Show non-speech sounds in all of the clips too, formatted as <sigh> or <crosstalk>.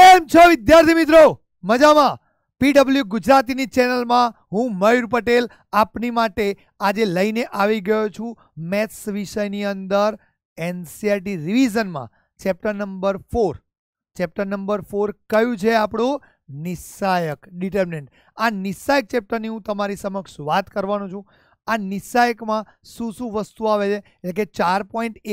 હેમ છો વિદ્યાર્થી મિત્રો મજામાં પીએડબલ ગુજરાતીની ચેનલ માં હું મયુર પટેલ આપની માટે આજે લઈને આવી ગયો છું મેથ્સ વિષય ની અંદર एनसीईआरटी રિવિઝન માં ચેપ્ટર નંબર 4 ચેપ્ટર નંબર 4 કયું છે આપણો નિસાયક ડિટરમિનન્ટ આ નિસાયક ચેપ્ટર ની હું તમારી સમક્ષ વાત કરવાનો છું આ નિસાયક માં શું શું વસ્તુ આવે છે એટલે કે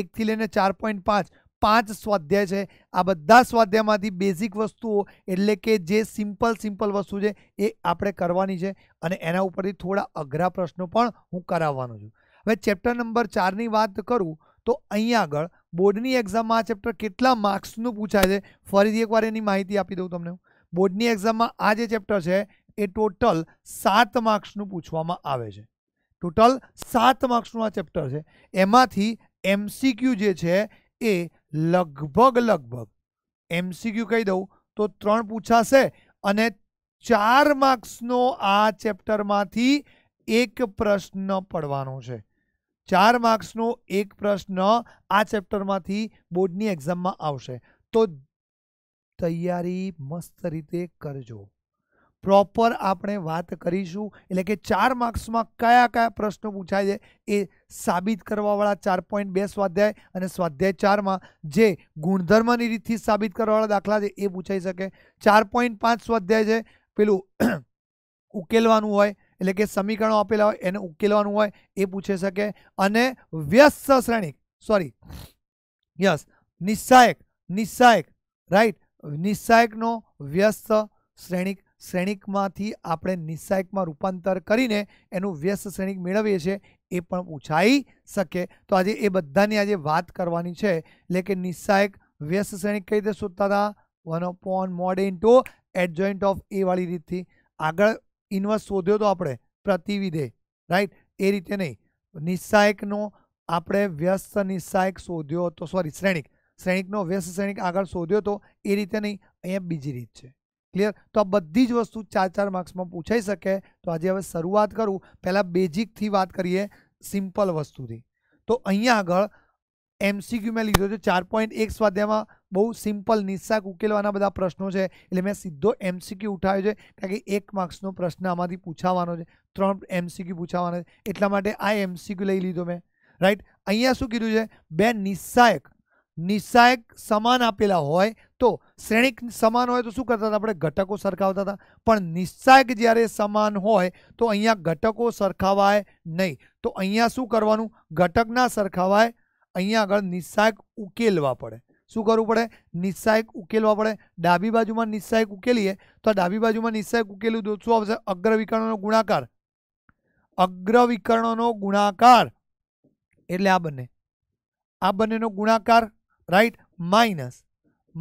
4.1 થી લઈને 4.5 પાંચ સ્વાધ્યાય છે આ બધા સ્વાધ્યાયમાંથી બેઝિક વસ્તુઓ એટલે કે જે સિમ્પલ સિમ્પલ વસ્તુ છે એ આપણે કરવાની છે અને એના ઉપરથી થોડા અગ્રા પ્રશ્નો પણ હું કરાવવાનો છું હવે ચેપ્ટર નંબર 4 ની વાત કરું તો અહીં આગળ બોર્ડની एग्जाम માં આ ચેપ્ટર કેટલા માર્ક્સ નું પૂછાય છે ફરીથી એકવાર એની માહિતી આપી દેઉ તમને બોર્ડની एग्जाम માં આ જે ચેપ્ટર છે એ ટોટલ 7 માર્ક્સ નું પૂછવામાં આવે છે ટોટલ 7 માર્ક્સ નું આ ચેપ્ટર છે એમાંથી एमसीक्यू જે છે એ લગભગ લગભગ એમસીક્યુ કહી દઉં તો ત્રણ પૂછાશે અને ચાર માર્ક્સનો આ ચેપ્ટરમાંથી એક પ્રશ્ન પડવાનો છે ચાર માર્ક્સનો એક પ્રશ્ન આ ચેપ્ટરમાંથી બોર્ડની એક્ઝામમાં આવશે તો તૈયારી મસ્ત રીતે કરજો પ્રોપર આપણે વાત કરીશું એટલે કે 4 માર્ક્સ માં કયા કયા પ્રશ્નો પૂછાય છે એ સાબિત કરવાવાળા 4.2 સ્વાધ્યાય અને સ્વાધ્યાય 4 માં જે ગુણધર્મની રીતથી સાબિત કરવાવાળા દાખલા છે એ પૂછાઈ શકે 4.5 સ્વાધ્યાય છે પેલું ઉકેલવાનું હોય એટલે કે સમીકરણો આપેલા હોય એને ઉકેલવાનું હોય એ પૂછે શકે અને વ્યસ્ત શ્રેણિક સોરી યસ નિશ્ચાયક નિશ્ચાયક રાઈટ નિશ્ચાયકનો વ્યસ્ત શ્રેણિક શ્રેણિકમાંથી આપણે નિસાયકમાં રૂપાંતર કરીને એનું વ્યસ્ત શ્રેણિક મેળવી છે એ પણ પૂછાઈ શકે તો આજે એ બધાની આજે વાત કરવાની છે લેક નિસાયક વ્યસ્ત શ્રેણિક કઈ રીતે શોધતા હતા 1 upon mod into adjoint of A વાળી રીતથી આગળ ઇન્વર્સ શોધ્યો તો આપણે પ્રતિવિધે રાઈટ એ રીતે નહીં નિસાયકનો આપણે વ્યસ્ત નિસાયક શોધ્યો તો સોરી શ્રેણિક શ્રેણિકનો વ્યસ્ત શ્રેણિક આગળ શોધ્યો તો એ રીતે નહીં અહીંયા બીજી રીત છે क्लियर तो अब બધી જ વસ્તુ 4 4 માર્ક્સમાં પૂછાઈ શકે તો આજે આપણે શરૂઆત करू પહેલા બેઝિક થી વાત કરીએ સિમ્પલ વસ્તુ થી તો અહીંયા આગળ MCQ માં લીધો છે 4.1 વાધ્યામાં બહુ સિમ્પલ નિશાક ઉકેલવાના બધા પ્રશ્નો છે એટલે મેં સીધો MCQ ઉઠાવ્યો છે કારણ કે 1 માર્ક્સનો પ્રશ્ન આમાંથી પૂછવાનો છે 3 MCQ પૂછવાના છે એટલા માટે આ MCQ લઈ લીધો મે રાઈટ અહીંયા શું કીધું છે બે નિશાક નિશાયક સમાન આપેલા હોય તો શ્રેણિક સમાન હોય તો શું કરતા હતા આપણે ઘટકો સરખાવતા હતા પણ નિશાયક જ્યારે સમાન હોય તો અહીંયા ઘટકો સરખાવાય નહીં તો અહીંયા શું કરવાનું ઘટક ના સરખાવાય અહીંયા આગળ નિશાયક ઉકેલવા પડે શું કરવું પડે નિશાયક ઉકેલવા પડે ડાબી બાજુમાં નિશાયક ઉકેલીએ તો ડાબી બાજુમાં નિશાયક ઉકેલ્યું તો શું આવશે અગ્રવિકર્ણનો ગુણાકાર અગ્રવિકર્ણનો ગુણાકાર એટલે આ બંને આ બંનેનો ગુણાકાર राइट माइनस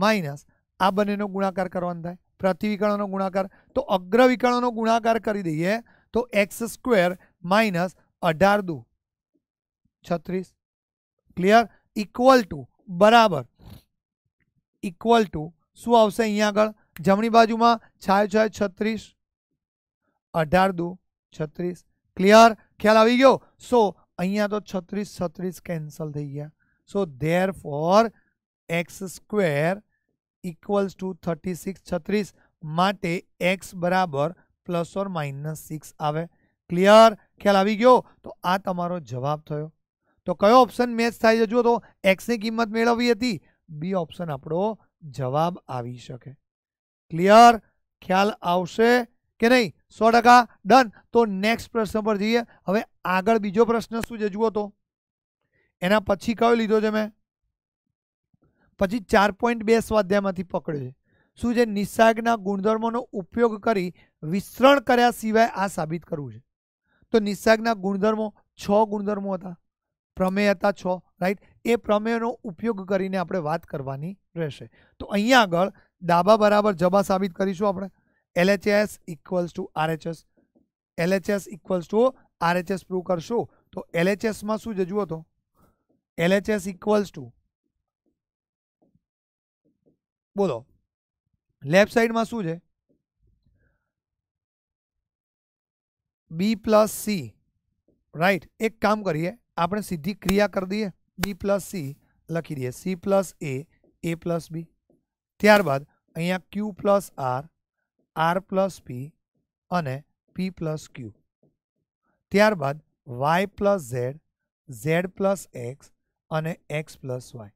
माइनस आ बने गुणाकार करने प्रतिविकणों गुणाकार तो अग्र विकणों गुणाकार कर दिए तो एक्स स्क्वेर माइनस अठार दू छत्रीस क्लियर इक्वल टू बराबर इक्वल टू शू आग जमी बाजू में छाय छाय छत्रीस अठार दू छत्रीस क्लियर ख्याल आई गो सो अह तो छत्रीस छत्रीस कैंसल थी गया so therefore x square equals to 36 36 mate x बराबर प्लस और माइनस 6 આવે clear ખ્યાલ આવી ગયો તો આ તમારો જવાબ થયો તો કયો ઓપ્શન મેચ થાય જો જો તો x ની કિંમત મેળવી હતી b ઓપ્શન આપણો જવાબ આવી શકે clear ખ્યાલ આવશે કે નહીં 100% डन તો નેક્સ્ટ પ્રશ્ન નંબર જોઈએ હવે આગળ બીજો પ્રશ્ન શું જોજો તો એના પછી કયો લીધો છે મે પછી 4.2 સ્વાધ્યાયમાંથી પકડ્યો છે શું છે નિસાગના ગુણધર્મોનો ઉપયોગ કરી વિસ્તરણ કર્યા સિવાય આ સાબિત કરવું છે તો નિસાગના ગુણધર્મો 6 ગુણધર્મો હતા પ્રમેય હતા 6 રાઈટ એ પ્રમેયનો ઉપયોગ કરીને આપણે વાત કરવાની રહેશે તો અહીંયા આગળ ડાબા બરાબર જમવા સાબિત કરીશું આપણે LHS = RHS LHS = RHS prove કરશું તો LHS માં શું જોજો તો L H S equals to बोलो लेफ्ट साइड में शू बी प्लस सी राइट एक काम करिए आप सीधी क्रिया कर दी है बी प्लस सी लखी दिए C plus A A plus B त्यारबाद अँ Q plus R R plus P और पी प्लस क्यू त्यारबाद Y plus Z Z plus X અને x + y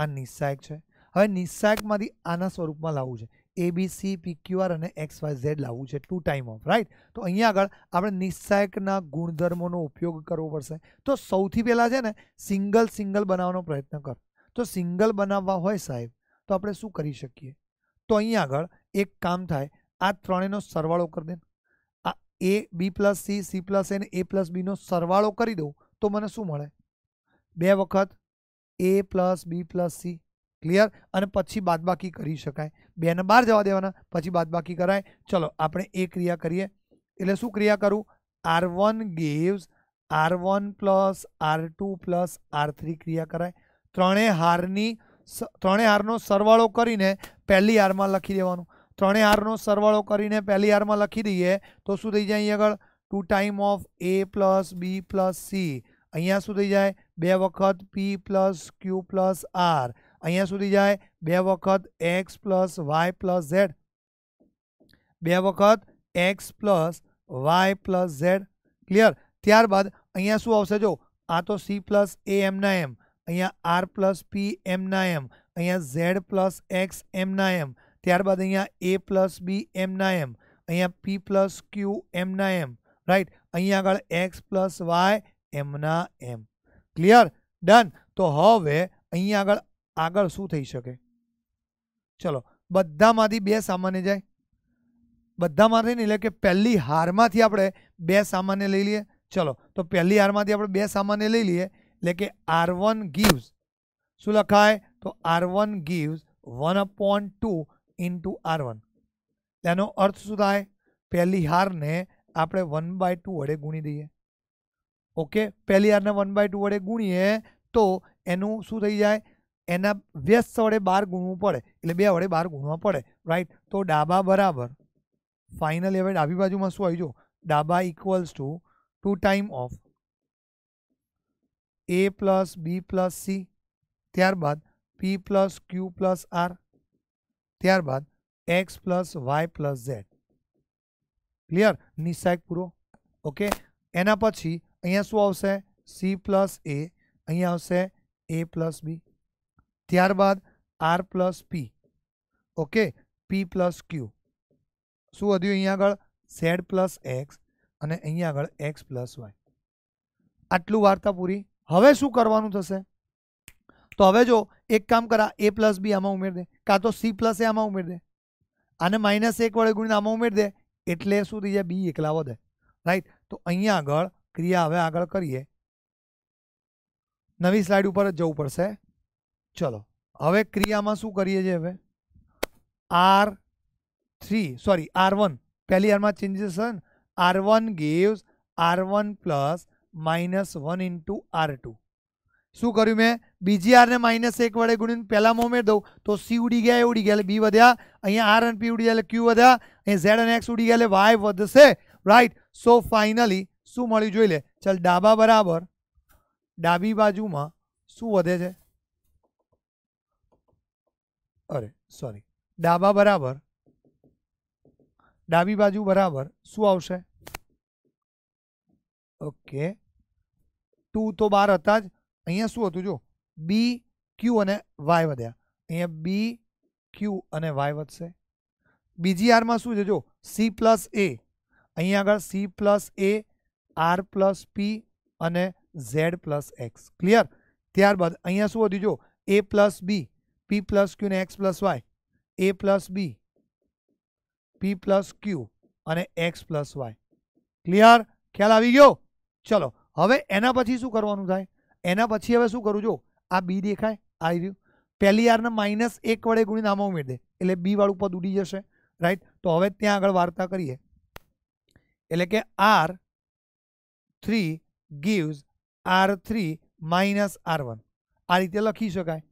આ નિશાક છે હવે નિશાકમાંથી આના સ્વરૂપમાં લાવું છે abc pqr અને xyz લાવું છે ટુ ટાઈમ ઓફ રાઈટ તો અહીંયા આગળ આપણે નિશાકના ગુણધર્મોનો ઉપયોગ કરવો પડશે તો સૌથી પહેલા છે ને સિંગલ સિંગલ બનાવવાનો પ્રયત્ન કર તો સિંગલ બનાવવા હોય સાહેબ તો આપણે શું કરી શકીએ તો અહીંયા આગળ એક કામ થાય આ ત્રણેયનો સરવાળો કરી દે આ a + b + c + a + b નો સરવાળો કરી દો તો મને શું મળે બે વખત a + b + c ક્લિયર અને પછી બાત બાકી કરી શકાય બે ને બાર જવા દેવાના પછી બાત બાકી કરાય ચલો આપણે એક ક્રિયા કરીએ એટલે શું ક્રિયા करू r1 gives r1 + r2 + r3 ક્રિયા કરાય ત્રણેય r ની ત્રણેય r નો સરવાળો કરીને પહેલી r માં લખી દેવાનું ત્રણેય r નો સરવાળો કરીને પહેલી r માં લખી દઈએ તો શું થઈ જાય અહીં આગળ 2 time of a + b + c अहं यहां सूती जाए 2 વખત p + q + r અહીંયા સૂતી જાય 2 વખત x + y + z 2 વખત x + y + z ક્લિયર ત્યારબાદ અહીંયા શું આવશે જો આ તો c + a = m અહીંયા r + p = m અહીંયા z + x = m ત્યારબાદ અહીંયા a + b = m અહીંયા p + q = m રાઈટ અહીંયા આગળ x + y एमना एम क्लियर डन तो हम अँ आग आग शू सके चलो बदा में बे सामने जाए बदा में नहीं कि पहली हार में आप सामान्य लई लीए चलो तो पहली हार में आप सामान्य लई लीए लेके आर वन गीव्स शू लखाय तो R one gives one point two into R one एन अर्थ शू थे पहली हार ने अपने वन बाय टू वे गुणी दीए ओके पहली यार ने 1/2 વડે ગુણીએ તો એનું શું થઈ જાય એના વ્યાસ સ વડે 12 ગુણવો પડે એટલે બે વડે 12 ગુણવા પડે રાઈટ તો ડાબા બરાબર ફાઈનલ એવા આવી बाजूમાં શું આવી જો ડાબા equal to two time of a + b + c ત્યારબાદ p + q + r ત્યારબાદ x + y + z ક્લિયર નિસાયક પૂરો ઓકે એના પછી અહીંયા શું આવશે સી પ્લસ એ અહીંયા આવશે એ પ્લસ બી ત્યારબાદ R plus P okay P plus Q શું વધ્યું અહીંયા આગળ ઝેડ પ્લસ એક્સ અને અહીંયા આગળ એક્સ પ્લસ વાય આટલું વાર્તા પૂરી હવે શું કરવાનું થશે તો હવે જો એક કામ કરા એ પ્લસ બી આમાં ઉમેર દે કાં તો સી પ્લસ એ આમાં ઉમેર દે આને માઇનસ એક વડે ગુણીને આમાં ઉમેર દે એટલે શું થઈ જાય બી એકલા વધે રાઈટ તો અહીંયા આગળ क्रिया हम आग कर नवी स्लाइड पर जव पड़ से चलो हमें क्रिया में शू करे R three sorry R one पहली आर में changes R one gives R one plus minus one into R two शू कर मैं आर ने माइनस एक वे गुणी पहला में उमर दू तो सी उड़ी गया उड़ी गया बी व्या आर एन पी उड़ी गया क्यू व्या जेड एंड एक्स उड़ी गया वाई वे राइट सो फाइनली શું મળ્યું જોઈ લે ચાલ ડાબા બરાબર ડાબી બાજુમાં શું વધે છે અરે સોરી ડાબા બરાબર ડાબી બાજુ બરાબર શું આવશે ઓકે ટુ તો બાર હતા જ અહીંયા શું હતું જો બી ક્યુ અને વાય વધ્યા અહીંયા બી ક્યુ અને વાય વધશે બીજી આરમાં શું છે જો સી પ્લસ એ અહીંયા આગળ C plus A R plus P અને ઝેડ પ્લસ એક્સ ક્લિયર ત્યારબાદ અહીંયા શું વધ્યું જો એ plus B P plus Q ને X plus Y A plus B P plus Q અને એક્સ પ્લસ વાય ક્લિયર ખ્યાલ આવી ગયો ચલો હવે એના પછી શું કરવાનું થાય એના પછી હવે શું કરું જો આ બી દેખાય આવી રહ્યું પહેલી આરને માઇનસ એક વડે ગુણીને આમાં ઉમેરી દે એટલે બી વાળું પદ ઉડી જશે રાઈટ તો હવે ત્યાં આગળ વાર્તા કરીએ એટલે કે આર 3 गिव्स r3 - r1 આ રીતે લખી શકાય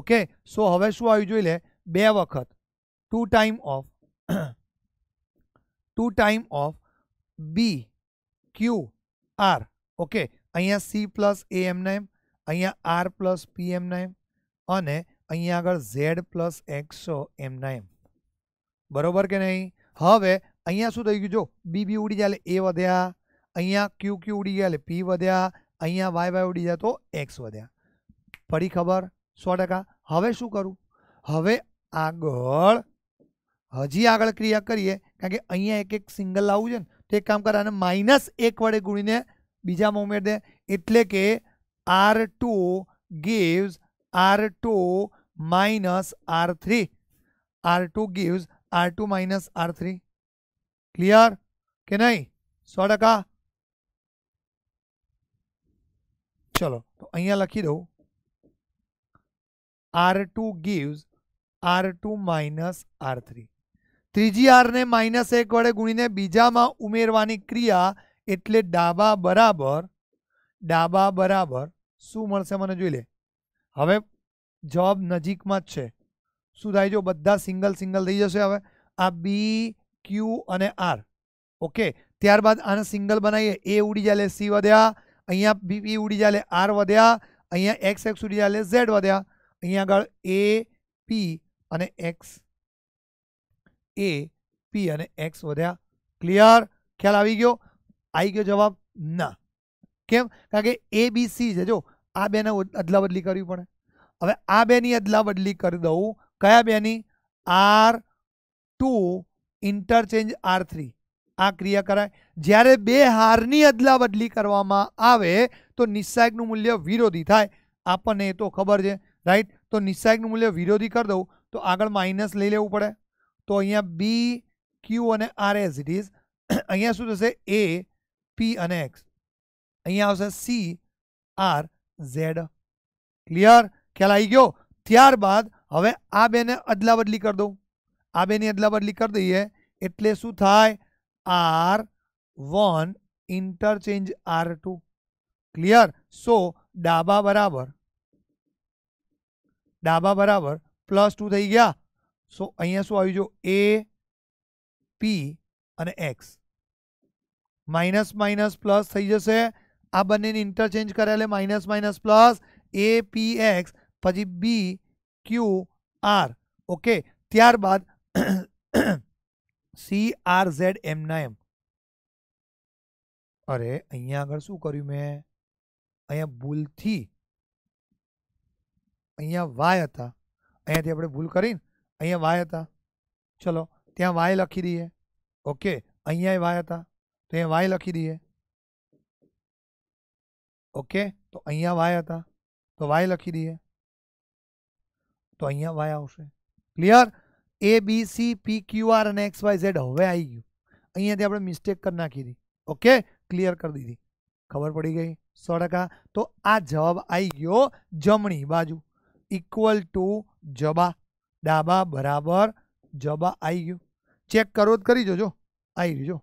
ઓકે સો હવે શું આવી જોઈ લે બે વખત two time of two time of b q r okay અહીંયા c + a m ના એમ અહીંયા r + p m ના એમ અને અહીંયા આગળ z + x 100 m ના એમ બરોબર કે નહીં હવે અહીંયા શું થઈ ગયું જો b બી ઉડી જ alleles a વધ્યા અહીંયા q q ઉડી ગયલે p વધ્યા અહીંયા y y ઉડી જા તો x વધ્યા પડી ખબર 100% હવે શું કરું હવે આગળ હજી આગળ ક્રિયા કરીએ કારણ કે અહીંયા એક એક સિંગલ આવું છે ને તે કામ કર આને -1 વડે ગુણીને બીજા મોમે દે એટલે કે r2 gives r2 - r3 r2 gives r2 - r3 clear કે નહી 100% ચલો તો અહીંયા લખી દો r2 gives r2 - r3 ત્રીજી r ને -1 વડે ગુણીને બીજામાં ઉમેરવાની ક્રિયા એટલે ડાબા બરાબર ડાબા બરાબર શું મળશે મને જોઈ લે હવે જવાબ નજીકમાં જ છે સુધાઈજો બધા સિંગલ સિંગલ થઈ જશે હવે a b q અને r ઓકે ત્યાર બાદ આને સિંગલ બનાઈએ a ઉડી જલે c વધ્યા અહીંયા બી પી ઉડી જાળે આર વધ્યા અહીંયા એક્સ એક્સ ઉડી જાળે ઝેડ વધ્યા અહીં આગળ એ પી અને એક્સ એ પી અને એક્સ વધ્યા ક્લિયર ખ્યાલ આવી ગયો આઈ ગયો જવાબ ના કેમ કારણ કે એ બી સી છે જો આ બેને અદલાબદલી કરવી પડે હવે આ બે ની અદલાબદલી કરી દઉં કયા બે ની આર 2 ઇન્ટરચેન્જ આર 3 આ ક્રિયા કરાય જ્યારે બે હારની અદલાબદલી કરવામાં આવે તો નિસાગનું મૂલ્ય વિરોધી થાય આપણને તો ખબર છે રાઈટ તો નિસાગનું મૂલ્ય વિરોધી કરી દો તો આગળ માઈનસ લઈ લેવું પડે તો અહીંયા b q અને r as ઇટ ઇસ અહીંયા શું થશે a p અને x અહીંયા આવશે c r z ક્લિયર ખ્યાલ આવી ગયો ત્યારબાદ હવે આ બેને અદલાબદલી કરી દો આ બેની અદલાબદલી કરી દઈએ એટલે શું થાય R one interchange R two clear so ડાબા બરાબર ડાબા બરાબર પ્લસ ટુ થઈ ગયા સો અહીંયા શું આવી જો એ પી અને એક્સ માઇનસ માઇનસ પ્લસ થઈ જશે આ બંનેને ઇન્ટરચેન્જ કર્યા એટલે minus minus plus A P X પછી બી ક્યુ આર ઓકે ત્યારબાદ सी आर जेड एम नाइम अरे अँ शू कर भूल थी अय था अँ भूल कर चलो त्या वाय लखी दी है ओके अँ वाय था तो अँ वाय लखी दी है ओके तो अँ वाय था तो वाय लखी दी है तो अँ Y clear abc pqr and xyz હવે આવી ગયું અહીંયાથી આપણે મિસ્ટેક કર નાખી હતી ઓકે ક્લિયર કરી દીધી ખબર પડી ગઈ 100% તો આ જવાબ આવી ગયો જમણી બાજુ ઇક્વલ ટુ જબા ડાબા બરાબર જબા આવી ગયું ચેક કરો તો કરીજો જો આવી રહ્યો જો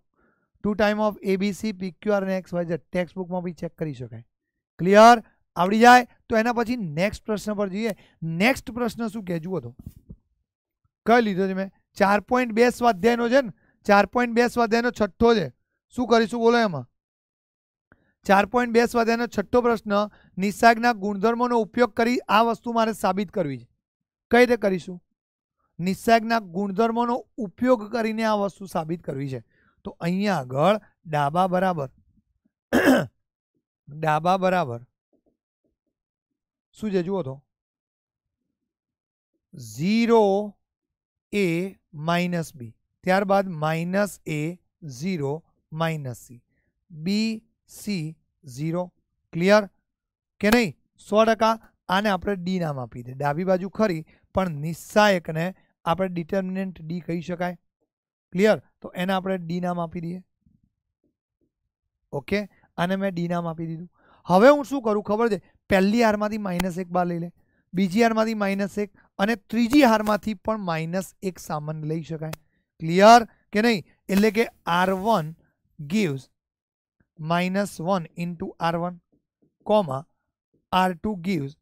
two time of abc pqr and xyz text book માં ભી ચેક કરી શકો ક્લિયર આવડી જાય તો એના પછી નેક્સ્ટ પ્રશ્ન પર જઈએ નેક્સ્ટ પ્રશ્ન શું કેજો તો કહી લીધો છે મેં ચાર પોઈન્ટ બે સ્વાધ્યાયનો છે ને ચાર પોઈન્ટ બે સ્વાધ્યાયનો છઠ્ઠો છે શું કરીશું બોલો એમાં ચાર પોઈન્ટ બે સ્વાધ્યાયનો છઠ્ઠો પ્રશ્ન નિશાગના ગુણધર્મોનો ઉપયોગ કરી આ વસ્તુ મારે સાબિત કરવી છે કઈ રીતે કરીશું નિશાગના ગુણધર્મોનો ઉપયોગ કરીને આ વસ્તુ સાબિત કરવી છે તો અહીંયા આગળ ડાબા બરાબર <coughs> ડાબા બરાબર શું છે જુઓ તો ઝીરો a - b ત્યારબાદ -a 0 -c b c 0 clear કે નહીં 100% આને આપણે d નામ આપી દે ડાબી બાજુ ખરી પણ નિસાયકને આપણે ડિટરમિનન્ટ d કહી શકાય ક્લિયર તો એને આપણે d નામ આપી દઈએ ઓકે આને મે d નામ આપી દીધું હવે હું શું કરું ખબર છે પહેલી r માંથી -1 બાર લઈ લે બીજી r માંથી -1 અને ત્રીજી હારમાંથી પણ -1 સામાન્ય લઈ શકાય ક્લિયર કે નહીં એટલે કે r1 gives -1 * r1 comma r2 gives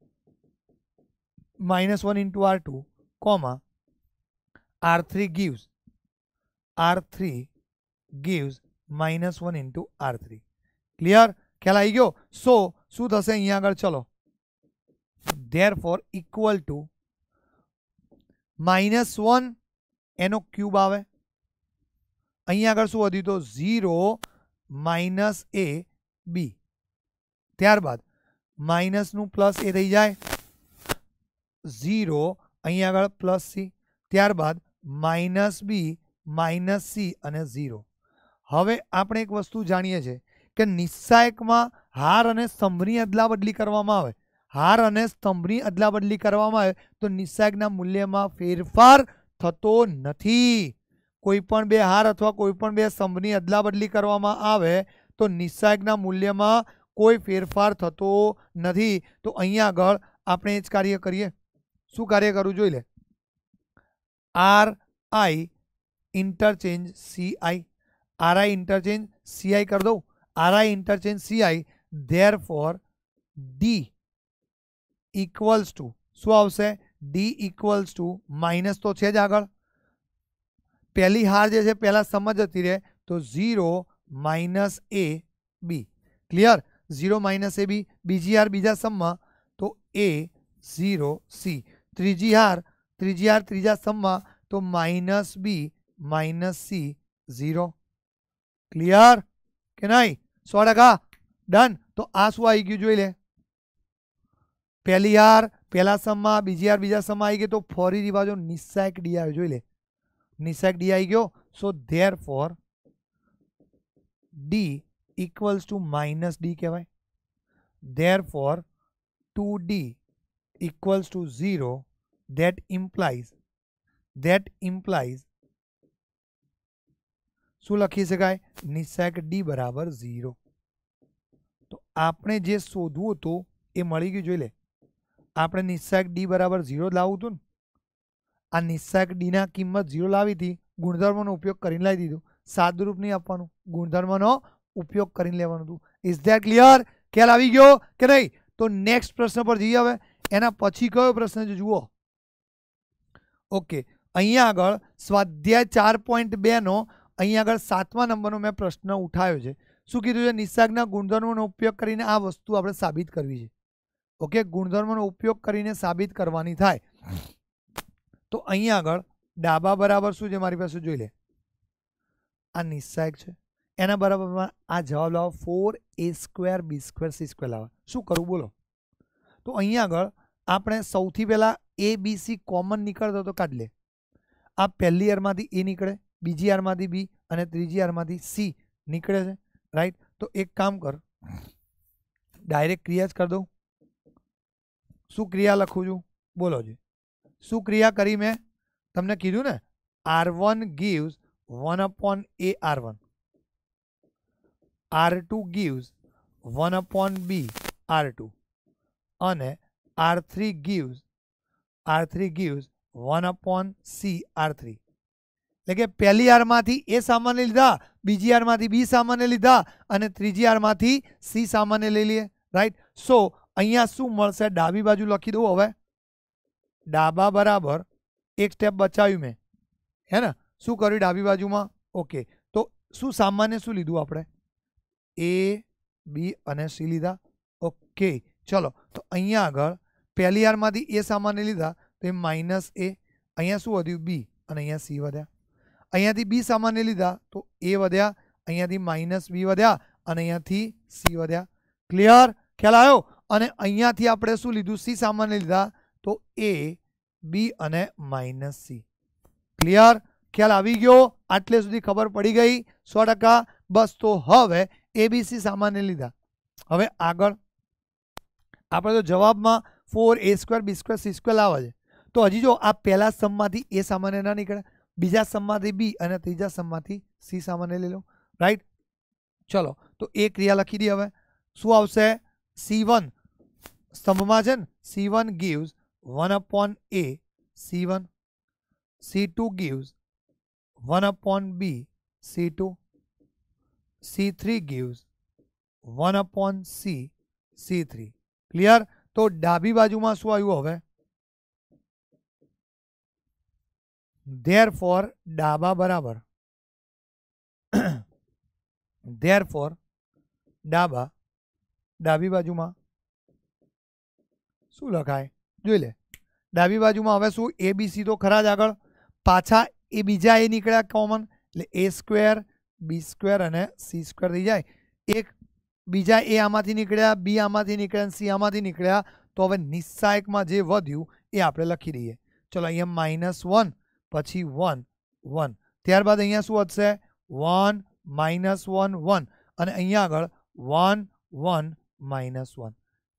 -1 * r2 comma r3 gives r3 gives -1 * r3 clear ખ્યાલ આવી ગયો સો શું થશે અહીં આગળ ચલો therefore equal to minus one એનો ક્યુબ આવે અહીંયા આગળ શું વધ્યું તો ઝીરો માઇનસ એ બી ત્યારબાદ માઇનસનું પ્લસ એ થઈ જાય ઝીરો અહીંયા આગળ પ્લસ સી ત્યારબાદ માઇનસ બી માઇનસ સી અને ઝીરો હવે આપણે એક વસ્તુ જાણીએ છીએ કે નિસ્સાયકમાં હાર અને સ્તંભની અદલાબદલી કરવામાં આવે હાર અને સ્તંભની અદલાબદલી કરવામાં આવે તો નિશાકના મૂલ્યમાં ફેરફાર થતો નથી કોઈ પણ બે હાર અથવા કોઈ પણ બે સ્તંભની અદલાબદલી કરવામાં આવે તો નિશાકના મૂલ્યમાં કોઈ ફેરફાર થતો નથી તો અહીંયા આગળ આપણે એ જ કાર્ય કરીએ શું કાર્ય કરવું જોઈ લે R I interchange CI RI interchange CI કરી દઉં RI interchange CI therefore D equals to शू आी इक्वल्स टू माइनस तो है आग पहली हार जैसे पहला समझ रहे तो zero minus A B clear zero minus A B बीज हार बीजा सम में तो ए जीरो सी तीजी हार तीज हार तीजा सम में तो minus B minus C zero clear के नही सौ टका डन तो आ शू आई गये पहली r पहला सममा बीजी r बीजा सममा आई गए तो फौरी रिवाजो निसाक d आयो જોઈ લે निसाक d આવી ગયો so therefore d equals to minus d કહેવાય therefore 2d equals to 0 that implies that implies સુ લખી શકાય નિસાક d = 0 તો આપણે જે સોધવું તો એ મળી ગઈ જોઈ લે આપણે નિસ્સાક ડી બરાબર ઝીરો લાવવું હતું ને આ નિસ્સાક ડીના કિંમત ઝીરો લાવી હતી ગુણધર્મનો ઉપયોગ કરીને લાવી દીધું સાદુરૂપ નહીં આપવાનું ગુણધર્મનો ઉપયોગ કરીને લેવાનું હતું ઇઝ ધેટ ક્લિયર ખ્યાલ આવી ગયો કે નહીં તો નેક્સ્ટ પ્રશ્ન પર જઈએ હવે એના પછી કયો પ્રશ્ન છે જુઓ ઓકે અહીંયા આગળ સ્વાધ્યાય ચાર પોઈન્ટ બેનો અહીંયા આગળ સાતમા નંબરનો મેં પ્રશ્ન ઉઠાવ્યો છે શું કીધું છે નિસર્ગના ગુણધર્મોનો ઉપયોગ કરીને આ વસ્તુ આપણે સાબિત કરવી છે ઓકે ગુણધર્મનો ઉપયોગ કરીને સાબિત કરવાની થાય તો અહીંયા આગળ ડાબા બરાબર શું છે મારી પાસે જોઈ લે આ નિસ્સાયક છે એના બરાબરમાં આ જવાબ લાવો four A square B square C square લાવો શું કરવું બોલો તો અહીંયા આગળ આપણે સૌથી પહેલાં એ બી સી કોમન નીકળતો તો કાઢી લે આ પહેલી યરમાંથી એ નીકળે બીજી યરમાંથી બી અને ત્રીજી યરમાંથી સી નીકળે છે રાઈટ તો એક કામ કર ડાયરેક્ટ ક્રિયા જ કરી દઉં સુ ક્રિયા લખું છું બોલો જો સુ ક્રિયા કરી મે તમને કીધું ને r1 gives 1 / a r1 r2 gives 1 / b r2 અને r3 gives r3 gives 1 / c r3 એટલે કે પહેલી r માંથી a સામાન્ય લીધા બીજી r માંથી b સામાન્ય લીધા અને ત્રીજી r માંથી c સામાન્ય લઈ લે રાઈટ સો અહીંયા શું મળશે ડાબી બાજુ લખી દો હવે ડાબા બરાબર એક સ્ટેપ બચાવી મે હે ને શું કરી ડાબી બાજુમાં ઓકે તો શું સામાન્ય શું લીધું આપણે a b અને c લીધા ઓકે ચલો તો અહીંયા આગળ પહેલી આર માંથી a સામાન્ય લીધા તો એ માઈનસ a અહીંયા શું વધ્યું b અને અહીંયા c વધ્યા અહીંયાથી b સામાન્ય લીધા તો a વધ્યા અહીંયાથી માઈનસ b વધ્યા અને અહીંયાથી c વધ્યા ક્લિયર ખ્યાલ આવ્યો અને અહીંયાથી આપણે શું લીધું સી સામાન્ય લીધા તો એ બી અને માઇનસ સી ક્લિયર ખ્યાલ આવી ગયો આટલે સુધી ખબર પડી ગઈ સો બસ તો હવે એ બી સી સામાન્ય લીધા હવે આગળ આપણે તો જવાબમાં four A square B square C square લાવે છે તો હજી જો આ પહેલા સમમાંથી એ સામાન્ય ના નીકળે બીજા સમમાંથી બી અને ત્રીજા સમમાંથી સી સામાન્ય લઈ લો રાઈટ ચલો તો એ ક્રિયા લખી દઈએ હવે શું આવશે c1 स्तंभ margin c1 gives 1 upon a c1 c2 gives 1 upon b c2 c3 gives 1 upon c c3 clear तो डाबी बाजू में શું આવ્યું હવે therefore डाबा बराबर फोर डाबा डावी बाजू માં શું લખાય જોઈ લે ડાબી बाजू માં હવે શું એbc તો ખરા જ આગળ પાછા એ બીજા એ નીકળ્યા કોમન એટલે a² b² અને c² થઈ જાય એક બીજા a આમાંથી નીકળ્યા b આમાંથી નીકળ્યા અને c આમાંથી નીકળ્યા તો હવે નિસાયક માં જે વધ્યું એ આપણે લખી દઈએ ચલો અહીંયા -1 પછી 1 1 ત્યારબાદ અહીંયા શું થશે 1 -1 1 અને અહીંયા આગળ 1 1 -1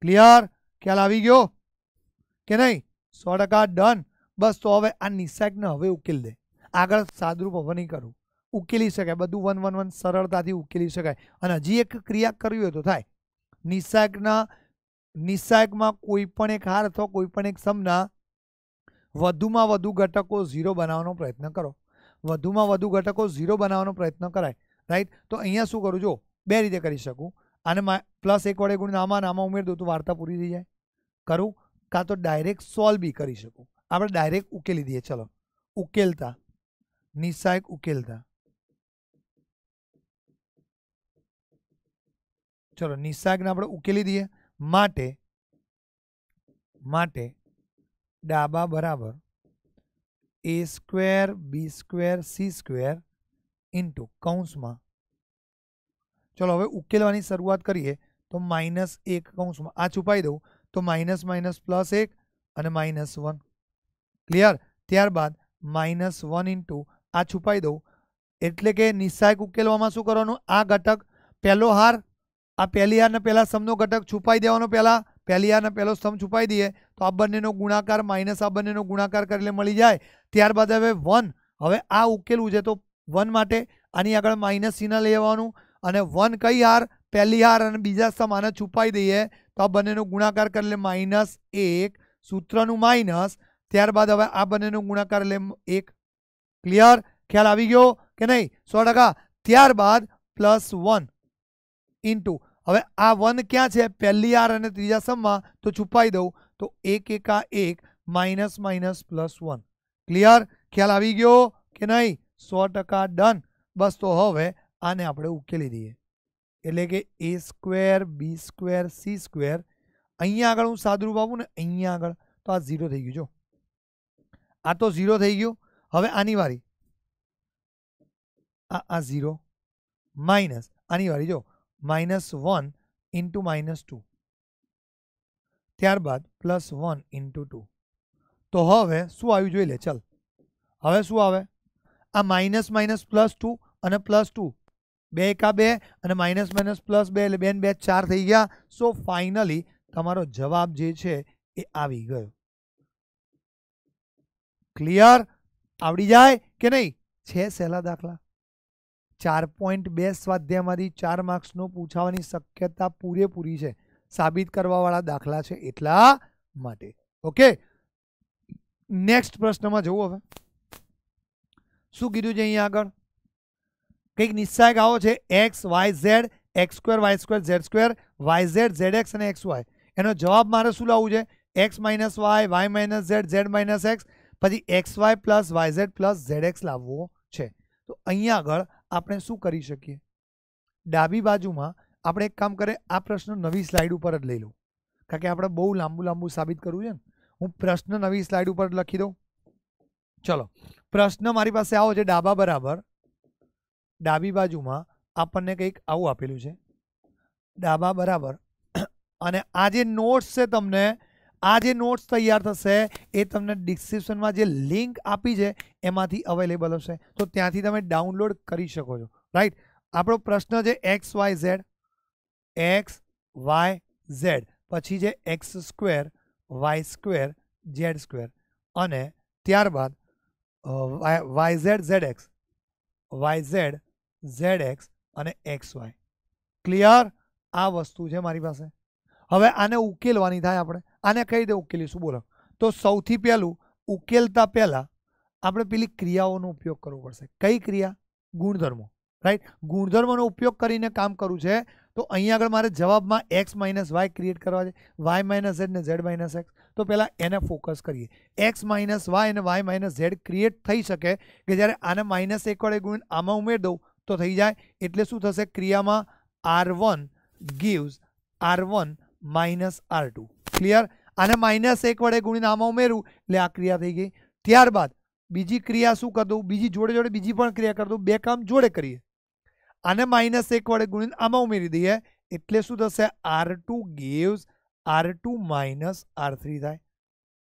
क्लियर क्या लावी गयो के नाही 100% डन बस तो अबे आ निसागन अबे उकेले दे આગળ સાદરૂપ અવની करू ઉકેલી શકાય બધું 1 1 1 સરળતાથી ઉકેલી શકાય અને હજી એક ક્રિયા કરવી હતો થાય નિસાગન નિસાગમાં કોઈ પણ એક હાર હતો કોઈ પણ એક સમના વધુમાં વધુ ઘટકો ઝીરો બનાવવાનો પ્રયત્ન કરો વધુમાં વધુ ઘટકો ઝીરો બનાવવાનો પ્રયત્ન કરાય રાઈટ તો અહીંયા શું કરું જો બે રીતે કરી શકું આને પ્લસ એક વડે ગુણ્યા આમાં આમાં ઉમેરી દઉં તો વાર્તા પૂરી થઈ જાય કરું કાં તો ડાયરેક્ટ સોલ્વ બી કરી શકું આપણે ડાયરેક્ટ ઉકેલી દઈએ ચલો ઉકેલતા નિસહાયક ઉકેલતા ચલો નિસહાયકને આપણે ઉકેલી દઈએ માટે માટે ડાબા બરાબર A square B square C square into કૌંસમાં ચલો હવે ઉકેલવાની શરૂઆત કરીએ તો -1 કૌંસમાં આ છુપાઈ દેઉ તો --+ 1 અને -1 ક્લિયર ત્યારબાદ -1 * આ છુપાઈ દેઉ એટલે કે નિસાયક ઉકેલવામાં શું કરવાનું આ ઘટક પહેલો હાર આ પહેલી હાર ને પહેલા સમનો ઘટક છુપાઈ દેવાનો પહેલા પહેલી હાર ને પહેલો સ્તંભ છુપાઈ દઈએ તો આ બંનેનો ગુણાકાર માઈનસ આ બંનેનો ગુણાકાર કરીને મળી જાય ત્યારબાદ હવે 1 હવે આ ઉકેલવું છે તો 1 માટે આની આગળ માઈનસ સી ના લેવાનો અને 1 કઈ આર પહેલી આર અને બીજા સમ આને છુપાઈ દઈએ તો આ બંનેનો ગુણાકાર કર લે -1 સૂત્રનો માઈનસ ત્યારબાદ હવે આ બંનેનો ગુણાકાર લે 1 ક્લિયર ખ્યાલ આવી ગયો કે નહીં 100% ત્યારબાદ +1 * હવે આ 1 શું છે પહેલી આર અને ત્રીજા સમમાં તો છુપાઈ દો તો 1 * 1 = 1 -- +1 ક્લિયર ખ્યાલ આવી ગયો કે નહીં 100% डन બસ તો હવે આને આપણે ઉકેલી દીધી એટલે કે a² b² c² અહીંયા આગળ હું સાદુ રૂપ આપું ને અહીંયા આગળ તો આ 0 થઈ ગયો જો આ તો 0 થઈ ગયો હવે આની વારી આ આ 0 માઈનસ આની વારી જો -1 * -2 ત્યારબાદ +1 * 2 તો હવે શું આવી જોઈએ લે ચાલ હવે શું આવે આ --+ 2 અને + 2 બે એકા બે અને માઇનસ માઇનસ પ્લસ બે એટલે બેન બે ચાર થઈ ગયા સો ફાઇનલી તમારો જવાબ જે છે એ આવી ગયો ક્લિયર આવડી જાય કે નહીં છે સહેલા દાખલા ચાર પોઈન્ટ બે સ્વાધ્યાયમાંથી ચાર માર્ક્સનું પૂછાવાની શક્યતા પૂરેપૂરી છે સાબિત કરવાવાળા દાખલા છે એટલા માટે ઓકે નેક્સ્ટ પ્રશ્નમાં જવું હવે શું કીધું છે અહીંયા આગળ કે નિયસાય ગાઓ છે xy z x2 y2 z2 yz zx અને xy એનો જવાબ મારે શું લાવવો છે x - y y - z z - x પછી xy + yz + zx લાવવો છે તો અહીંયા આગળ આપણે શું કરી શકીએ ડાબી બાજુમાં આપણે એક કામ કરીએ આ પ્રશ્ન નવી સ્લાઇડ ઉપર જ લઈ લઉં કારણ કે આપણે બહુ લાંબુ લાંબુ સાબિત કરવું છે હું પ્રશ્ન નવી સ્લાઇડ ઉપર લખી દઉં ચલો પ્રશ્ન મારી પાસે આવો છે ડાબા બરાબર ડાબી બાજુમાં આપણને કંઈક આવું આપેલું છે ડાબા બરાબર અને આ જે નોટ્સ છે તમને આ જે નોટ્સ તૈયાર થશે એ તમને ડિસ્ક્રિપ્શનમાં જે લિંક આપી છે એમાંથી અવેલેબલ હશે તો ત્યાંથી તમે ડાઉનલોડ કરી શકો છો રાઈટ આપણો પ્રશ્ન છે X Y Z X Y Z પછી છે X square Y square Z square અને ત્યારબાદ Y Z Z X Y Z Z X અને એક્સ વાય ક્લિયર આ વસ્તુ છે મારી પાસે હવે આને ઉકેલવાની થાય આપણે આને કઈ રીતે ઉકેલીશું બોલો તો સૌથી પહેલું ઉકેલતા પહેલાં આપણે પેલી ક્રિયાઓનો ઉપયોગ કરવો પડશે કઈ ક્રિયા ગુણધર્મો રાઈટ ગુણધર્મોનો ઉપયોગ કરીને કામ કરવું છે તો અહીંયા આગળ મારે જવાબમાં એક્સ માઇનસ વાય ક્રિએટ કરવા છે વાય માઇનસ ઝેડ ને ઝેડ માઇનસ એક્સ તો પેલા એને ફોકસ કરીએ x - y અને y - z ક્રિએટ થઈ શકે કે જ્યારે આને -1 વડે ગુણ આમાં ઉમેર દો તો થઈ જાય એટલે શું થશે ક્રિયામાં r1 gives r1 - r2 clear આને -1 વડે ગુણીને આમાં ઉમેરું એટલે આ ક્રિયા થઈ ગઈ ત્યારબાદ બીજી ક્રિયા શું કરું બીજી જોડે જોડે બીજી પણ ક્રિયા કરતો બે કામ જોડે કરીએ આને -1 વડે ગુણીને આમાં ઉમેરી દઈએ એટલે શું થશે r2 ગિવ્સ r2 - r3 થાય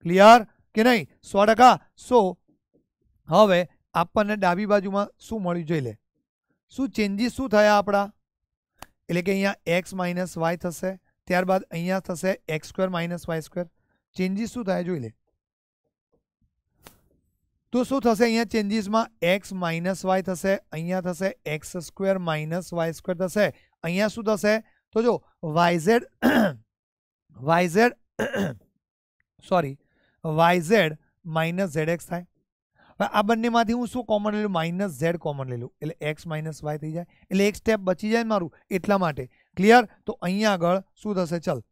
ક્લિયર કે નહી 100% સો હવે આપણને ડાબી બાજુમાં શું મળ્યું જોઈ લે શું ચેન્જીસ શું થાય આપડા એટલે કે અહીંયા x - y થશે ત્યારબાદ અહીંયા થશે x2 - y2 ચેન્જીસ શું થાય જોઈ લે તો શું થશે અહીંયા ચેન્જીસમાં x - y થશે અહીંયા થશે x2 - y2 થશે અહીંયા શું થશે તો જો yz yz sorry yz - zx આ આ બનનીમાંથી હું શું કોમન લઈ લઈ -z કોમન લઈ લઉ એટલે x - y થઈ જાય એટલે x સ્ટેપ બચી જાય મારું એટલા માટે ક્લિયર તો અહીંયા આગળ શું થશે ચાલ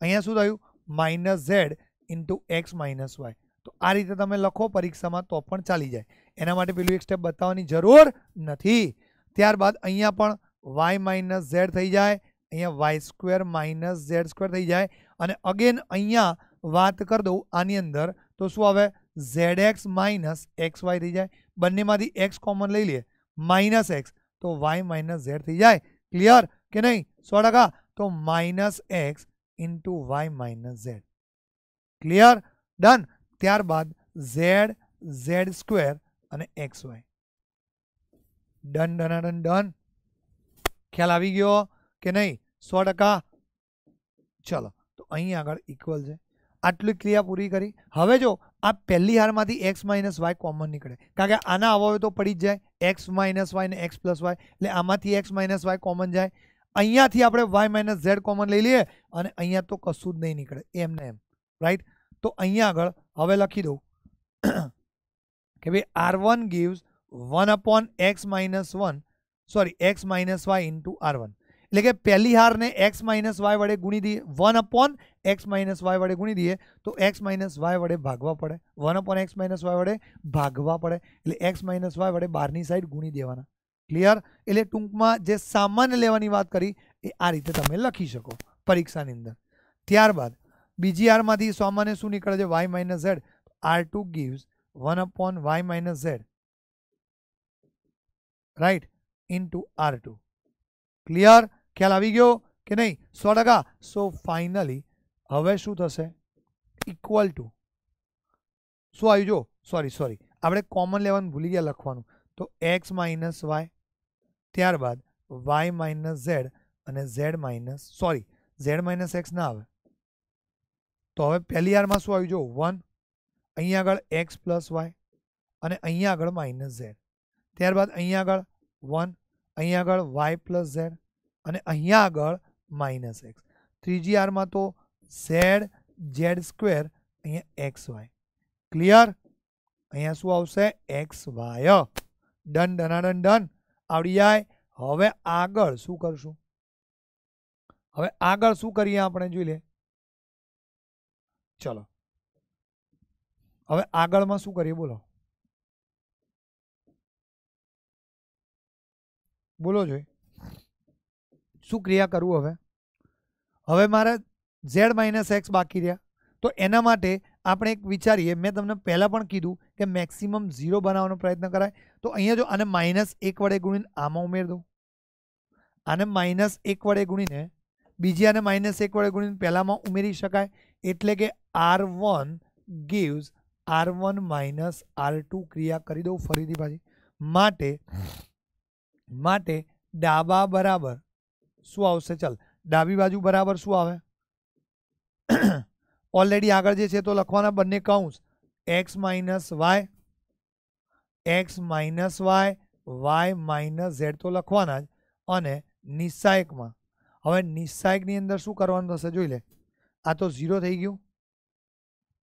અહીંયા શું થાય -z * x - y તો આ રીતે તમે લખો પરીક્ષામાં તો પણ ચાલી જાય એના માટે પેલું એક સ્ટેપ બતાવવાની જરૂર નથી ત્યારબાદ અહીંયા પણ y - z થઈ જાય અહીંયા y² - z² થઈ જાય અને અગેન અહીંયા વાત કર દો આની અંદર તો શું આવે zx - xy થઈ જાય બંનેમાંથી x કોમન લઈ લે -x તો y - z થઈ જાય ક્લિયર કે નહીં 100% તો -x * y - z clear done ત્યારબાદ z z² અને xy done done done done ખ્યાલ આવી ગયો કે નહીં 100% ચલો તો અહીં આગળ ઇક્વલ છે આટલી ક્રિયા પૂરી કરી હવે જો આ પહેલી હારમાંથી x - y કોમન નીકળે કારણ કે આના આવા તો પડી જ જાય x - y ને x + y એટલે આમાંથી x - y કોમન જાય અહીંયાથી આપણે y - z કોમન લઈ લઈએ અને અહીંયા તો કશું જ નહીં નીકળે એમ ને એમ રાઈટ તો અહીંયા આગળ હવે લખી દો કે ભાઈ r1 gives 1 / x - 1 sorry x - y * r1 इलेके पहली हार ने x - y વડે ગુણી દી 1 / x - y વડે ગુણી દીય તો x - y વડે ભાગવા પડે 1 / x - y વડે ભાગવા પડે એટલે x - y વડે બાર ની સાઈડ ગુણી દેવાના ક્લિયર એટલે ટૂંકમાં જે સામાન્ય લેવાની વાત કરી એ આ રીતે તમે લખી શકો પરીક્ષા ની અંદર ત્યારબાદ બીજી r માંથી સોમાને શું નીકળે છે y - z r2 gives 1 / y - z right * r2 clear કે લાવી ગયો કે નહીં 100% સો ફાઇનલી હવે શું થશે ઇક્વલ ટુ સો આવી જો સોરી સોરી આપણે કોમન 11 ભૂલી ગયા લખવાનું તો x - y ત્યારબાદ y - z અને z - સોરી z - x ના આવે તો હવે પહેલી આર માં શું આવી જો 1 અહીંયા આગળ x + y અને અહીંયા આગળ - z ત્યારબાદ અહીંયા આગળ 1 અહીંયા આગળ y + z અને અહીંયા આગળ -x ત્રીજી r માં તો z z² અહીંયા xy ક્લિયર અહીંયા શું આવશે xy ડન ડના ડન આવડી જાય હવે આગળ શું કરશું હવે આગળ શું કરીએ આપણે જોઈ લે ચલો હવે આગળમાં શું કરીએ બોલો બોલો જો શું ક્રિયા करू હવે હવે મારા z - x બાકી રહ્યા તો એના માટે આપણે એક વિચારીએ મે તમને પહેલા પણ કીધું કે મેક્સિમમ 0 બનાવવાનો પ્રયત્ન કરાય તો અહીંયા જો આને -1 વડે ગુણીને આમ ઉમેર દો આને -1 વડે ગુણીને બીજી આને -1 વડે ગુણીને પહેલામાં ઉમેરી શકાય એટલે કે r1 ગિવ્સ r1 - r2 ક્રિયા કરી દો ફરીથી પછી માટે માટે ડાબા બરાબર શું આવશે ચાલ ડાબી બાજુ બરાબર શું આવે ઓલરેડી આગળ જે છે તો લખવાના બંને કૌંસ X minus Y X minus Y Y minus Z તો લખવાના જ અને નિસ્સાયકમાં હવે નિસ્સાયકની અંદર શું કરવાનું થશે જોઈ લે આ તો ઝીરો થઈ ગયું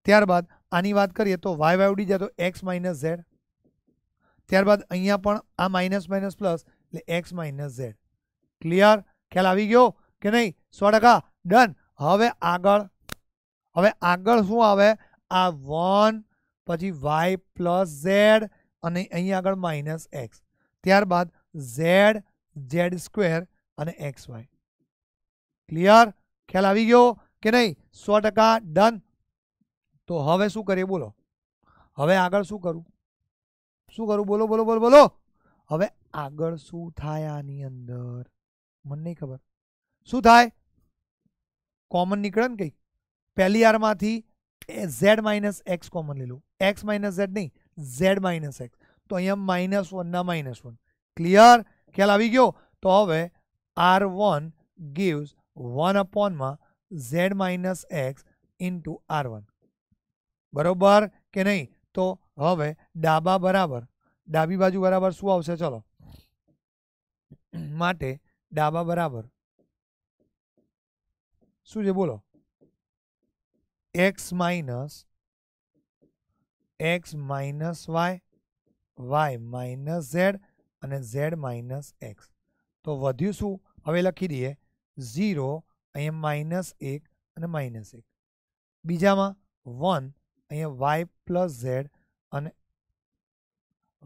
ત્યારબાદ આની વાત કરીએ તો વાય વાય ઉડી જાય તો એક્સ માઇનસ ઝેડ ત્યારબાદ અહીંયા પણ આ માઇનસ માઇનસ પ્લસ એટલે એક્સ માઇનસ ઝેડ ક્લિયર ખેલ આવી ગયો કે નહીં 100% डन હવે આગળ હવે આગળ શું આવે આ 1 પછી y + z અને અહીં આગળ -x ત્યારબાદ z z² અને xy ક્લિયર ખેલ આવી ગયો કે નહીં 100% डन તો હવે શું કરીએ બોલો હવે આગળ શું करू શું करू બોલો બોલો બોલો હવે આગળ શું થાય આની અંદર મનની ખબર સુ થાય કોમન નીકળન કઈ પહેલી આર માંથી z - x કોમન લઈ લઉં x - z નહીં z - x તો અહીંયા -1 ના -1 ક્લિયર ખ્યાલ આવી ગયો તો હવે r1 ગિવ્સ 1 / માં z - x * r1 બરોબર કે નહીં તો હવે ડાબા બરાબર ડાબી બાજુ બરાબર શું આવશે ચલો માટે डामा बराबर सूर्य बोलो x - x - y y - z અને z - x તો વધ્યુ શું હવે લખી દઈએ 0 એ - 1 અને - 1 બીજામાં 1 અહીંયા y + z અને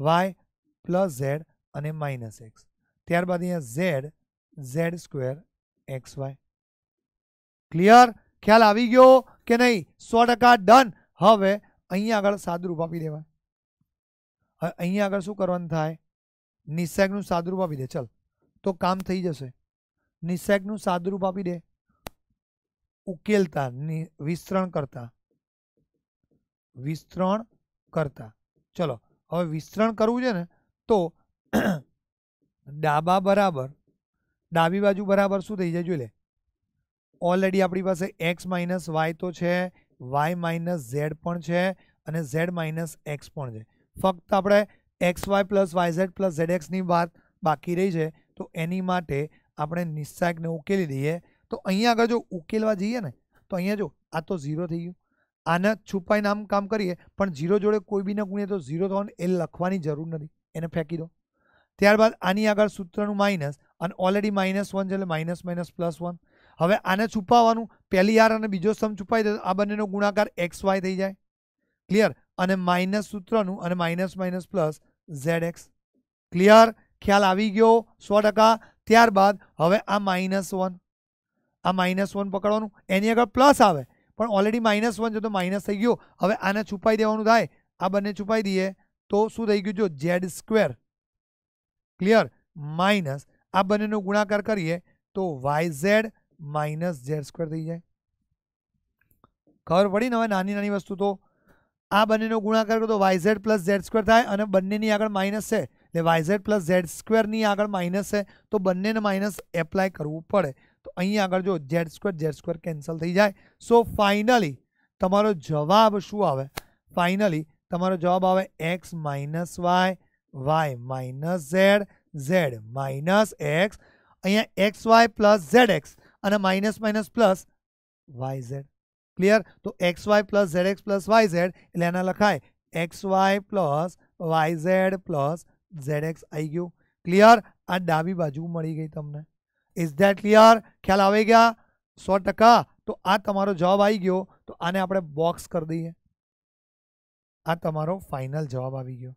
y + z અને - x ત્યાર બાદ અહીંયા z z2 xy क्लियर ख्याल આવી ગયો કે નહીં 100% डन હવે અહીં આગળ સાદુ રૂપ આપી દેવા હવે અહીં આગળ શું કરવાનું થાય નિશાગ નું સાદુ રૂપ આપી દે ચલ તો કામ થઈ જશે નિશાગ નું સાદુ રૂપ આપી દે ઉકેલતા વિસ્તરણ કરતા વિસ્તરણ કરતા ચલો હવે વિસ્તરણ करू जेने तो डाबा बराबर ડાબી બાજુ બરાબર શું થઈ જાય જોઈ લે ઓલરેડી આપણી પાસે એક્સ માઇનસ વાય તો છે વાય માઇનસ ઝેડ પણ છે અને ઝેડ માઇનસ એક્સ પણ છે ફક્ત આપણે X Y plus Y Z plus Z એક્સની વાત બાકી રહી છે તો એની માટે આપણે નિશાકને ઉકેલી દઈએ તો અહીંયા આગળ જો ઉકેલવા જઈએ ને તો અહીંયા જો આ તો ઝીરો થઈ ગયું આને છુપાઈને આમ કામ કરીએ પણ ઝીરો જોડે કોઈ બી ન ગુણીએ તો ઝીરો થવાનું એ લખવાની જરૂર નથી એને ફેંકી દો ત્યારબાદ આની આગળ સૂત્રનું માઇનસ અને ઓલરેડી માઇનસ વન છે એટલે માઇનસ માઇનસ પ્લસ વન હવે આને છુપાવવાનું પહેલી આર અને બીજો સમ છુપાઈ દે આ બંનેનો ગુણાકાર એક્સ વાય થઈ જાય ક્લિયર અને માઇનસ સૂત્રનું અને minus minus plus Z X clear ખ્યાલ આવી ગયો સો ટકા ત્યારબાદ હવે આ માઇનસ વન આ માઇનસ વન પકડવાનું એની આગળ પ્લસ આવે પણ ઓલરેડી માઇનસ વન છે તો માઇનસ થઈ ગયો હવે આને છુપાઈ દેવાનું થાય આ બંને છુપાઈ દઈએ તો શું થઈ ગયું જો ઝેડ સ્ક્વેર क्लियर माइनस આ બંનેનો ગુણાકાર કરીએ તો yz - z2 થઈ જાય ખબર પડી ના હવે નાની નાની વસ્તુ તો આ બંનેનો ગુણાકાર તો yz + z2 થાય અને બંનેની આગળ માઈનસ છે એટલે yz + z2 ની આગળ માઈનસ છે તો બંનેને માઈનસ એપ્લાય કરવું પડે તો અહીં આગળ જો z2 z2 કેન્સલ થઈ જાય સો ફાઇનલી તમારો જવાબ શું આવે ફાઇનલી તમારો જવાબ આવે x - y y - z z - x અહીંયા xy + zx અને --+ yz ક્લિયર તો xy + zx + yz એટલે આને લખાય xy + yz + zx આવી ગયું ક્લિયર આ ડાબી બાજુ મળી ગઈ તમને ઇઝ ધેટ ક્લિયર ખ્યાલ આવશેગા 100% તો આ તમારો જવાબ આવી ગયો તો આને આપણે બોક્સ કરી દઈએ આ તમારો ફાઈનલ જવાબ આવી ગયો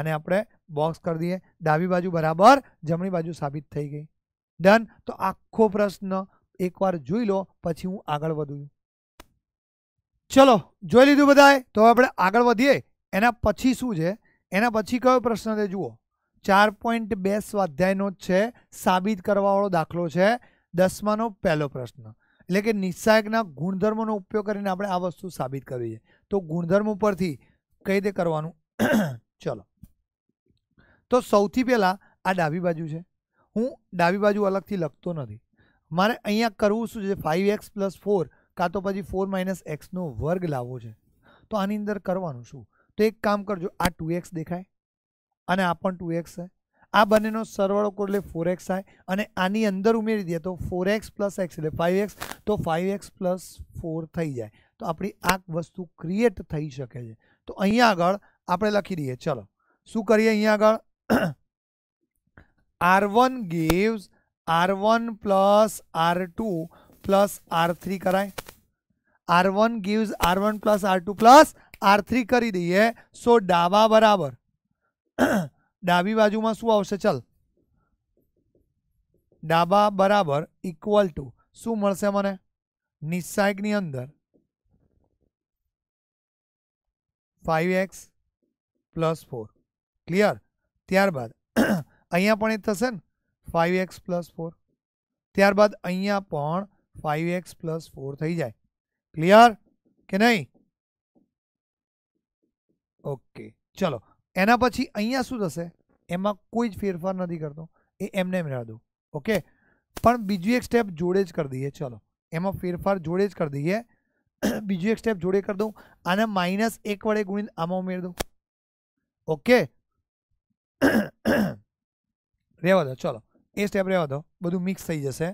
અને આપણે બોક્સ કરી દઈએ ડાબી બાજુ બરાબર જમણી બાજુ સાબિત થઈ ગઈ ડન તો આખો પ્રશ્ન એકવાર જોઈ લો પછી હું આગળ વધું ચલો જોઈ લીધું બધાએ તો આપણે આગળ વધીએ એના પછી શું છે એના પછી કયો પ્રશ્ન તે જુઓ ચાર પોઈન્ટ બે સ્વાધ્યાયનો જ છે સાબિત કરવાવાળો દાખલો છે દસમાનો પહેલો પ્રશ્ન એટલે કે નિસ્સાયકના ગુણધર્મોનો ઉપયોગ કરીને આપણે આ વસ્તુ સાબિત કરવી છે તો ગુણધર્મ ઉપરથી કઈ રીતે કરવાનું ચલો તો સૌથી પહેલાં આ ડાબી બાજુ છે હું ડાબી બાજુ અલગથી લખતો નથી મારે અહીંયા કરવું શું છે ફાઇવ એક્સ પ્લસ ફોર કાં તો પછી ફોર માઇનસ એક્સનો વર્ગ લાવવો છે તો આની અંદર કરવાનું શું તો એક કામ કરજો આ ટુ એક્સ દેખાય અને આ પણ ટુ એક્સ છે આ બંનેનો સરવાળો કરો એટલે ફોર એક્સ થાય અને આની અંદર ઉમેરી દઈએ તો ફોર એક્સ પ્લસ એક્સ એટલે ફાઇવ એક્સ તો ફાઇવ એક્સ પ્લસ ફોર થઈ જાય તો આપણી આ વસ્તુ ક્રિએટ થઈ શકે છે તો અહીંયા આગળ આપણે લખી દઈએ ચલો શું કરીએ અહીંયા આગળ R1 gives R1 plus R2 plus R3 कराएं R1 gives R1 plus R2 plus R3 કરી દઈએ સો ડાબા બરાબર ડાબી બાજુમાં શું આવશે ચલ ડાબા બરાબર ઇક્વલ ટુ શું મળશે મને નિશાયકની અંદર five x plus four clear त्यारबाद अँ थे फाइव एक्स प्लस फोर त्यारबाद अँ फाइव एक्स प्लस फोर थी जाए क्लियर के नही ओके चलो एना पी अ शू एम कोई फेरफार नहीं करते एमने मिला दू ओके बीजू एक स्टेप जोड़े ज कर दी है चलो एम फेरफार जोड़े ज कर दी है बीजू एक स्टेप जोड़े कर दू आने माइनस एक वड़े गुणी आम उमर दू ओके okay? <clears throat> રેવા દો ચલો એ સ્ટેપ રેવા દો બધું મિક્સ થઈ જશે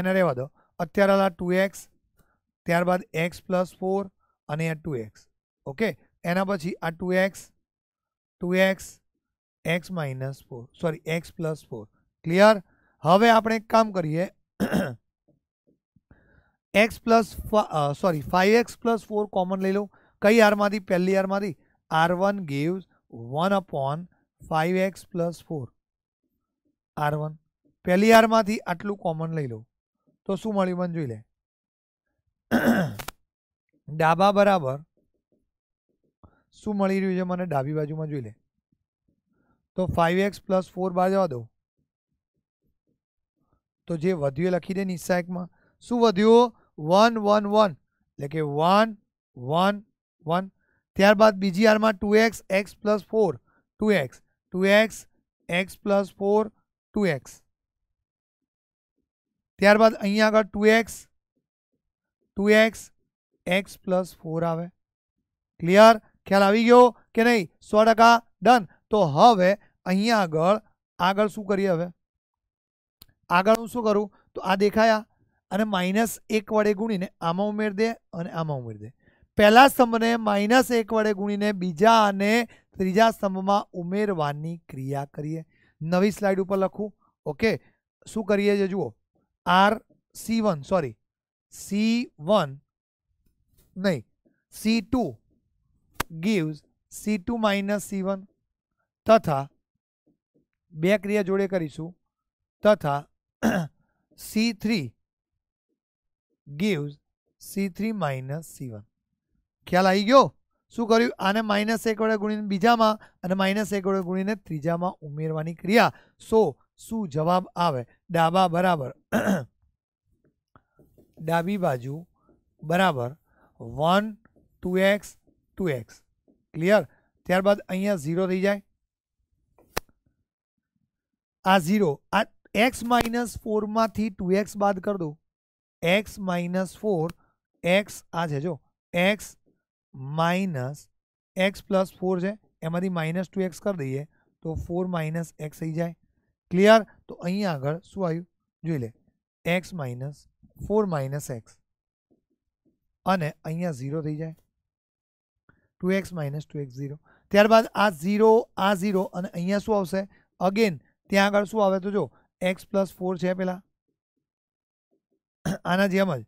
એને રેવા દો અત્યારાલા 2x ત્યારબાદ x + 4 અને આ 2x ઓકે એના પછી આ 2x 2x x - 4 sorry x + 4 clear હવે આપણે એક કામ કરીએ x + સોરી 5x + 4 કોમન લઈ લઉં કઈ આર માંથી પહેલી આર માંથી r1 ગીવ્સ 1 / 5x + 4 r1 پہلی r માંથી આટલું કોમન લઈ લો તો શું મળ્યું મને જોઈ લે ડાબા બરાબર શું મળી રહ્યું છે મને ડાબી બાજુમાં જોઈ લે તો 5x + 4 બાજુવા દો તો જે વધ્યું લખી દે નિશાંકમાં શું વધ્યું 1 1 1 એટલે કે 1 1 1 ત્યારબાદ બીજી r માં 2x x + 4 2x 2x x + 4 2x ત્યારબાદ અહીં આગળ 2x 2x x + 4 આવે ક્લિયર ખ્યાલ આવી ગયો કે નહીં 100% डन તો હવે અહીં આગળ આગળ શું કરી હવે આગળ હું શું करू તો આ દેખાયા અને -1 વડે ગુણીને આમાં ઉમેર દે અને આમાં ઉમેર દે पहला स्तंभ ने -1 વડે ગુણીને બીજા અને ત્રીજા સ્તંભમાં ઉમેરવાની ક્રિયા કરીએ નવી સ્લાઇડ ઉપર લખું ઓકે શું કરીએ છે જુઓ r c1 સોરી c1 નહીં c2 ગિવ્સ c2 - c1 તથા બે ક્રિયા જોડે કરીશું તથા c3 ગિવ્સ c3 - c1 क्या लाइ गयो सु करियो आ ने -1 વડે ગુણીને બીજા માં અને -1 વડે ગુણીને ત્રીજા માં ઉમીરવાની ક્રિયા સો શું જવાબ આવે ડાબા બરાબર ડાબી બાજુ બરાબર 1 2x 2x ક્લિયર ત્યારબાદ અહીંયા 0 થઈ જાય આ 0 આ x - 4 માંથી 2x બાદ કર દો x - 4 x આ છે જો x माइनस x + 4 छे एમાંથી -2x કરી દઈએ તો 4 - x આવી જાય ક્લિયર તો અહીં આગળ શું આવ્યું જોઈ લે x - 4 - x અને અહીંયા 0 થઈ જાય 2x - 2x 0 ત્યારબાદ આ 0 આ 0 અને અહીંયા શું આવશે अगेन ત્યાં આગળ શું આવે તો જો x + 4 છે આ પેલા આના જેમ જ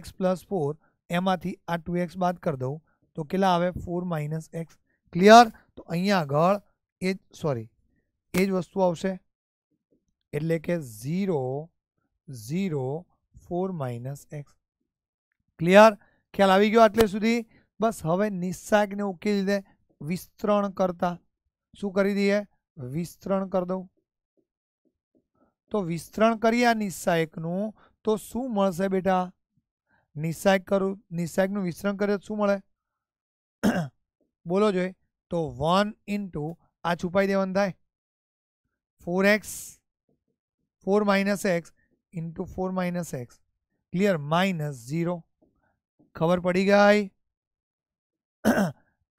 x + 4 એમાંથી આ 2x બાદ કર દો તો કેટલા આવે ફોર માઇનસ એક્સ ક્લિયર તો અહીંયા આગળ એ જ સોરી એ જ વસ્તુ આવશે એટલે કે zero zero four minus x clear ખ્યાલ આવી ગયો આટલે સુધી બસ હવે નિશાકને ઉકેલી દે વિસ્તરણ કરતા શું કરી દઈએ વિસ્તરણ કરી દઉં તો વિસ્તરણ કરીએ આ નિશાયકનું તો શું મળશે બેટા નિશાયક કરું નિશાયકનું વિસ્તરણ કરીએ શું મળે बोलो जो तो 1 * आ छुपा ही दे वन था 4x 4 - x * 4 - x clear minus 0 खबर पड़ी गई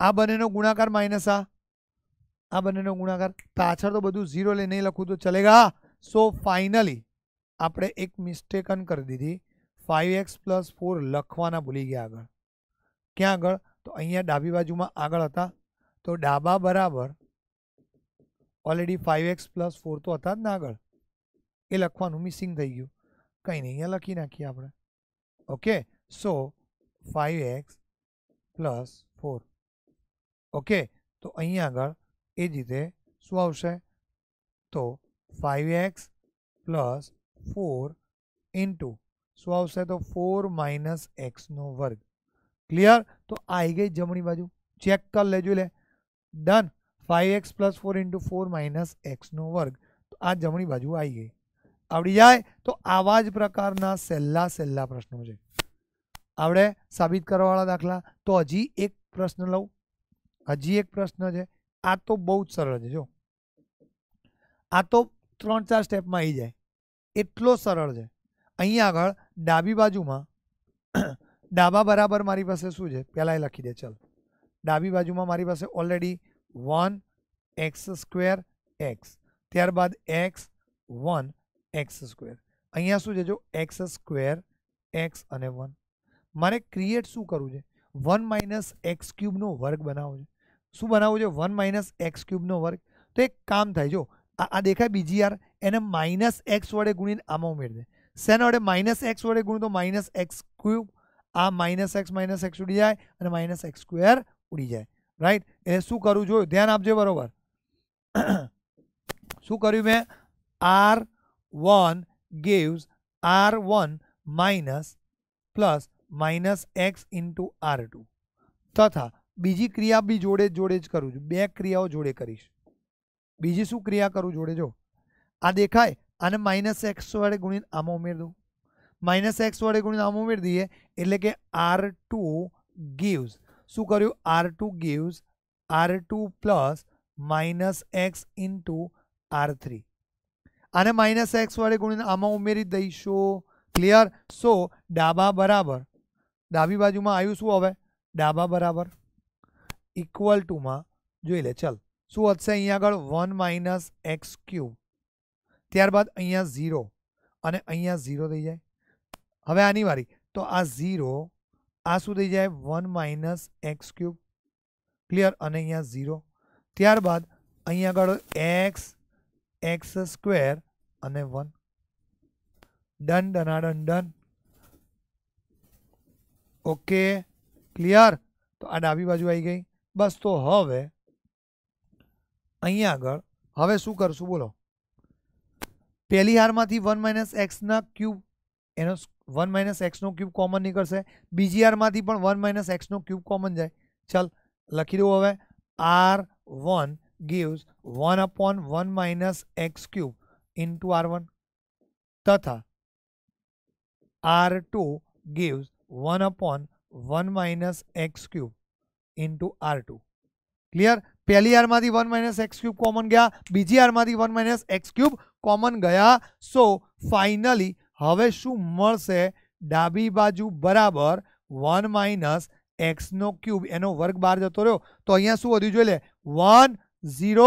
आ बननेનો ગુણાકાર માઈનસ આ આ बननेનો ગુણાકાર તાછર તો બધું 0 લઈ લઈ લખું તો ચલેગા સો ફાઇનલી આપણે એક મિસ્ટેકન કરી દીધી 5x + 4 લખવાના ભૂલી ગયા અગળ કે અગળ તો અહીંયા ડાબી બાજુમાં આગળ હતા તો ડાબા બરાબર ઓલરેડી 5x + 4 તો હતા જ ને આગળ એ લખવાનું મિસિંગ થઈ ગયું કંઈ નહીં અહીંયા લખી નાખી આપણે ઓકે સો 5x + 4 ઓકે તો અહીંયા આગળ એ જ રીતે શું આવશે તો 5x + 4 * શું આવશે તો 4 - x નો વર્ગ क्लियर तो आ गई जमणी बाजू चेक कर ले जो ले डन 5x + 4 * 4 - x નો વર્ગ તો આ જમણી બાજુ આવી ગઈ આવડી જાય તો આવાજ પ્રકારના સેલ્લા સેલ્લા પ્રશ્નો છે આવડે સાબિત કરવાવાળા દાખલા તો અજી એક પ્રશ્ન લઉં અજી એક પ્રશ્ન છે આ તો બહુત સરળ છે જો આ તો 3 4 સ્ટેપમાં આવી જાય એટલો સરળ છે અહીં આગળ ડાબી બાજુમાં डाबा बराबर मारी पासे શું છે પહેલા એ લખી દે ચાલ ડાબી બાજુમાં મારી પાસે ઓલરેડી 1 x² x ત્યારબાદ x 1 x² અહીંયા શું છે જો x² x અને 1 મને ક્રિએટ શું કરવું છે 1 - x³ નો વર્ગ બનાવવો છે શું બનાવવો છે 1 - x³ નો વર્ગ તો એક કામ થાય જો આ આ દેખાય બીજી આર એને -x વડે ગુણ આમ આવે એટલે seno વડે -x વડે ગુણ તો -x³ આ માઇનસ એક્સ માઇનસ એક્સ ઉડી જાય અને માઇનસ એક્સ સ્ક્વેર ઉડી જાય રાઈટ એટલે શું કરવું જોયું ધ્યાન આપજો બરાબર <clears throat> શું કર્યું મેં R one gives R one minus plus minus x into R two તથા બીજી ક્રિયા બી જોડે જોડે જ કરું છું બે ક્રિયાઓ જોડે કરીશ બીજી શું ક્રિયા કરું જોડે જો આ દેખાય આને માઇનસ એક્સ વડે ગુણીને આમાં ઉમેર દઉં માઇનસ એક્સ વડે આમ ઉમેરી દઈએ એટલે કે આર ટુ ગીવ્સ શું કર્યું R two gives R two plus minus x into R three આને માઇનસ એક્સ વડે ગુણીને આમાં ઉમેરી દઈશું ક્લિયર સો ડાબા બરાબર ડાબી બાજુમાં આવ્યું શું હવે ડાબા બરાબર ઇક્વલ ટુમાં જોઈ લે ચલ શું વધશે અહીંયા આગળ વન માઇનસ એક્સ ક્યુબ ત્યારબાદ અહીંયા ઝીરો અને અહીંયા ઝીરો થઈ જાય હવે આની વારી તો આ 0 આ સુધાઈ જાય 1 - x³ ક્લિયર અને અહીંયા 0 ત્યારબાદ અહીં આગળ x x² અને 1 ડન ડનાડન ડન ઓકે ક્લિયર તો આ ડાબી બાજુ આવી ગઈ બસ તો હવે અહીં આગળ હવે શું કરશું બોલો પહેલી હારમાંથી 1 - x ના ક્યુબ એનો वन माइनस एक्स नो क्यूब कॉमन निकल से बीजी आर में one minus x cube common जाए चल लखी दू हमें R one gives one upon one minus x cube into R one तथा R two give one upon one minus x cube into R two clear पहली R में one minus x cube common गया बीजी R में one minus x cube common गया so finally અવે શું મળશે ડાબી બાજુ બરાબર 1 - x નો ક્યુબ એનો વર્ગ બહાર જતો રહ્યો તો અહીંયા શું હોવું જોઈએ લે 1 0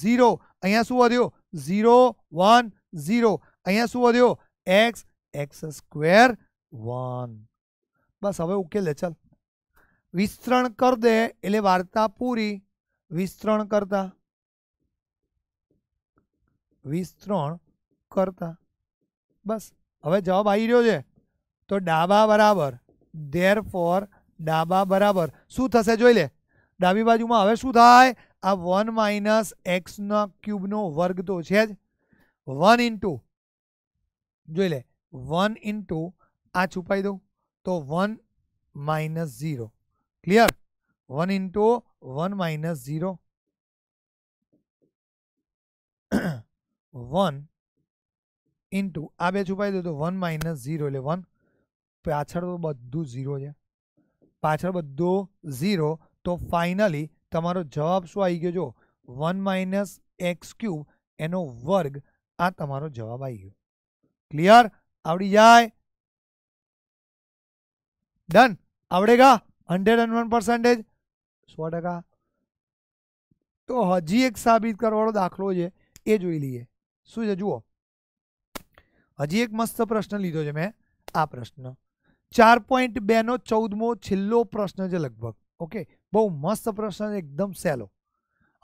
0 અહીંયા શું હોવું જોઈએ 0 1 0 અહીંયા શું હોવું જોઈએ x x² 1 બસ હવે ઉકેલે ચાલ વિસ્તરણ કર દે એટલે વાર્તા પૂરી વિસ્તરણ કરતા વિસ્તરણ કરતા બસ અવે જવાબ આવી રહ્યો છે તો ડાબા બરાબર ધેરફોર ડાબા બરાબર શું થશે જોઈ લે ડાબી બાજુમાં હવે શું થાય આ 1 - x નો ક્યુબ નો વર્ગ તો છે જ 1 * જોઈ લે 1 * આ છુપાઈ દો તો 1 - 0 ક્લિયર 1 * 1 - 0 1 into आवेच उपाय देतो 1 - 0 ले 1 પાછળ બધું 0 છે પાછળ બધું 0 તો ફાઇનલી તમારો જવાબ શું આવી ગયો જો 1 - x³ એનો વર્ગ આ તમારો જવાબ આવી ગયો ક્લિયર આવડી જાય डन આવડેગા 101% 100% તો હજી એક સાબિત કરવાનો દાખલો છે એ જોઈ લઈએ શું જોજો અહીં એક મસ્ત પ્રશ્ન લીધો છે મે આ પ્રશ્ન 4.2 નો 14મો છેલ્લો પ્રશ્ન છે લગભગ ઓકે બહુ મસ્ત પ્રશ્ન એકદમ સેલો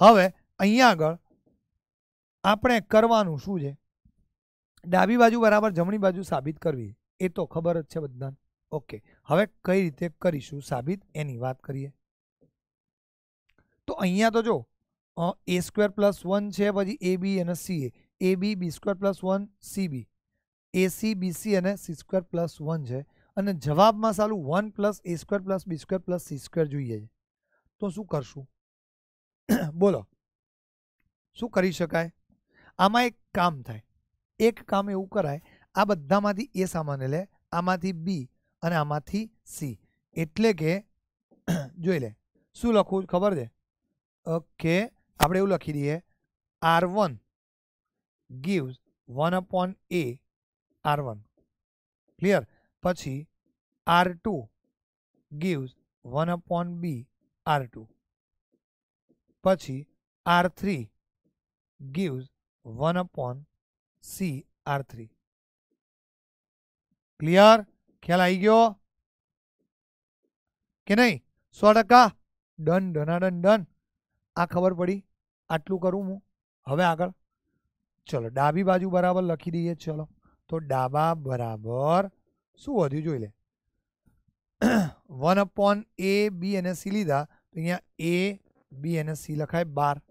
હવે અહીં આગળ આપણે કરવાનું શું છે ડાબી બાજુ બરાબર જમણી બાજુ સાબિત કરવી એ તો ખબર જ છે બધાને ઓકે હવે કઈ રીતે કરીશું સાબિત એની વાત કરીએ તો અહીંયા તો જો a² + 1 છે પછી ab અને ca ab b² + 1 cb a c b c અને c સ્ક્વેર + 1 છે અને જવાબમાં સાલું 1 + a square + b square + c square જોઈએ તો શું કરશું બોલો શું કરી શકાય આમાં એક કામ થાય એક કામ એવું કરાય આ બધામાંથી a સામાન લે આમાંથી b અને આમાંથી c એટલે કે જોઈ લે શું લખું ખબર છે ઓકે આપણે એવું લખી દઈએ r1 gives 1 / a R one clear પછી R two gives one upon b R two પછી R three gives one upon c R three clear ખ્યાલ આવી ગયો કે નહીં સો ટકા ડન ડનાડન ડન આ ખબર પડી આટલું કરું હું હવે આગળ ચલો ડાબી બાજુ બરાબર લખી દઈએ ચલો કો ડાબા બરાબર શું વધ્યું જોઈ લે 1 / a b અને c લીધા તો અહીંયા a b અને c લખાય 12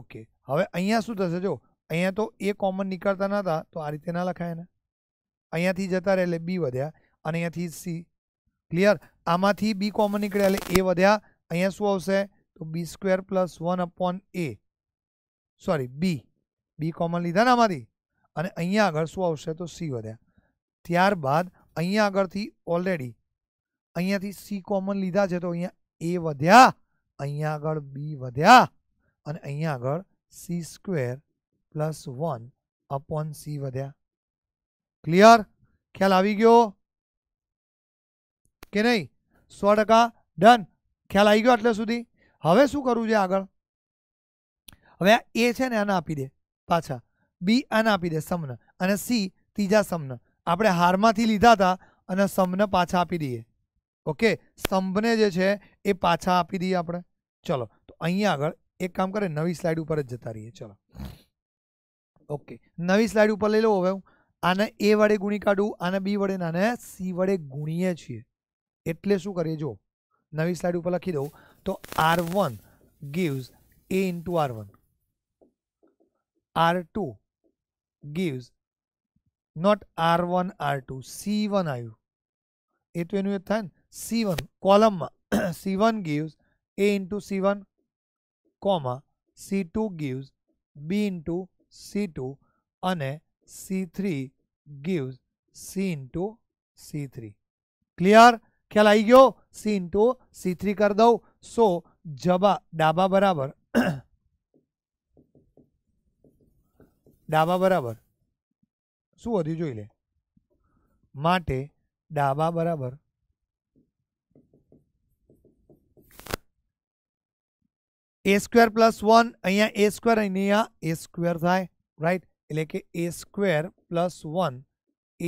ઓકે હવે અહીંયા શું થશે જો અહીંયા તો a કોમન નિકાർത്തના હતા તો આ રીતે ના લખાય ને અહીંયાથી જતા રહે લે b વધ્યા અને અહીંયાથી c ક્લિયર આમાંથી b કોમન નીકળે એટલે a વધ્યા અહીંયા શું આવશે તો b² + 1 / a sorry b b common લીધા ને આમાંથી અને અહીંયા આગળ શું આવશે તો c વધ્યા ત્યારબાદ અહીંયા આગળથી ઓલરેડી અહીંયાથી c કોમન લીધા છે તો અહીંયા a વધ્યા અહીંયા આગળ b વધ્યા અને અહીંયા આગળ c² + 1 / c વધ્યા ક્લિયર ખ્યાલ આવી ગયો કે નહીં 100% डन ખ્યાલ આવી ગયો એટલે સુધી હવે શું करू제 આગળ હવે a છે ને આના આપી દે પાછા બી અન આપી દે સમન અને સી ત્રીજા સમન આપણે હારમાંથી લીધા હતા અને સમન પાછા આપી દઈએ ઓકે સ્તંભને જે છે એ પાછા આપી દઈએ આપણે ચલો તો અહીંયા આગળ એક કામ કરે નવી સ્લાઇડ ઉપર જ જતા રહીએ ચલો ઓકે નવી સ્લાઇડ ઉપર લઈ લો હવે હું આને એ વડે ગુણી કાઢું આને બી વડે નાને સી વડે ગુણીએ છીએ એટલે શું કરીએ જો નવી સ્લાઇડ ઉપર લખી દઉં તો R one gives a into R one R two gives not R1, R2, C1 આવ્યું એ તો એનું એ થાય ને C1 કોલમમાં C1 gives A into C1 comma C2 gives B into C2 અને C3 gives C into C3 clear ખ્યાલ આવી ગયો C into C3 કરી દઉં સો જબા ડાબા બરાબર डाबा बराबर શું વધી જોઈ લે માટે ડાબા બરાબર a^2 + 1 અહીંયા a^2 અહીંયા a^2 થાય રાઈટ એટલે કે a^2 + 1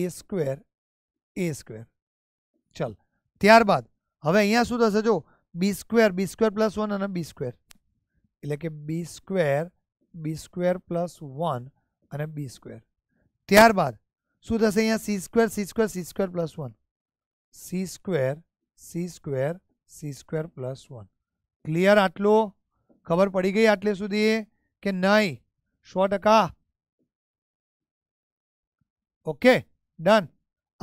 a^2 a^2 ચાલ ત્યારબાદ હવે અહીંયા શું થશે જો b^2 b^2 + 1 અને b^2 એટલે કે b^2 b^2 + 1 r b square ત્યાર બાદ સુધસ અહીંયા c² c² c² + 1 c² c² c² + 1 clear આટલો ખબર પડી ગઈ આટલે સુધી કે નઈ 100% ઓકે डन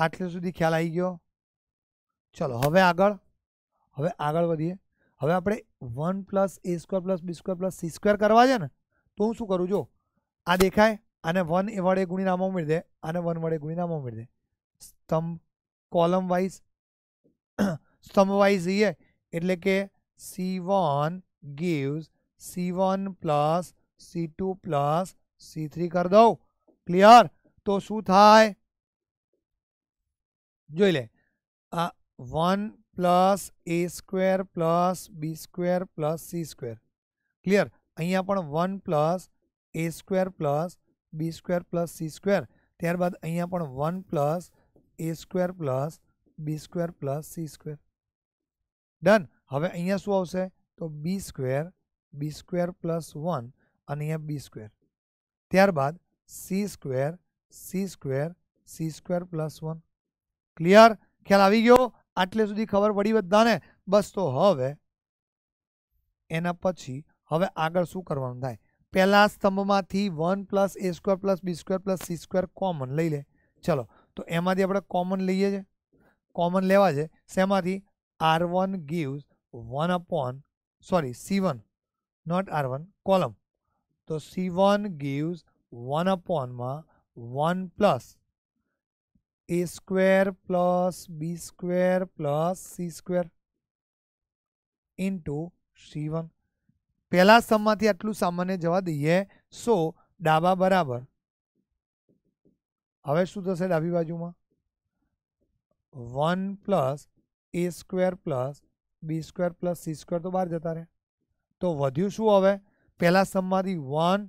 આટલે સુધી ખ્યાલ આવી ગયો ચલો હવે આગળ હવે આગળ વધીએ હવે આપણે 1 + a² + b² + c² કરવા છે ને તો હું શું કરું જો આ દેખાય અને 1 વડે ગુણામાં મળે છે અને 1 વડે ગુણામાં મળે છે સ્તંભ કોલમ વાઇઝ સ્તંભ વાઇઝ યે એટલે કે c1 gives c1 + c2 + c3 કર દો ક્લિયર તો શું થાય જોઈ લે a 1 + a² + b² + c² clear અહીંયા પણ 1 + a² + b2 + c2 ત્યારબાદ અહીંયા પણ 1 + a2 + b2 + c2 डन હવે અહીંયા શું આવશે તો b2 b2 + 1 અને અહીંયા b2 ત્યારબાદ c2 c2 c2 + 1 ક્લિયર ખ્યાલ આવી ગયો આટલે સુધી ખબર પડી બધાને બસ તો હવે એના પછી હવે આગળ શું કરવાનું થાય पहला स्तंभ में थी one plus a square plus b square plus c square common लई ले चलो तो एम आप कॉमन लीए कॉमन लेवा R one gives one upon sorry C one not R one column तो C one gives one upon में one plus a square plus b square plus c square into C one पहला सम्म आदी अटलू सामान्य जवा दइए 100 डाबा बराबर હવે શું થશે ડાબી બાજુમાં 1 + a² + b² + c² તો બહાર જતારે તો વધ્યું શું હવે पहिला सम्માંથી 1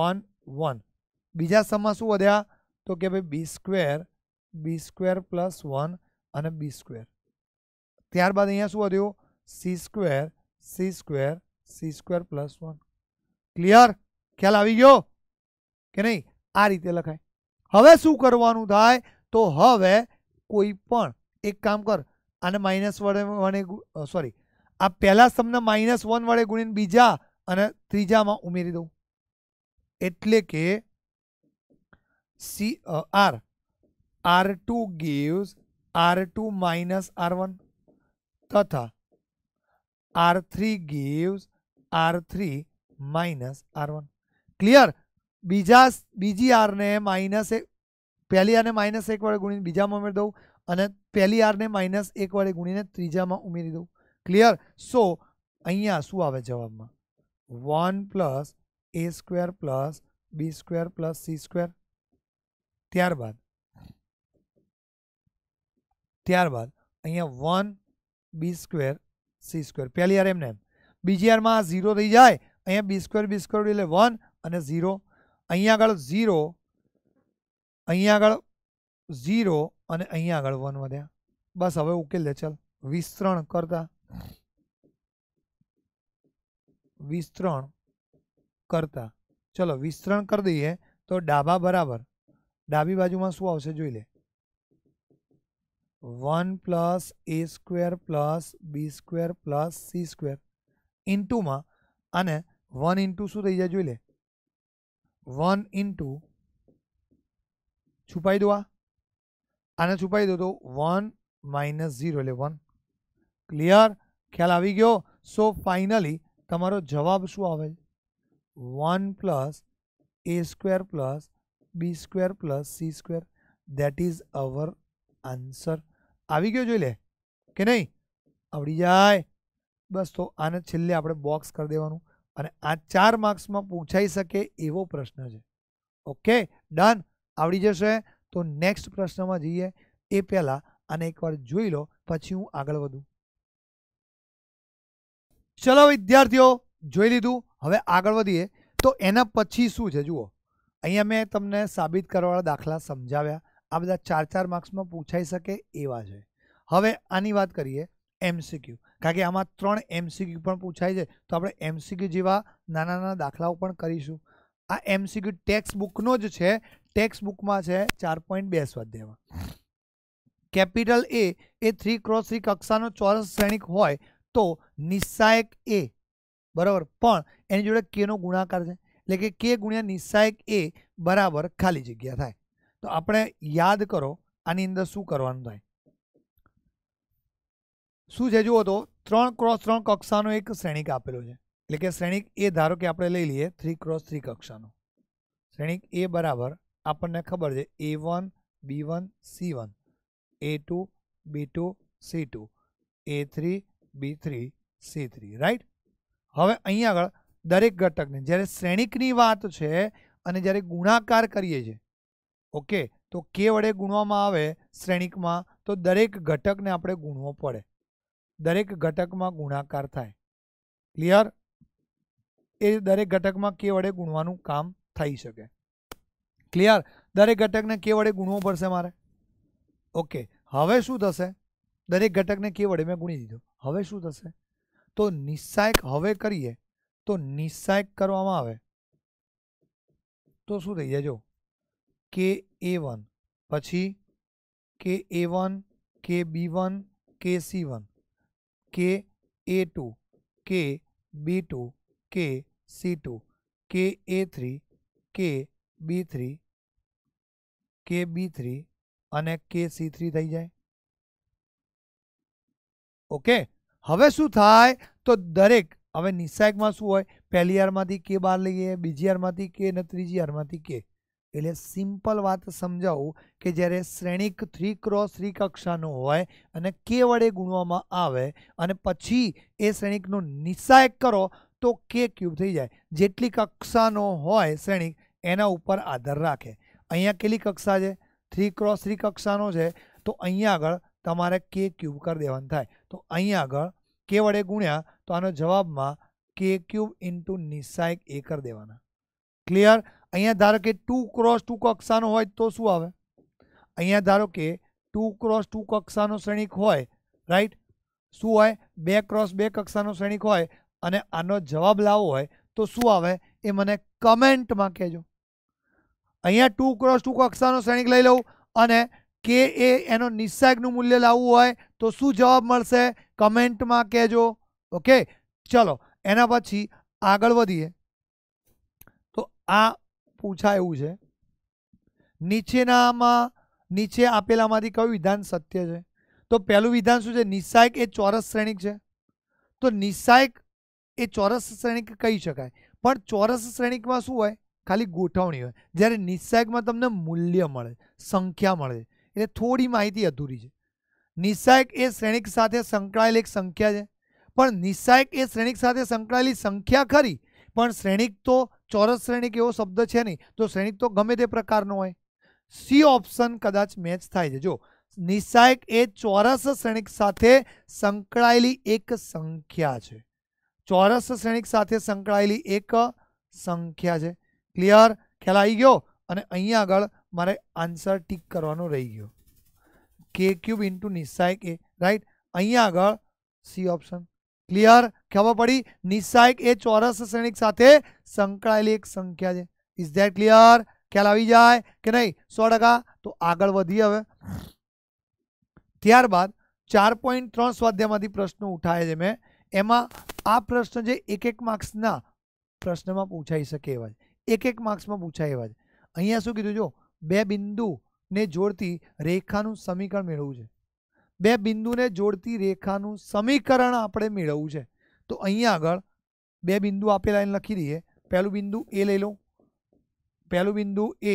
1 1 બીજા सम्માં શું વધ્યા તો કે ભાઈ b² b² + 1 અને b² ત્યારબાદ અહીંયા શું વધ્યું c² c² c square plus one clear ખ્યાલ આવી ગયો કે નહીં આ રીતે લખાય હવે શું કરવાનું થાય તો હવે કોઈ પણ એક કામ કર આને માઇનસ વડે વડે સોરી આ પહેલા સ્તંભને માઇનસ વન વડે ગુણીને બીજા અને ત્રીજામાં ઉમેરી દઉં એટલે કે see R R two gives R two minus R one તથા R three gives R three minus R one clear બીજા બીજી આરને માઇનસ એક પહેલી આરને માઇનસ એક વડે ગુણીને બીજામાં ઉમેરી દઉં અને પહેલી આરને માઇનસ એક વડે ગુણીને ત્રીજામાં ઉમેરી દઉં ક્લિયર સો અહીંયા શું આવે જવાબમાં one plus a square plus b square plus c square ત્યારબાદ ત્યારબાદ અહીંયા one b square C square પહેલી યાર એમને એમ b g r માં 0 રહી જાય અહિયાં b સ્ક્વેર b સ્ક્વેર એટલે 1 અને 0 અહીં આગળ 0 અહીં આગળ 0 અને અહીં આગળ 1 વડે બસ હવે ઓકે લે ચાલ વિસ્તરણ કરતા વિસ્તરણ કરતા ચલો વિસ્તરણ કરી દઈએ તો ડાબા બરાબર ડાબી બાજુમાં શું આવશે જોઈ લે 1 + a² + b² + c² इनटू मां आने 1 * सु रह जा જોઈ લે 1 * છુપાઈ દો આ આને છુપાઈ દો તો 1 - 0 = 1 ક્લિયર ખ્યાલ આવી ગયો સો ફાઇનલી તમારો જવાબ શું આવે 1 + a² + b² + c² that is our answer આવી ગયો જોઈ લે કે નહીં આવડી જાય બસ તો આને છેલ્લે આપણે બોક્સ કરી દેવાનું અને આ ચાર માર્ક્સમાં પૂછાઈ શકે એવો પ્રશ્ન છે ઓકે ડન આવડી જશે તો નેક્સ્ટ પ્રશ્નમાં જઈએ એ પહેલાં આને એકવાર જોઈ લો પછી હું આગળ વધું ચલો વિદ્યાર્થીઓ જોઈ લીધું હવે આગળ વધીએ તો એના પછી શું છે જુઓ અહીંયા મેં તમને સાબિત કરવાવાળા દાખલા સમજાવ્યા આ બધા ચાર ચાર માર્ક્સમાં પૂછાઈ શકે એવા છે હવે આની વાત કરીએ एमसीक्यू કારણ કે 아마 3 एमसीक्यू પણ પૂછાઈ જાય તો આપણે एमसीक्यू જેવા નાના ના દાખલાઓ પણ કરીશું આ एमसीक्यू ટેક્સ બુક નો જ છે ટેક્સ બુક માં છે 4.2 સ્વાધ્યાયમાં કેપિટલ a એ 3 क्रॉस 3 કક્ષાનો ચોરસ શ્રેણિક હોય તો નિસાયક a બરાબર પણ એની જોડે k નો ગુણાકાર છે એટલે કે k * નિસાયક a બરાબર ખાલી જગ્યા થાય તો આપણે યાદ કરો આની અંદર શું કરવાનું હોય શું છે જુઓ તો ત્રણ ક્રોસ ત્રણ કક્ષાનો એક શ્રેણીક આપેલો છે એટલે કે શ્રેણીક એ ધારો કે આપણે લઈ લઈએ થ્રી ક્રોસ થ્રી કક્ષાનો શ્રેણીક એ બરાબર આપણને ખબર છે a one b one c one a two b two c two a three b three c three right હવે અહીં આગળ દરેક ઘટકને જ્યારે શ્રેણીકની વાત છે અને જ્યારે ગુણાકાર કરીએ છીએ ઓકે તો કે વડે ગુણવામાં આવે શ્રેણીકમાં તો દરેક ઘટકને આપણે ગુણવો પડે દરેક ઘટકમાં ગુણાકાર થાય ક્લિયર એ દરેક ઘટકમાં કે વડે ગુણવાનું કામ થઈ શકે ક્લિયર દરેક ઘટકને કે વડે ગુણવો પડશે મારે ઓકે હવે શું થશે દરેક ઘટકને કે વડે મે ગુણી દીધો હવે શું થશે તો નિસાયક હવે કરીએ તો નિસાયક કરવામાં આવે તો શું રહી જાજો કે a1 પછી કે a1 k b1 k c1 के ए2 के बी2 के सी2 के ए3 के बी3 के बी3 અને કે સી3 થઈ જાય ઓકે હવે શું થાય તો દરેક હવે નિસાયકમાં શું હોય પહેલી આરમાંથી કે બહાર લઈ લે બીજી આરમાંથી કે ને ત્રીજી આરમાંથી કે એલે સિમ્પલ વાત સમજાવ કે જ્યારે શ્રેણિક 3 ક્રોસ 3 કક્ષાનો હોય અને કે વડે ગુણવામાં આવે અને પછી એ શ્રેણિકનો નિસાયક કરો તો કે ક્યુબ થઈ જાય જેટલી કક્ષાનો હોય શ્રેણિક એના ઉપર આધાર રાખે અહિયાં કેટલી કક્ષા છે 3 ક્રોસ 3 કક્ષાનો છે તો અહિયાં આગળ તમારે કે ક્યુબ કરી દેવાનું થાય તો અહિયાં આગળ કે વડે ગુણ્યા તો આનો જવાબમાં કે ક્યુબ * નિસાયક એ કરી દેવાના ક્લિયર અહીંયા ધારો કે 2 ક્રોસ 2 કક્ષાઓનો હોય તો શું આવે અહીંયા ધારો કે 2 ક્રોસ 2 કક્ષાઓનો શ્રેણિક હોય રાઈટ શું હોય 2 ક્રોસ 2 કક્ષાઓનો શ્રેણિક હોય અને આનો જવાબ લાવવો હોય તો શું આવે એ મને કમેન્ટમાં કહેજો અહીંયા 2 ક્રોસ 2 કક્ષાઓનો શ્રેણિક લઈ લઉં અને કે એનો નિસાગનું મૂલ્ય લાવવું હોય તો શું જવાબ મળશે કમેન્ટમાં કહેજો ઓકે ચલો એના પછી આગળ વધીએ તો આ પૂછાય એવું છે નીચેનામાં નીચે આપેલામાંથી કયું વિધાન સત્ય છે તો પહેલું વિધાન શું છે નિસાયક એ ચોરસ શ્રેણિક છે તો નિસાયક એ ચોરસ શ્રેણિક કહી શકાય પણ ચોરસ શ્રેણિકમાં શું હોય ખાલી ગોઠવણી હોય જ્યારે નિસાયકમાં તમને મૂલ્ય મળે સંખ્યા મળે એટલે થોડી માહિતી અધૂરી છે નિસાયક એ શ્રેણિક સાથે સંકળાયેલી એક સંખ્યા છે પણ નિસાયક એ શ્રેણિક સાથે સંકળાયેલી સંખ્યા ખરી પણ શ્રેણિક તો ચોરસ શ્રેણિક એવો શબ્દ છે નહીં તો શ્રેણિક તો ગમે તે પ્રકારનો હોય સી ઓપ્શન કદાચ મેચ થાય છે જો નિશાયક એ ચોરસ શ્રેણિક સાથે સંકળાયેલી એક સંખ્યા છે ચોરસ શ્રેણિક સાથે સંકળાયેલી એક સંખ્યા છે ક્લિયર ખ્યાલ આવી ગયો અને અહીંયા આગળ મારે આન્સર ટીક કરવાનો રહી ગયો કે ક્યુબ ઇન્ટુ નિશાયક એ રાઈટ અહીંયા આગળ સી ઓપ્શન ક્લિયર ખ્યાવા પડી નિસાયક એ ચોરસ શ્રેણિક સાથે સંકળાયેલી એક સંખ્યા છે ઇસ ધેટ ક્લિયર કે લાવી જાય કે નહીં 100% તો આગળ વધીએ હવે ત્યારબાદ 4.3 સ્વાધ્યાયમાંથી પ્રશ્નો ઉઠાય છે મે એમાં આ પ્રશ્ન જે એક એક માર્ક્સ ના પ્રશ્નમાં પૂછાઈ શકે હોય એક એક માર્ક્સમાં પૂછાઈ એવા છે અહીંયા શું કીધું જો બે બિંદુ ને જોરથી રેખાનું સમીકરણ મેળવવું છે બે બિંદુને જોરથી રેખાનું સમીકરણ આપણે મેળવવું છે તો અહીંયા આગળ બે બિંદુ આપેલા એને લખી દઈએ પહેલું બિંદુ એ લઈ લો પહેલું બિંદુ એ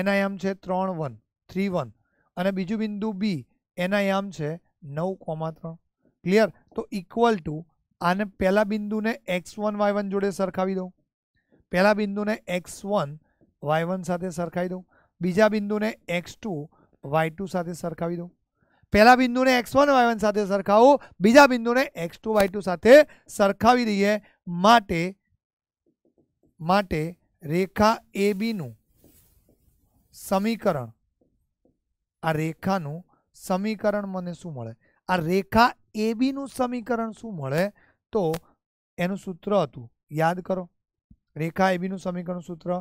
એના એમ છે ત્રણ વન થ્રી વન અને બીજું બિંદુ બી એના એમ છે નવ કોમા ત્રણ ક્લિયર તો ઇક્વલ ટુ આને પહેલાં બિંદુને એક્સ વન વાય વન જોડે સરખાવી દઉં પહેલાં બિંદુને એક્સ વન વાય વન સાથે સરખાવી દઉં બીજા બિંદુને એક્સ ટુ વાય ટુ સાથે સરખાવી દઉં પહેલા બિંદુને x1 y1 સાથે સરખાઓ બીજા બિંદુને x2 y2 સાથે સરખાવી દઈએ માટે માટે રેખા AB નું સમીકરણ આ રેખાનું સમીકરણ મને શું મળે આ રેખા AB નું સમીકરણ શું મળે તો એનું સૂત્ર હતું યાદ કરો રેખા AB નું સમીકરણનું સૂત્ર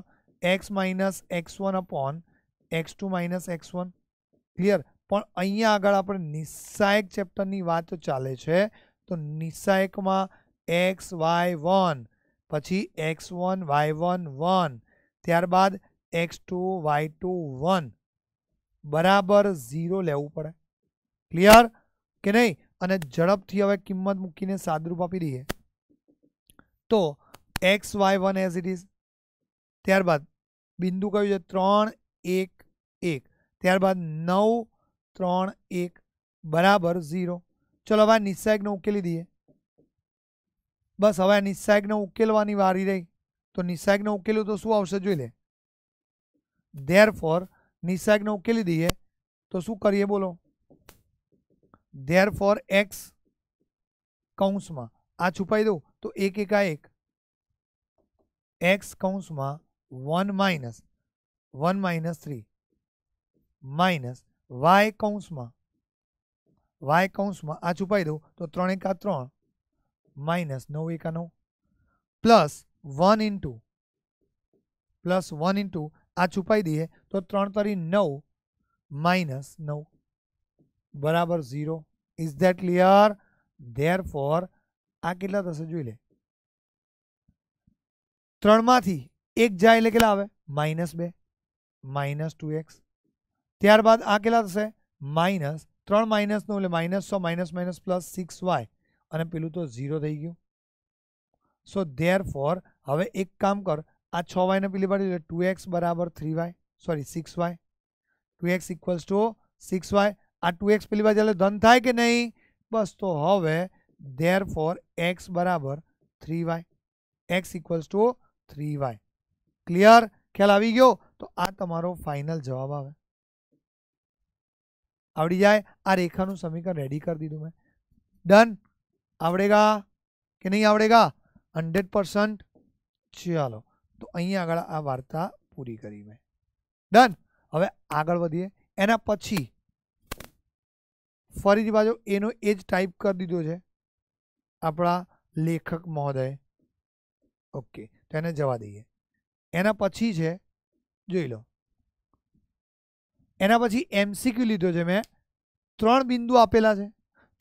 x - x1 / x2 - x1 clear પણ અહીંયા આગળ આપણે નિસાયક ચેપ્ટરની વાત ચાલે છે તો નિસાયકમાં xy1 પછી x1 y1 1 ત્યારબાદ x2 y2 1 = 0 લેવું પડે ક્લિયર કે નહીં અને ઝડપથી હવે કિંમત મૂકીને સાદુરૂપ આપી દઈએ તો xy1 એઝ ઇટ ઇઝ ત્યારબાદ બિંદુ કયું છે 3 1 1 ત્યારબાદ 9 ત્રણ એક બરાબર ઝીરો ચલો હવે આ નિસ્સાયકને ઉકેલી દઈએ બસ હવે આ નિસ્સાયકને ઉકેલવાની વારી રહી તો નિસ્સાયકને ઉકેલ્યું તો શું આવશે જોઈ લે ધેર ફોર નિસ્સાયકને ઉકેલી દઈએ તો શું કરીએ બોલો ધેર ફોર એક્સ કૌંસમાં આ છુપાઈ દઉં તો એક એકા એક એક્સ કૌંસમાં one minus one minus three minus y कौंस में वाय कौंस में आ छुपाई दू तो त्र एक त्र माइनस नौ एक नौ plus one into plus one into आ छुपाई दिए तो त्र तरी नौ माइनस नौ बराबर zero is that clear therefore आ के जी ले त्रमा एक जाए के माइनस बे माइनस टू एक्स ્યાર બાદ આ કેલે થશે માઈનસ 3 માઈનસ નો એટલે માઈનસ સો માઈનસ માઈનસ પ્લસ 6y અને પેલું તો 0 થઈ ગયું સો ધેરફોર હવે એક કામ કર આ 6y ને પેલી બાજુ એટલે 2x = 3y sorry 6y 2x = 6y આ 2x પેલી બાજુ એટલે ધન થાય કે નહીં બસ તો હવે therefore x = 3y x = 3y clear ખ્યાલ આવી ગયો તો આ તમારો ફાઇનલ જવાબ આવે અબ રિઆ એ આરેખા નું સમીકરણ રેડી કરી દીધું મે डन આવડેગા કે નહીં આવડેગા 100% ચાલો તો અહીંયા આગળ આ વાર્તા પૂરી કરી મે डन હવે આગળ વધીએ એના પછી ફરીથી બાજુ એ નો એજ ટાઇપ કરી દીધો છે આપડા લેખક મહોદય ઓકે તને જવા દઈએ એના પછી છે જોઈ લો એના પછી એમસીક્યુ લીધો છે મેં ત્રણ બિંદુ આપેલા છે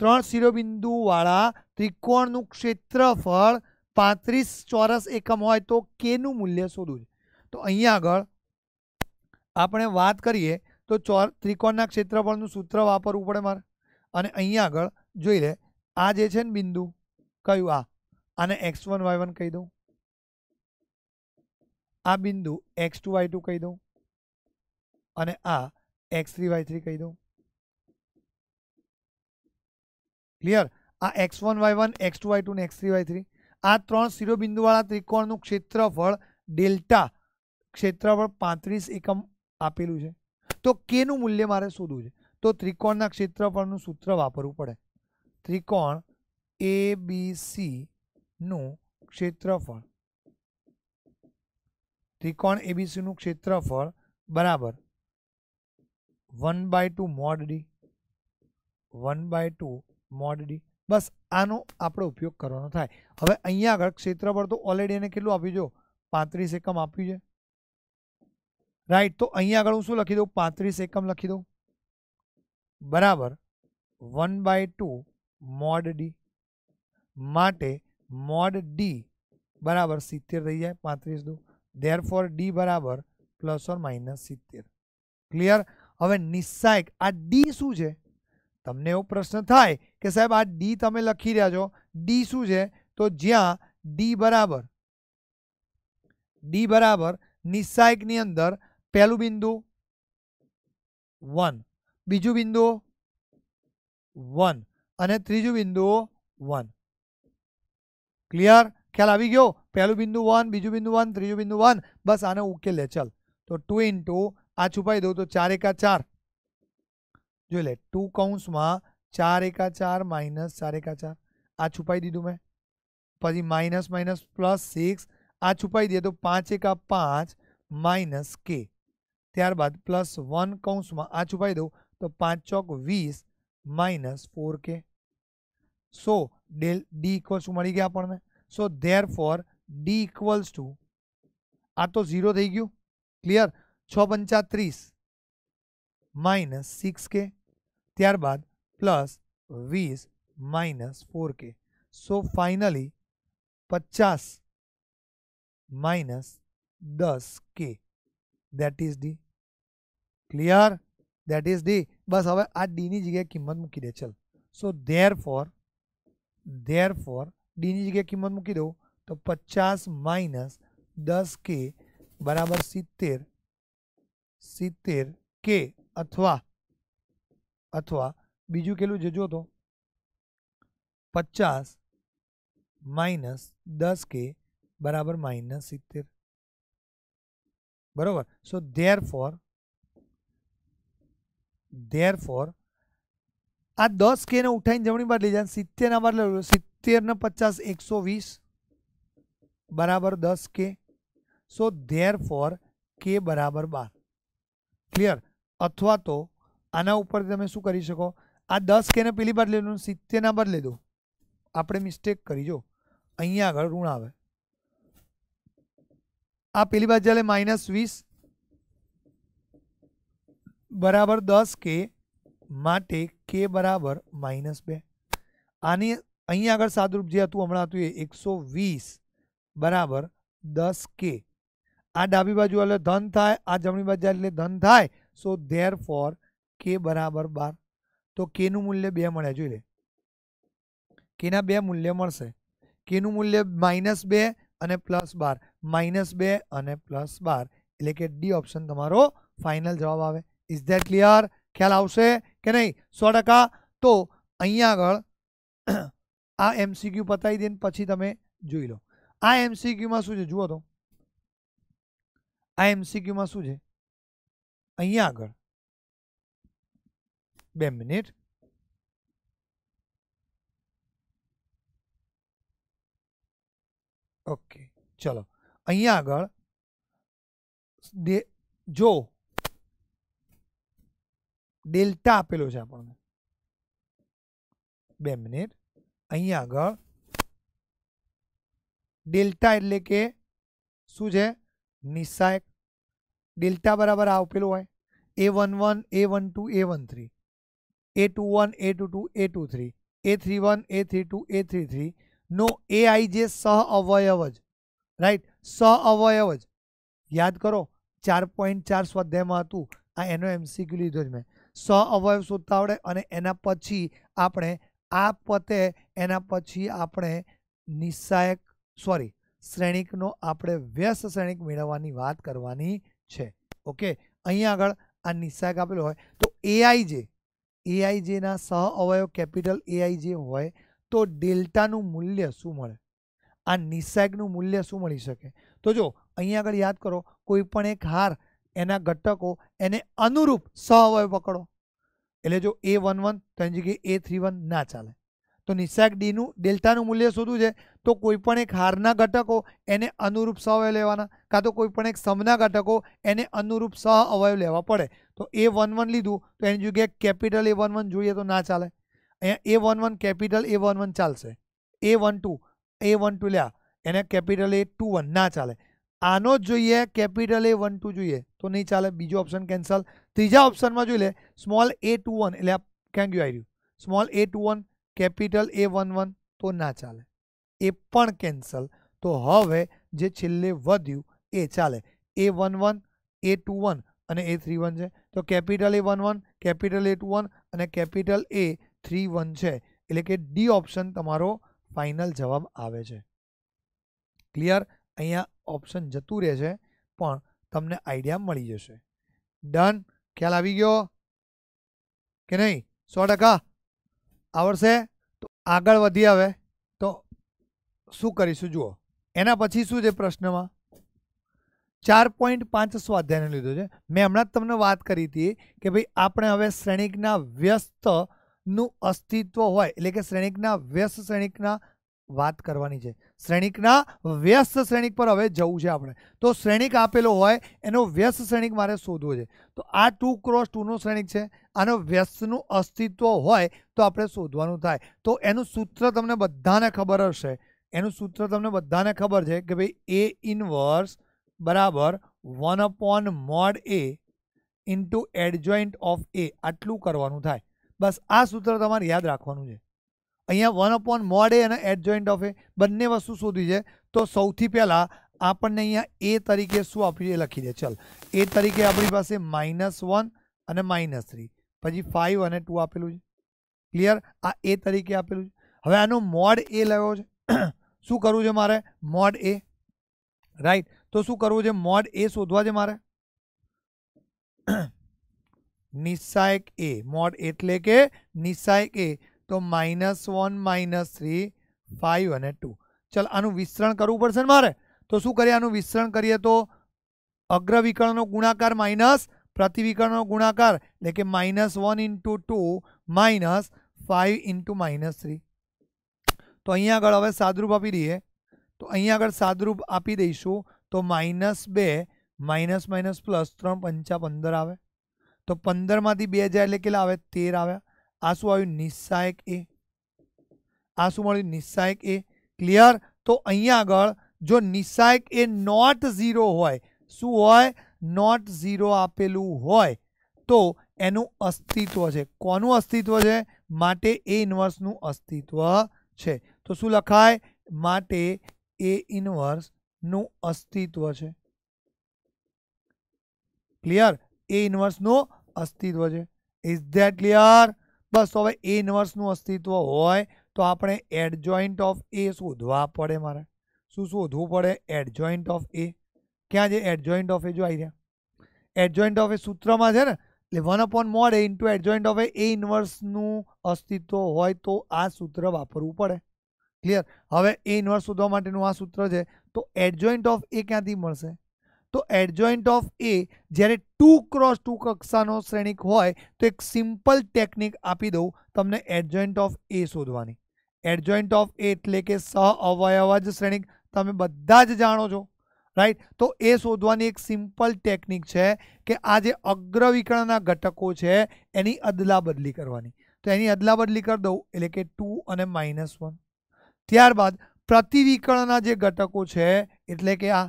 ત્રણ શિરોબિંદુવાળા ત્રિકોણનું ક્ષેત્રફળ પાંત્રીસ ચોરસ એકમ હોય તો કેનું મૂલ્ય શોધવું છે તો અહીંયા આગળ આપણે વાત કરીએ તો ચોર ત્રિકોણના ક્ષેત્રફળનું સૂત્ર વાપરવું પડે મારે અને અહીંયા આગળ જોઈ લે આ જે છે ને બિંદુ કયું આ આને એક્સ વન વાય વન કહી દઉં આ બિંદુ એક્સ ટુ વાય ટુ કહી દઉં અને આ એક્સ થ્રી વાય થ્રી કહી દઉં ક્લિયર આ x one y one x two y two ને એક્સ થ્રી વાય થ્રી આ ત્રણ શિરોબિંદુવાળા ત્રિકોણનું ક્ષેત્રફળ ડેલ્ટા ક્ષેત્રફળ પાંત્રીસ એકમ આપેલું છે તો કેનું મૂલ્ય મારે શોધવું છે તો ત્રિકોણના ક્ષેત્રફળનું સૂત્ર વાપરવું પડે ત્રિકોણ એ બી સીનું ક્ષેત્રફળ ત્રિકોણ એબીસીનું ક્ષેત્રફળ બરાબર 1/2 मॉड डी 1/2 मॉड डी बस આનો આપણો ઉપયોગ કરવાનો થાય હવે અહીંયા આગળ ક્ષેત્રફળ તો ઓલરેડી અને કેટલું આપ્યું જો 35 એકમ આપ્યું છે રાઈટ તો અહીંયા આગળ હું શું લખી દઉં 35 એકમ લખી દો બરાબર 1/2 मॉड डी માટે मॉड डी बराबर 70 રહી જાય 35 નું ધેરફોર d =+ ઓર - 70 ક્લિયર અવે નિસાયક આ d શું છે તમને એવો પ્રશ્ન થાય કે સાહેબ આ d તમે લખી રહ્યા છો d શું છે તો જ્યાં d બરાબર d બરાબર નિસાયક ની અંદર પહેલું બિંદુ 1 બીજું બિંદુ 1 અને ત્રીજું બિંદુ 1 ક્લિયર ખ્યાલ આવી ગયો પહેલું બિંદુ 1 બીજું બિંદુ 1 ત્રીજું બિંદુ 1 બસ આને ઉકેલે ચાલ તો 2 * आ छुपाई दू तो चार एक चार जो ले टू कौश में चार एका चार माइनस चार एका चार आ छुपाई दीदू मैं पी माइनस माइनस प्लस सिक्स आ छुपाई दिए तो पांच एका पांच माइनस के त्यारबाद प्लस वन कौश में आ छुपाई दू तो पांच चौक वीस माइनस फोर के सो डेल डी इक्वल शू मिली गया अपन so therefore D equals to आ तो जीरो थी गय क्लियर छ पंचा तीस माइनस सिक्स के त्यारबाद प्लस वीस माइनस फोर के सो फाइनली पचास माइनस दस के that is D clear that is D बस हम आ डी जगह किंमत मूकी दे चल so therefore therefore D जगह किंमत मूकी दो तो पचास माइनस दस के बराबर सीतेर સિત્તેર કે અથવા અથવા બીજું કેટલું જજો તો પચાસ માઇનસ દસ કે બરાબર માઇનસ સિત્તેર બરાબર so therefore therefore આ દસ કેને ઉઠાઈને જમણી બાદ લઈ જાય સિત્તેરના બાદ લઈ સિત્તેર ને પચાસ એકસો વીસ બરાબર દસ કે સો ધેર ફોર કે બરાબર બાર ક્લિયર અથવા તો આના ઉપર તમે શું કરી શકો આ દસ કેને પેલી બાદ લેવાનું સિત્તેરના બાદ લેજો આપણે મિસ્ટેક કરી જો અહીંયા આગળ ઋણ આવે આ પેલી બાદ જ્યારે માઇનસ વીસ બરાબર દસ કે માટે કે બરાબર માઇનસ બે આની અહીંયા આગળ સાદરૂપ જે હતું હમણાં હતું એ એકસો વીસ બરાબર દસ કે આ ડાબી બાજુ વાળો ધન થાય આ જમણી બાજુ એટલે ધન થાય સો ધેરફોર k = 12 તો k નું મૂલ્ય 2 મળે જોઈ લે k ના બે મૂલ્ય મળશે k નું મૂલ્ય -2 અને +12 -2 અને +12 એટલે કે d ઓપ્શન તમારો ફાઇનલ જવાબ આવે ઇઝ ધેટ clear ખ્યાલ આવશે કે નહીં 100% તો અહીંયા આગળ આ MCQ પતાવી દઈએ પછી તમે જોઈ લો આ MCQ માં શું છે જુઓ તો आ एमसीक्यू में शू आग बे मिनिट ओके चलो अग जो डेल्टा आपेलो आप बे मिनिट अग डेल्टा एट्ले शू है નિસાયક ડેલ્ટા બરાબર આ આપેલું હોય a one one a one two a one three a two one a two two a two three a three one a three two a three three નો a i j સહ અવયવ જ right સહ અવયવ જ યાદ કરો ચાર પોઈન્ટ ચાર સ્વાધ્યાયમાં હતું આ એનો એમસીક્યુ લીધો જ મેં સ અવયવ શોધતા આવડે અને એના પછી આપણે આ પતે એના પછી આપણે નિસાયક સોરી श्रेणिकनो આપણે વ્યસ શ્રેણિક મેળવાની વાત કરવાની છે ઓકે અહીં આગળ આ નિશાગ આપેલ હોય તો एआईजे एआईजे ના સહઅવયવ કેપિટલ एआईजे હોય તો ડેલ્ટા નું મૂલ્ય શું મળે આ નિશાગ નું મૂલ્ય શું મળી શકે તો જો અહીં આગળ યાદ કરો કોઈપણ એક હાર એના ઘટકો એને અનુરૂપ સહઅવયવ પકડો એટલે જો ए11 તને કે ए31 ના ચાલે તો નિશાક d નું ડેલ્ટા નું મૂલ્ય શોધવું છે તો કોઈપણ એક હાર ના ઘટકો એને અનુરૂપ સહવય લેવાના કાતો કોઈપણ એક સમના ઘટકો એને અનુરૂપ સહ અવયવ લેવા પડે તો a11 લીધું તો એની જો કે કેપિટલ a11 જોઈએ તો ના ચાલે અહીંયા a11 કેપિટલ a11 ચાલશે a12 a12 લે આને કેપિટલ a21 ના ચાલે આનો જોઈએ કેપિટલ a12 જોઈએ તો નહીં ચાલે બીજો ઓપ્શન કેન્સલ ત્રીજા ઓપ્શનમાં જોઈએ સ્મોલ a21 એટલે કે શું આવી રહ્યું small a21 capital A one one તો ના ચાલે એ પણ કેન્સલ તો હવે જે છેલ્લે વધ્યું એ ચાલે a one one a two one અને એ થ્રી વન છે તો capital A one one capital A two one અને કેપિટલ એ થ્રી વન છે એટલે કે ડી ઓપ્શન તમારો ફાઇનલ જવાબ આવે છે ક્લિયર અહીંયા ઓપ્શન જતું રહે છે પણ તમને આઈડિયા મળી જશે ડન ખ્યાલ આવી ગયો કે નહીં સો ટકા આવડશે તો આગળ વધી આવે તો શું કરીશું જુઓ એના પછી શું છે પ્રશ્નમાં ચાર પોઈન્ટ પાંચ સ્વાધ્યાયને લીધો છે મેં હમણાં જ તમને વાત કરી હતી કે ભાઈ આપણે હવે શ્રેણિકના વ્યસ્તનું અસ્તિત્વ હોય એટલે કે શ્રેણિકના વ્યસ્ત શ્રેણિકના વાત કરવાની છે શ્રેણિકના વ્યસ્ત શ્રેણિક પર હવે જવું છે આપણે તો શ્રેણિક આપેલો હોય એનો વ્યસ્ત શ્રેણિક મારે શોધવો છે તો આ ટુ ક્રોસ ટુનો શ્રેણિક છે આનો વ્યસ્તનું અસ્તિત્વ હોય તો આપણે શોધવાનું થાય તો એનું સૂત્ર તમને બધાને ખબર હશે એનું સૂત્ર તમને બધાને ખબર છે કે ભાઈ એ ઇનવર્સ બરાબર one upon mod A into adjoint of A આટલું કરવાનું થાય બસ આ સૂત્ર તમારે યાદ રાખવાનું છે અહીંયા 1 અપન મોડ a અને એડજોઇન્ટ ઓફ a બંને વસ્તુ શોધવી છે તો સૌથી પહેલા આપણે અહીંયા a તરીકે શું આપ્યું છે લખી દે ચાલ a તરીકે આપણી પાસે -1 અને -3 પછી 5 અને 2 આપેલું છે ક્લિયર આ a તરીકે આપેલું છે હવે આનું મોડ a લાવ્યો છું શું કરું જો મારે મોડ a રાઈટ તો શું કરવું છે મોડ a શોધવા છે મારે નિસાયક a મોડ એટલે કે નિસાયક a तो -1 -3 5 અને 2 ચાલ આનું વિસ્તરણ કરવું પડશે મને તો શું કરીએ આનું વિસ્તરણ કરીએ તો અગ્ર વિકર્ણનો ગુણાકાર માઈનસ પ્રતિ વિકર્ણનો ગુણાકાર એટલે કે -1 * 2 - 5 * -3 તો અહીંયા આગળ હવે સાદુરૂપ આપી દઈએ તો અહીંયા આગળ સાદુરૂપ આપી દઈશું તો -2 --+ 3 5 15 આવે તો 15 માંથી 2 જાય એટલે કે લાવે 13 આવે આસુ આયુ નિસાયક એ આસુ મળી નિસાયક એ ક્લિયર તો અહીં આગળ જો નિસાયક એ નોટ 0 હોય શું હોય નોટ 0 આપેલું હોય તો એનું અસ્તિત્વ છે કોનું અસ્તિત્વ છે માટે એ ઇનવર્સ નું અસ્તિત્વ છે તો શું લખાય માટે એ ઇનવર્સ નું અસ્તિત્વ છે ક્લિયર એ ઇનવર્સ નું અસ્તિત્વ છે ઇઝ ધેટ ક્લિયર બસ હવે એ ઇન્વર્સનું અસ્તિત્વ હોય તો આપણે એડજોઇન્ટ ઓફ એ શોધવા પડે મારે શું શોધવું પડે એડજોઇન્ટ ઓફ એ ક્યાં છે એડજોઇન્ટ ઓફ એ જો આવી રહ્યા એડજોઇન્ટ ઓફ એ સૂત્રમાં છે ને એટલે one upon mod A into adjoint of A ઇન્વર્સનું અસ્તિત્વ હોય તો આ સૂત્ર વાપરવું પડે ક્લિયર હવે એ ઇન્વર્સ શોધવા માટેનું આ સૂત્ર છે તો એડજોઇન્ટ ઓફ એ ક્યાંથી મળશે તો એડજોઇન્ટ ઓફ a જ્યારે 2 ક્રોસ 2 કક્ષાનો શ્રેણિક હોય તો એક સિમ્પલ ટેકનિક આપી દઉં તમને એડજોઇન્ટ ઓફ a શોધવાની એડજોઇન્ટ ઓફ a એટલે કે સહઅવયવજ શ્રેણિક તમે બધા જ જાણો છો રાઈટ તો એ શોધવાની એક સિમ્પલ ટેકનિક છે કે આ જે અગ્ર વિકર્ણના ઘટકો છે એની અદલાબદલી કરવાની તો એની અદલાબદલી કરી દઉં એટલે કે 2 અને -1 ત્યારબાદ પ્રતિવિકર્ણના જે ઘટકો છે એટલે કે આ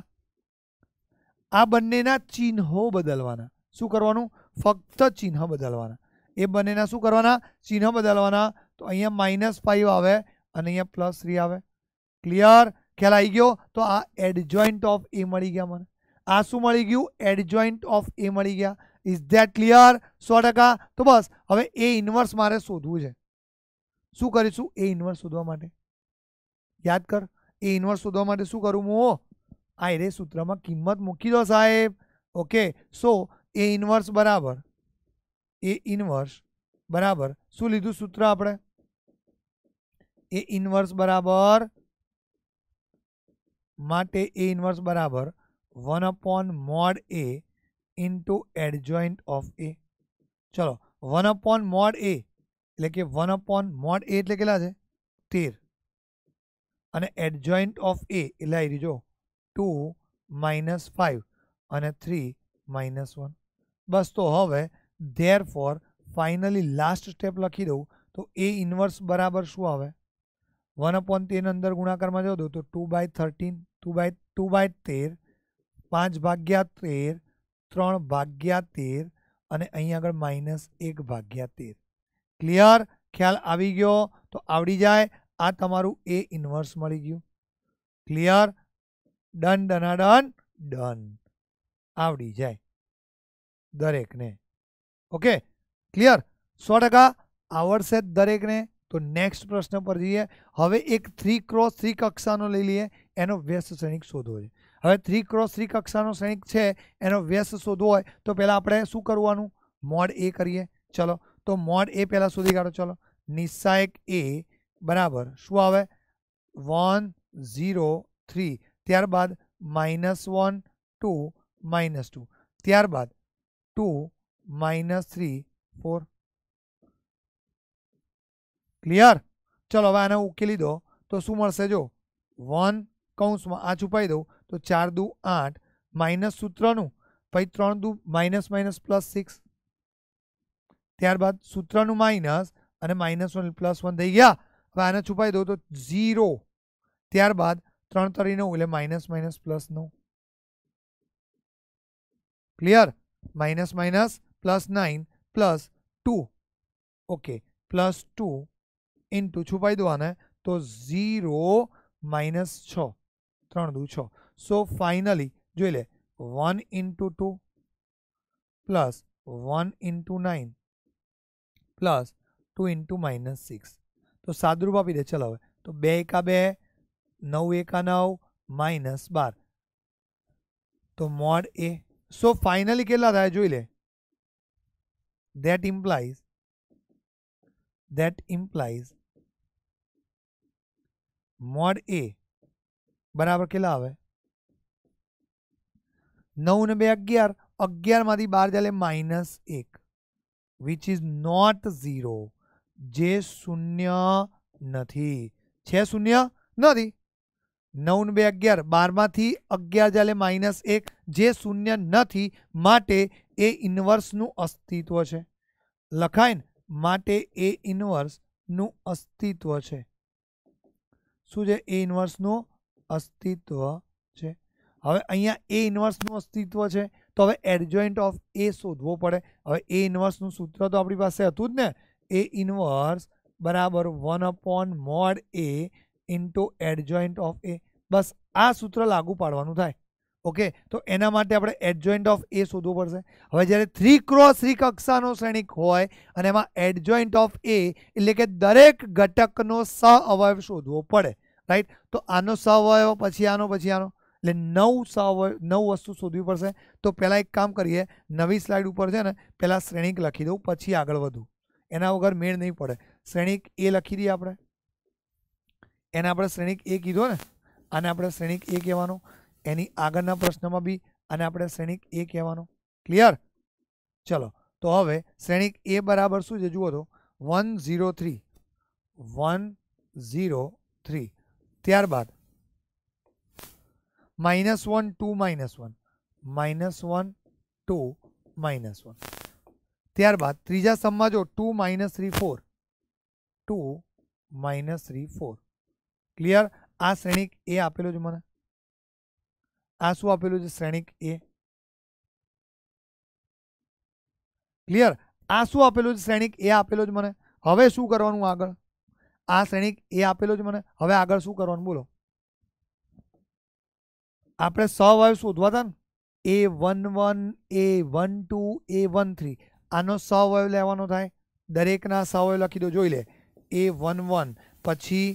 આ બંનેના ચિન્હો બદલવાના શું કરવાનું ફક્ત ચિન્હ બદલવાના એ બંનેના શું કરવાનું ચિન્હ બદલવાના તો અહીંયા -5 આવે અને અહીંયા +3 આવે ક્લિયર ખલાઈ ગયો તો આ એડજોઇન્ટ ઓફ એ મળી ગયા મને આ શું મળી ગયું એડજોઇન્ટ ઓફ એ મળી ગયા ઇઝ ધેટ ક્લિયર 100% તો બસ હવે એ ઇન્વર્સ મારે શોધવું છે શું કરીશું એ ઇન્વર્સ શોધવા માટે યાદ કર એ ઇન્વર્સ શોધવા માટે શું કરું હું આ એરે સૂત્રમાં કિંમત મૂકી દો સાહેબ ઓકે સો એ ઇન્વર્સ બરાબર એ ઇન્વર્સ બરાબર શું લીધું સૂત્ર આપણે એ ઇન્વર્સ બરાબર માટે એ ઇન્વર્સ બરાબર one upon mod A into adjoint of A ચલો વન અપોન મોડ એ એટલે કે વન અપોન મોડ એ એટલે કેટલા છે તેર અને એડજોઇન્ટ ઓફ એ એટલે આવી જો 2 - 5 અને 3 - 1 બસ તો હવે ધેરફોર ફાઇનલી લાસ્ટ સ્ટેપ લખી દઉં તો a ઇનવર્સ બરાબર શું આવે 1 / a ને અંદર ગુણાકારમાં દે દો તો 2 / 13 2 / 2 / 13 5 ભાગ્યા 13 3 ભાગ્યા 13 અને અહીં આગળ - 1 / 13 ક્લિયર ખ્યાલ આવી ગયો તો આવડી જાય આ તમારું a ઇનવર્સ મળી ગયું ક્લિયર डन डना डन डन आवडी जाय प्रत्येक ने ओके क्लियर 100% आवर्स सेट प्रत्येक ने तो नेक्स्ट प्रश्न पर जाइए હવે એક 3 क्रॉस 3 કક્ષાનો લઈ લઈએ એનો વ્યસ્ત શ્રેણિક શોધો છે હવે 3 क्रॉस 3 કક્ષાનો શ્રેણિક છે એનો વ્યસ્ત શોધવો છે તો પહેલા આપણે શું કરવાનું મોડ એ કરીએ ચલો તો મોડ એ પહેલા શું ઠીકારો ચલો નિસાયક a બરાબર શું આવે 1 0 3 ત્યારબાદ -1 2 -2 ત્યારબાદ 2 -3 4 ક્લિયર ચલો હવે આને ઉકેલી દો તો શું મળશે જો 1 કૌંસમાં આ છુપાઈ દો તો 4 * 2 = 8 - સૂત્રનું ફય 3 * 2 --+ 6 ત્યારબાદ સૂત્રનું માઈનસ અને -1 + 1 થઈ ગયા હવે આને છુપાઈ દો તો 0 ત્યારબાદ तरह तरी नौ माइनस माइनस प्लस नौ clear minus minus plus nine plus two okay plus two into छुपाई दू आने तो जीरो माइनस छ तर दू छो so, फाइनली जो ले one into two plus one into nine plus two into minus six तो सादरूप आप दे चलो हमें तो बे एका बे नौ ए का नौ माइनस बार तो मॉड ए सो फाइनली के जो ले that implies that implies mod A बराबर के नौ ने बे अगियार अगियार बार जाए माइनस एक विच इज नॉट जीरो जे शून्य शून्य नहीं નવ બે અગિયાર બારમાંથી અગિયાર જાલે માઇનસ એક જે શૂન્ય નથી માટે એ ઇન્વર્સનું અસ્તિત્વ છે લખાય માટે એ ઇન્વર્સનું અસ્તિત્વ છે શું છે એ ઇન્વર્સનું અસ્તિત્વ છે હવે અહીંયા એ ઇન્વર્સનું અસ્તિત્વ છે તો હવે એડજોઇન્ટ ઓફ એ શોધવો પડે હવે એ ઇન્વર્સનું સૂત્ર તો આપણી પાસે હતું જ ને એ ઇન્વર્સ બરાબર one upon mod A into adjoint of a બસ આ સૂત્ર લાગુ પાડવાનું થાય ઓકે તો એના માટે આપણે adjoint of a શોધવો પડશે હવે જ્યારે 3 x 3 કક્ષાનો શ્રેણિક હોય અને એમાં adjoint of a એટલે કે દરેક ઘટકનો સહઅવયવ શોધવો પડે રાઈટ તો આનો સહઅવયવ પછી આનો પછી આનો એટલે 9 સહવ 9 વસ્તુ શોધવી પડશે તો પહેલા એક કામ કરીએ નવી સ્લાઇડ ઉપર છે ને પેલા શ્રેણિક લખી દેઉ પછી આગળ વધું એના વગર મેણ નહીં પડે શ્રેણિક a લખી દી આપડે એના આપણે શ્રેણિક A કીધો ને અને આપણે શ્રેણિક A કહેવાનો એની આગળના પ્રશ્નમાં ભી આને આપણે શ્રેણિક A કહેવાનો ક્લિયર ચલો તો હવે શ્રેણિક A બરાબર શું છે જુઓ તો 103 103 ત્યારબાદ -1 2 -1 -1 2 -1 ત્યારબાદ ત્રીજા સમમાં જો 2 - 3 4 2 - 3 4 ક્લિયર આ શ્રેણિક a આપેલું છે મને આ શું આપેલું છે શ્રેણિક a ક્લિયર આ શું આપેલું છે શ્રેણિક a આપેલું છે મને હવે શું કરવાનું આગળ આ શ્રેણિક a આપેલું છે મને હવે આગળ શું કરવાનું બોલો આપણે 100 વાય શોધવાના a11 a12 a13 આનો 100 વાય લેવાનો થાય દરેકના 100 વાય લખી દો જોઈ લે a11 પછી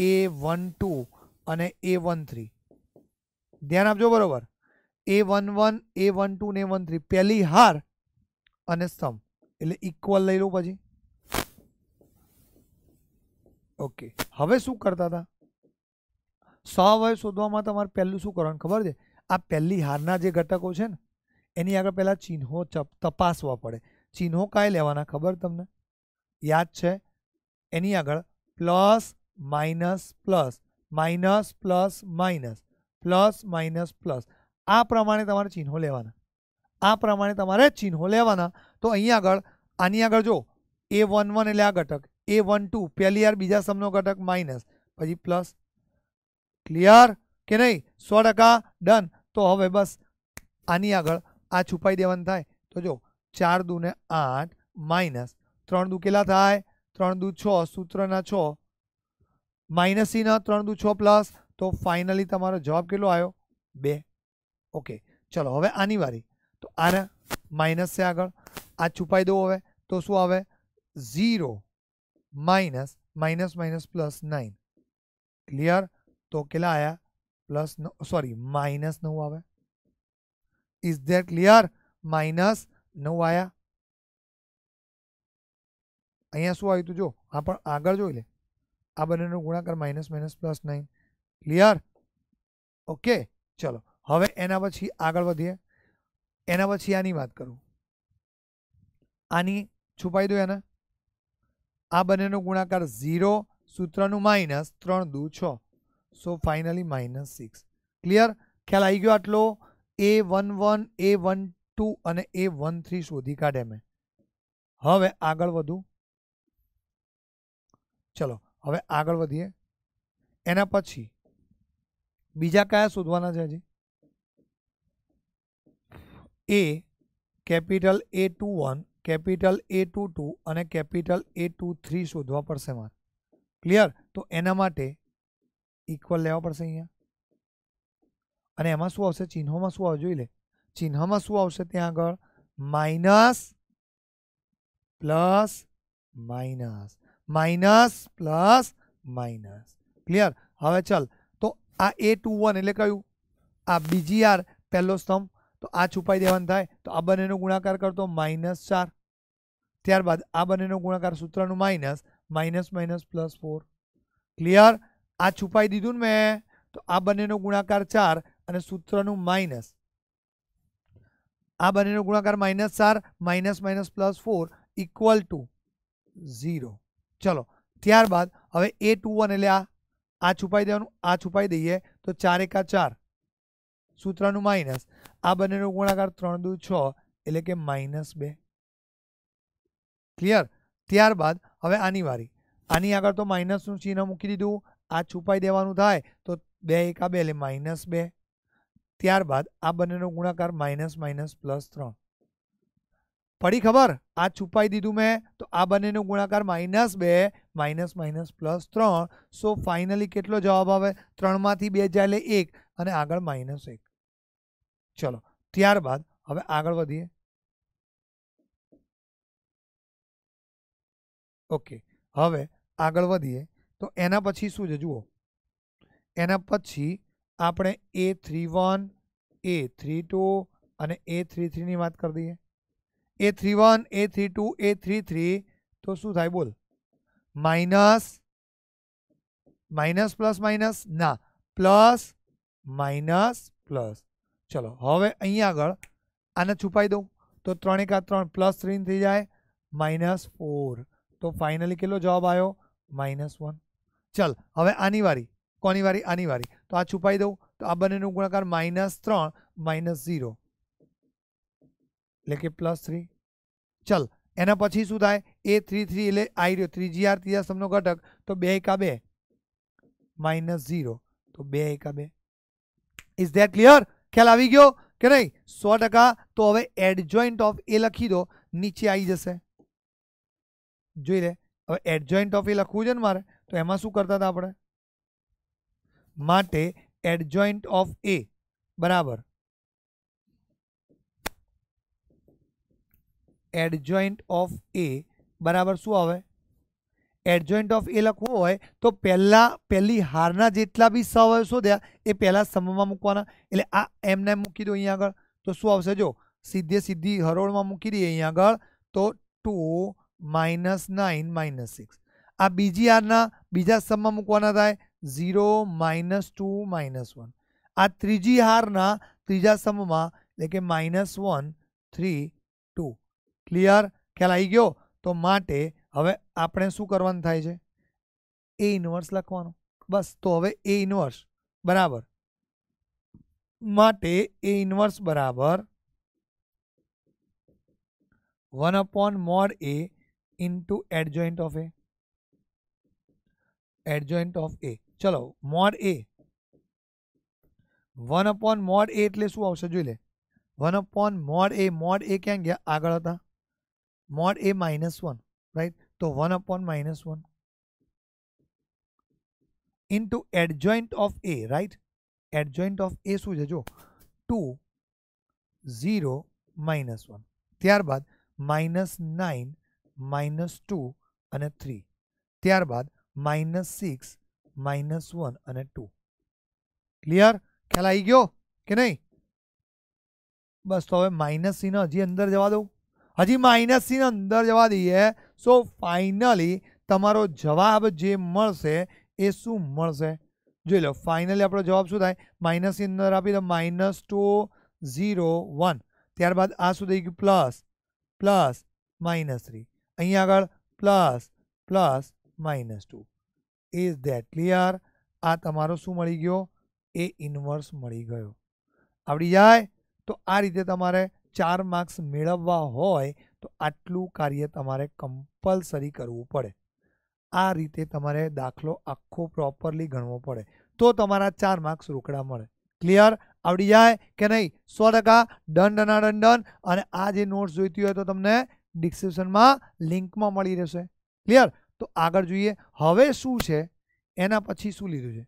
a12 અને a13 ધ્યાન આપજો બરોબર a11 a12 ને a13 પહેલી હાર અને સમ એટલે ઇક્વલ લઈ લઉ પછી ઓકે હવે શું કરતા હતા 100 હોય શોધવામાં તમાર પહેલું શું કરવાનું ખબર છે આ પહેલી હાર ના જે ઘટકો છે ને એની આગળ પહેલા चिन्हો તપાસવા પડે चिन्हો કાય લેવાના ખબર તમને યાદ છે એની આગળ plus minus plus minus plus minus plus minus plus आ પ્રમાણે તમારે ચિહનો લેવાના આ પ્રમાણે તમારે ચિહનો લેવાના તો અહીં આગળ આની આગળ જો a11 એટલે આ ઘટક a12 પહેલી આર બીજા સમનો ઘટક માઈનસ પછી પ્લસ ક્લિયર કે નહીં 100% डन તો હવે બસ આની આગળ આ છુપાઈ દેવાનું થાય તો જો 4 * 2 = 8 માઈનસ 3 * કેટલા થાય 3 * 2 = 6 સૂત્રના 6 माइनस सी ना त्रन दू छ प्लस तो फाइनली जवाब के आयो बे ओके चलो हम आनीवा तो आने माइनस से आग आ छुपाई दू हम तो शू आए zero minus minus minus plus nine clear तो के आया प्लस नौ सॉरी माइनस नौ आए इज देर क्लियर माइनस नौ आया अँ शू आयु तू जो आप आग जो ले આ બંનેનો ગુણાકાર minus minus plus nine clear okay ચલો હવે એના પછી આગળ વધીએ એના પછી આની વાત કરું આની છુપાઈ દો એના આ બંનેનો ગુણાકાર ઝીરો સૂત્રનું માઇનસ ત્રણ દુ છ so finally minus six clear ખ્યાલ આવી ગયો આટલો a one one a one two અને એ વન થ્રી શોધી કાઢે મેં હવે આગળ વધું ચલો અવે આગળ વધીએ એના પછી બીજું કયા સુધવાના છે એ એ કેપિટલ A21 કેપિટલ A22 અને કેપિટલ A23 સુધવા પડશે માર ક્લિયર તો એના માટે ઇક્વલ લેવા પડશે અહીંયા અને એમાં શું આવશે चिन्हોમાં શું આવશે જોઈ લે चिन्हોમાં શું આવશે ત્યાં આગળ minus plus minus minus plus minus clear હવે ચાલ તો આ a21 એટલે કયું આ b2 r પેલા સ્તંભ તો આ છુપાઈ દેવાનું થાય તો આ બનેનો ગુણાકાર કર તો -4 ત્યારબાદ આ બનેનો ગુણાકાર સૂત્રનો માઈનસ --+ 4 ક્લિયર આ છુપાઈ દીધું ને મે તો આ બનેનો ગુણાકાર 4 અને સૂત્રનો માઈનસ આ બનેનો ગુણાકાર -4 --+ 4 = 0 ચલો ત્યારબાદ હવે a2 અન એટલે આ આ છુપાઈ દેવાનું આ છુપાઈ દઈએ તો 4 * 1 = 4 સૂત્રનું માઈનસ આ બંનેનો ગુણાકાર 3 * 2 = 6 એટલે કે -2 ક્લિયર ત્યારબાદ હવે આની વારી આની આગળ તો માઈનસ નું ચિહ્ન મૂકી દીધું આ છુપાઈ દેવાનું થાય તો 2 * 1 = 2 એટલે -2 ત્યારબાદ આ બંનેનો ગુણાકાર માઈનસ માઈનસ પ્લસ 3 પડી ખબર આ છુપાઈ દીધું મેં તો આ બંનેનો ગુણાકાર માઇનસ બે માઇનસ માઇનસ પ્લસ ત્રણ સો ફાઇનલી કેટલો જવાબ આવે ત્રણમાંથી બે જાય એટલે એક અને આગળ માઇનસ એક ચલો ત્યારબાદ હવે આગળ વધીએ ઓકે હવે આગળ વધીએ તો એના પછી શું છે જુઓ એના પછી આપણે a three one a three two અને એ થ્રી થ્રીની વાત કરી દઈએ a31 a32 a33 तो શું થાય બોલ માઈનસ માઈનસ પ્લસ માઈનસ ના પ્લસ માઈનસ પ્લસ ચલો હવે અહીં આગળ આને છુપાઈ દઉં તો 3 * 1 = 3 + 3 થઈ જાય -4 તો ફાઇનલી કેલો જવાબ આવ્યો -1 ચલ હવે આની વારી કોની વારી આની વારી તો આ છુપાઈ દઉં તો આ બંનેનો ગુણાકાર -3 -0 लेके प्लस थ्री चल एना पी शू a three three a three जी आर तीजा सम घटक तो बे एका बे माइनस जीरो तो बे एका बे इज देट क्लियर ख्याल आ गया कि नहीं सौ टका तो हम एडजॉइंट ऑफ ए लखी दो नीचे आई जैसे जो ले हम एडजॉइंट ऑफ ए लखवे मार तो एम शू करता था अपने एडजॉइंट ऑफ ए बराबर एडजॉइंट ऑफ ए बराबर શું આવે એડજોઇન્ટ ઓફ એ લખ હોય તો પહેલા پہلی હાર ના જેટલા બી સવ હોય શું દે આ પહેલા સમમાં મુકવાના એટલે આ એમ નેમ મૂકી દો અહીં આગળ તો શું આવશે જો સીધે સીધી હરોળમાં મૂકી દે અહીં આગળ તો 2 - 9 - 6 આ બીજી હાર ના બીજા સમમાં મૂકવાના થાય 0 - 2 - 1 આ ત્રીજી હાર ના ત્રીજા સમમાં એટલે કે -1 3 क्लियर खेला イ ગયો તો માટે હવે આપણે શું કરવાનું થાય છે એ ઇનવર્સ લખવાનું બસ તો હવે a ઇનવર્સ બરાબર માટે a ઇનવર્સ બરાબર 1 / mod a * adjoint of a adjoint of a ચલો મોડ a 1 / મોડ a એટલે શું આવશે જોઈ લે 1 / મોડ a મોડ a કે આગળ હતા मोड a - 1 राइट तो 1 / -1 * adjoint of a right adjoint of a so जो 2 0 -1 ત્યારબાદ -9 -2 અને 3 ત્યારબાદ -6 -1 અને 2 ક્લિયર ખલાઈ ગયો કે નહીં બસ તો હવે -c નો અહીં અંદર જવા દો હજી માઈનસ ઇન અંદર જવા દઈએ સો ફાઇનલી તમારો જવાબ જે મળશે એ ຊું મળશે જોઈ લો ફાઇનલી આપણો જવાબ શું થાય માઈનસ ઇન અંદર આવી તો -2 01 ત્યારબાદ આ શું દેખ્યું પ્લસ પ્લસ -3 અહીંયા આગળ plus plus -2 is that clear આ તમારો શું મળી ગયો એ ઇન્વર્સ મળી ગયો આવડી જાય તો આ રીતે તમારે 4 मार्क्स મેળવવા હોય તો આટલું કાર્ય તમારે કમ્પલ્સરી કરવું પડે આ રીતે તમારે દાખલો આખો પ્રોપરલી ગણવો પડે તો તમાર 4 માર્ક્સ રુકડા મળે ક્લિયર આવડી જાય કે નહીં સોડકા ડન ડન ડન અને આ જે નોટ્સ જોઈતી હોય તો તમને ડિસ્ક્રિપ્શનમાં લિંકમાં મળી રહેશે ક્લિયર તો આગળ જોઈએ હવે શું છે એના પછી શું લીધું છે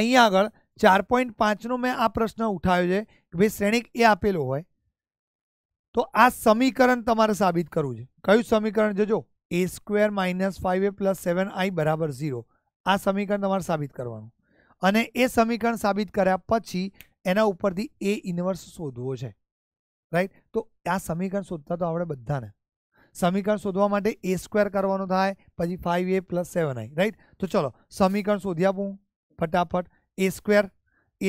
અહીં આગળ 4.5 નો મે આ પ્રશ્ન ઉઠાવ્યો છે કે ભાઈ શ્રેણિક એ આપેલો હોય તો આ સમીકરણ તમારે સાબિત કરવું છે કયું સમીકરણ જોજો A square minus five A plus seven I બરાબર ઝીરો આ સમીકરણ તમારે સાબિત કરવાનું અને એ સમીકરણ સાબિત કર્યા પછી એના ઉપરથી એ ઇન્વર્સ શોધવો છે રાઈટ તો આ સમીકરણ શોધતા તો આપણે બધાને સમીકરણ શોધવા માટે એ સ્ક્વેર કરવાનું થાય પછી five A plus seven I right તો ચલો સમીકરણ શોધી આપું ફટાફટ એ સ્ક્વેર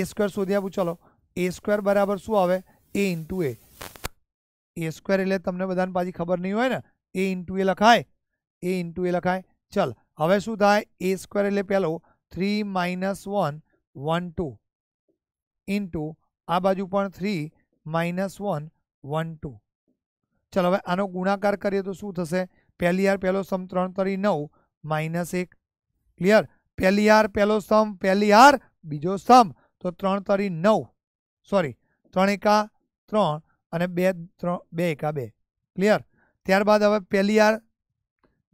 એ સ્ક્વેર શોધી આપું ચલો a² बराबर શું આવે a * a a² એટલે તમને બધાને પાજી ખબર નહી હોય ને a * a લખાય a * a લખાય ચાલ હવે શું થાય a² એટલે પહેલો 3 - 1 1 2 * આ બાજુ પણ 3 - 1 1 2 ચાલ હવે આનો ગુણાકાર કરીએ તો શું થશે પહેલી આર પહેલો સમ 3 * 3 = 9 - 1 ક્લિયર પહેલી આર પહેલો સમ પહેલી આર બીજો સમ તો 3 * 3 = 9 सॉरी 3 1 3 અને 2 3 2 1 કા 2 ક્લિયર ત્યારબાદ હવે પહેલી આર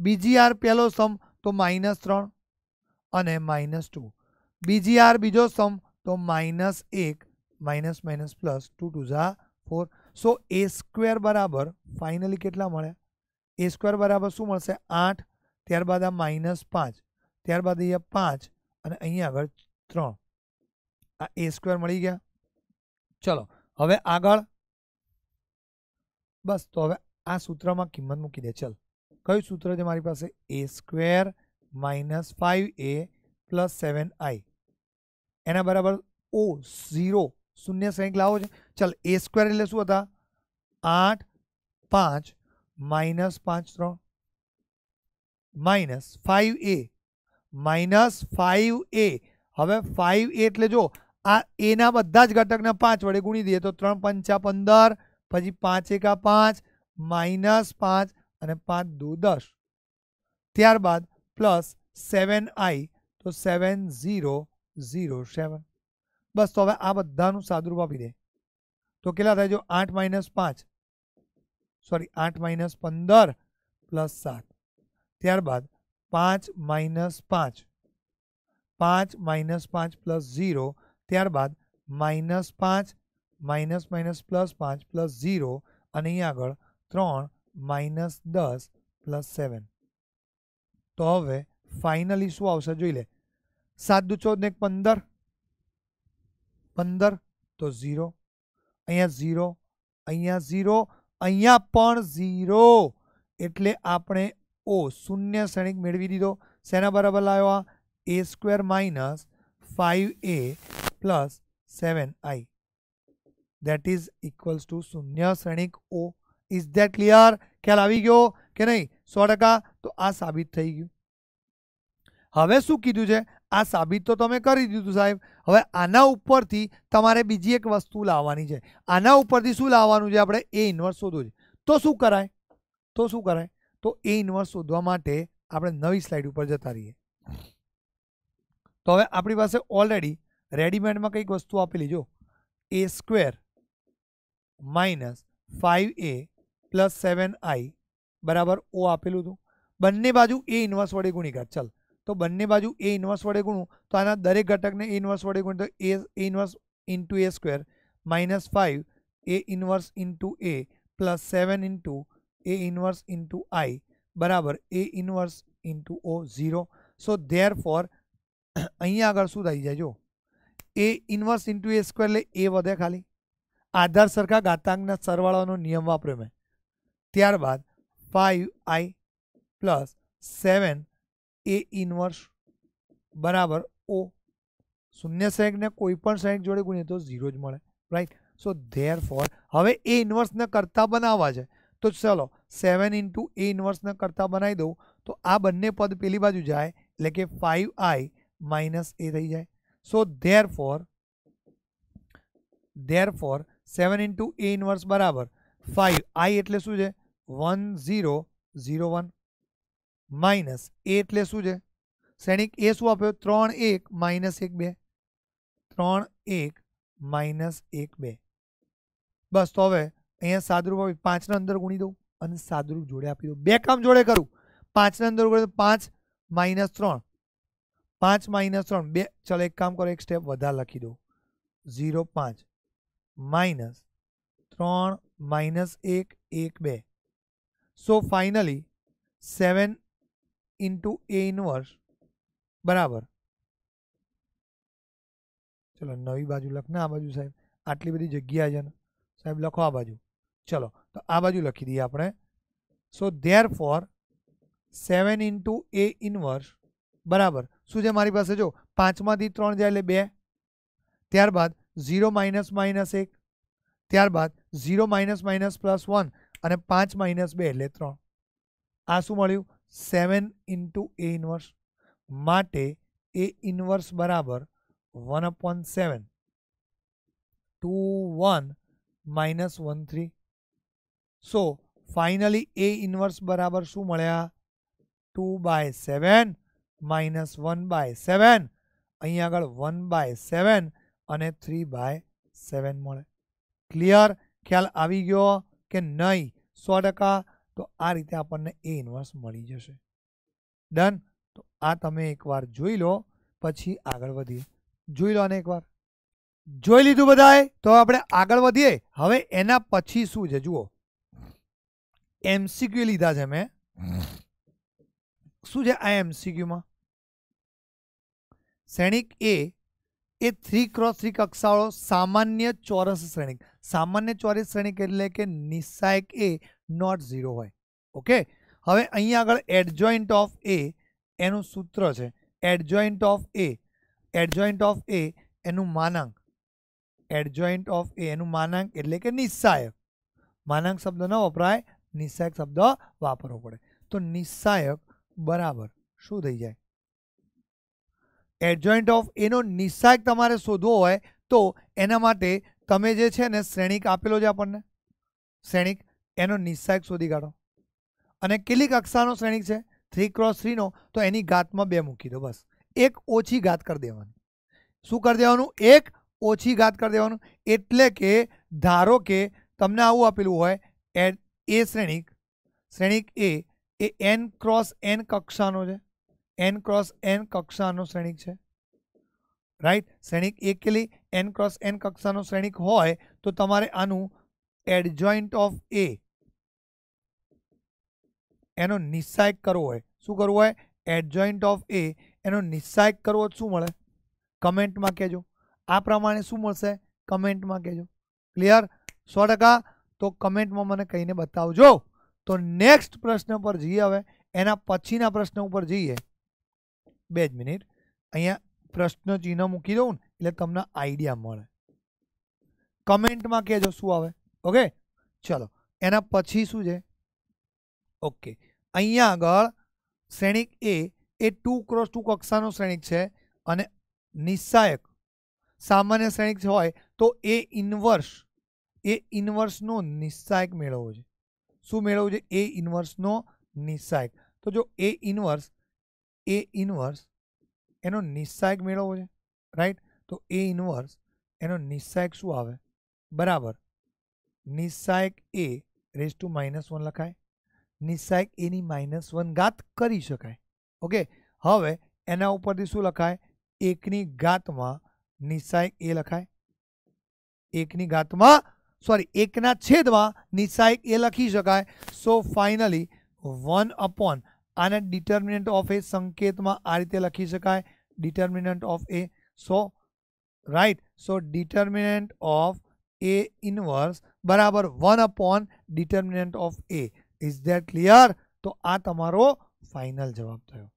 બી જી આર પહેલો સમ તો -3 અને -2 બી જી આર બીજો સમ તો -1 --+ 2 2 = 4 સો a² બરાબર ફાઇનલી કેટલા મળ્યા a² બરાબર શું મળશે 8 ત્યારબાદ આ -5 ત્યારબાદ આ 5 અને અહીંયા આગળ 3 આ a² મળી ગયા चलो હવે આગળ બસ તો હવે આ સૂત્રમાં કિંમત મૂકી દે ચલ કયું સૂત્ર છે મારી પાસે a² - 5a + 7i એના બરાબર o 0 શૂન્ય સૈંક લાવો ચલ a² એટલે શું હતા 8 5 - 5 3 - 5a - 5a હવે 5a એટલે જો આ એના બધા જ ઘટકને પાંચ વડે ગુણી દઈએ તો ત્રણ પંચા પંદર પછી પાંચ એકા પાંચ માઇનસ પાંચ અને પાંચ દુ દસ ત્યારબાદ પ્લસ સેવન આઈ તો સેવન ઝીરો ઝીરો સેવન બસ તો હવે આ બધાનું સાદુરૂપ આપી દે તો કેટલા થાય જો આઠ માઇનસ પાંચ સોરી આઠ માઇનસ પંદર પ્લસ સાત ત્યારબાદ પાંચ માઇનસ પાંચ પાંચ માઇનસ પાંચ પ્લસ ઝીરો ત્યારબાદ -5 --+ 5 + 0 અને અહીં આગળ 3 - 10 + 7 તો હવે ફાઇનલી શું આવશે જોઈ લે 7 + 2 = 14 15 15 તો 0 અહીંયા 0 અહીંયા 0 અહીંયા પણ 0 એટલે આપણે o શૂન્ય શ્રેણિક મેળવી દીધો છે ને આ બરાબર લાવ્યો આ a² - 5a plus 7i that is equals to શૂન્ય શ્રેણિક ઓ ઇઝ ધેટ ક્લિયર ખ્યાલ આવી ગયો કે નહીં સો ટકા તો આ સાબિત થઈ ગયું હવે શું કીધું છે આ સાબિત તો તમે કરી દીધું સાહેબ હવે આના ઉપરથી તમારે બીજી એક વસ્તુ લાવવાની છે આના ઉપરથી શું લાવવાનું છે આપણે એ ઇન્વર્સ શોધવું છે તો શું કરાય તો શું કરાય તો એ ઇન્વર્સ શોધવા માટે આપણે નવી સ્લાઇડ ઉપર જતા રહીએ તો હવે આપણી પાસે ઓલરેડી रेडीमेड में कई वस्तु आप लीजिए A square minus five A plus seven I बराबर ओ आपेलू तू बने बाजू ए इनवर्स वे गुणिकार चल तो बने बाजु ए इन्वर्स वड़े गुणू तो आना दरक घटक ने इन्वर्स वे गुण तो inverse into A square minus five A inverse into A plus seven into A inverse into I बराबर A inverse into O zero so therefore अँ आग शू थी जाए जो a इनवर्स * a² = a બધે ખાલી આધર સરખા ગાતાંકના સરવાળાનો નિયમ વાપરીમે ત્યારબાદ 5i + 7a इनवर्स = o શૂન્ય સંખ્યાને કોઈ પણ સંખ્યા સાથે જોડે ગુણે તો 0 જ મળે રાઈટ સો ધેરફોર હવે a इनवर्स ને કરતા બનાવવા છે તો ચલો 7 * a इनवर्स ને કરતા બનાવી દો તો આ બંને પદ પેલી બાજુ જાય એટલે કે 5i - a રહી જાય so therefore therefore 7 into a inverse बराबर 5 i એટલે શું છે 1 0 0 1 માઈનસ a એટલે શું છે સેનિક a શું આપ્યો 3 1 - 1 2 3 1 - 1 2 બસ તો હવે અહીંયા સાદુરૂપ આપી 5 ના અંદર ગુણી દો અને સાદુરૂપ જોડે આપી દો બે કામ જોડે करू 5 ના અંદર ગુણ તો 5 - 3 पांच माइनस तरह बे चलो एक काम करो एक स्टेप वा लखी दू जीरो पांच माइनस तर माइनस एक एक बे so finally seven into A inverse बराबर चलो नवी बाजू लखना आ बाजू साहब आटली बड़ी जगह है साहब लखो आ बाजू चलो तो आ बाजू लखी दी आप so therefore seven into A inverse बराबर सूजे મારી પાસે જો 5 માંથી 3 જાય એટલે 2 ત્યારબાદ 0 - -1 ત્યારબાદ 0 --+ 1 અને 5 - 2 એટલે 3 આ શું મળ્યું 7 * a ઇનવર્સ માટે a ઇનવર્સ બરાબર 1 / 7 2 1 - 1 3 સો ફાઇનલી a ઇનવર્સ બરાબર શું મળ્યા 2 / 7 -1/7 અહીં આગળ 1/7 અને 3/7 મોર ક્લિયર ખ્યાલ આવી ગયો કે નઈ 100% તો આ રીતે આપણને a ઇન્વર્સ મળી જશે डन તો આ તમે એકવાર જોઈ લો પછી આગળ વધીએ જોઈ લોને એકવાર જોઈ લીધું બધાય તો આપણે આગળ વધીએ હવે એના પછી શું છે જુઓ एमसीक्यू લીધા છે મે શું છે આ एमसीक्यू માં શ્રેણિક એ એ થ્રી ક્રોસ થ્રી કક્ષાવાળો સામાન્ય ચોરસ શ્રેણિક સામાન્ય ચોરસ શ્રેણિક એટલે કે નિશાયક એ નોટ ઝીરો હોય ઓકે હવે અહીં આગળ એડજોઇન્ટ ઓફ એ એનું સૂત્ર છે adjoint of A adjoint of A એનું માનાંક એડજોઇન્ટ ઓફ એ એનું માનાંક એટલે કે નિશાયક માનાંક શબ્દ ન વપરાય નિશાયક શબ્દ વાપરવો પડે તો નિશાયક બરાબર શું થઈ જાય એજન્ડેન્ટ ઓફ એનો નિશાક તમારે શોધવો હોય તો એના માટે તમે જે છે ને શ્રેણિક આપેલું છે આપણને શ્રેણિક એનો નિશાક શોધી કાઢો અને ક્લિક અક્ષરનો શ્રેણિક છે 3x3 નો તો એની ઘાતમાં બે મૂકી દો બસ એક ઓછી ઘાત કરી દેવાનું શું કરી દેવાનું એક ઓછી ઘાત કરી દેવાનું એટલે કે ધારો કે તમને આવું આપેલું હોય એ એ શ્રેણિક શ્રેણિક A A n x n કક્ષાનો છે એન ક્રોસ એન કક્ષાનો શ્રેણિક છે રાઈટ શ્રેણિક એકલી એન ક્રોસ એન કક્ષાનો શ્રેણિક હોય તો તમારે આનું એડજોઇન્ટ ઓફ એ એનો નિસ્સાયક કરવો હોય શું કરવું હોય એડજોઇન્ટ ઓફ એ એનો નિસ્સાયક કરવો શું મળે કમેન્ટમાં કહેજો આ પ્રમાણે શું મળશે કમેન્ટમાં કહેજો ક્લિયર સો ટકા તો કમેન્ટમાં મને કહીને બતાવજો તો નેક્સ્ટ પ્રશ્ન પર જઈએ હવે એના પછીના પ્રશ્ન ઉપર જઈએ બે જ મિનિટ અહીંયા પ્રશ્ન ચિહ્ન મૂકી દઉં ને એટલે તમને આઈડિયા મળે કમેન્ટમાં કહેજો શું આવે ઓકે ચલો એના પછી શું છે ઓકે અહીંયા આગળ શ્રેણિક એ એ ટુ ક્રોસ ટુ કક્ષાનો શ્રેણિક છે અને નિસ્સાયક સામાન્ય શ્રેણિક હોય તો એ ઇન્વર્સ એ ઇન્વર્સનો નિસ્સાયક મેળવવો છે શું મેળવવું છે એ ઇન્વર્સનો નિસ્સાયક તો જો એ ઇન્વર્સ a इनवर्स એનો નિસાયક મેળવો છે રાઈટ તો a इनवर्स એનો નિસાયક શું આવે બરાબર નિસાયક a રેસ ટુ માઈનસ 1 લખાય નિસાયક a ની માઈનસ 1 घात કરી શકાય ઓકે હવે એના ઉપર શું લખાય 1 ની घातમાં નિસાયક a લખાય 1 ની घातમાં સોરી 1 ના છેદમાં નિસાયક a લખી શકાય સો ફાઇનલી 1 अपॉन अन अ डिटरमिनेंट ऑफ ए संकेत में आरीते लिखी શકાય determinant of A 100 right so determinant of A inverse बराबर 1 upon determinant of A is that clear तो आ તમારો ফাইনલ જવાબ થયો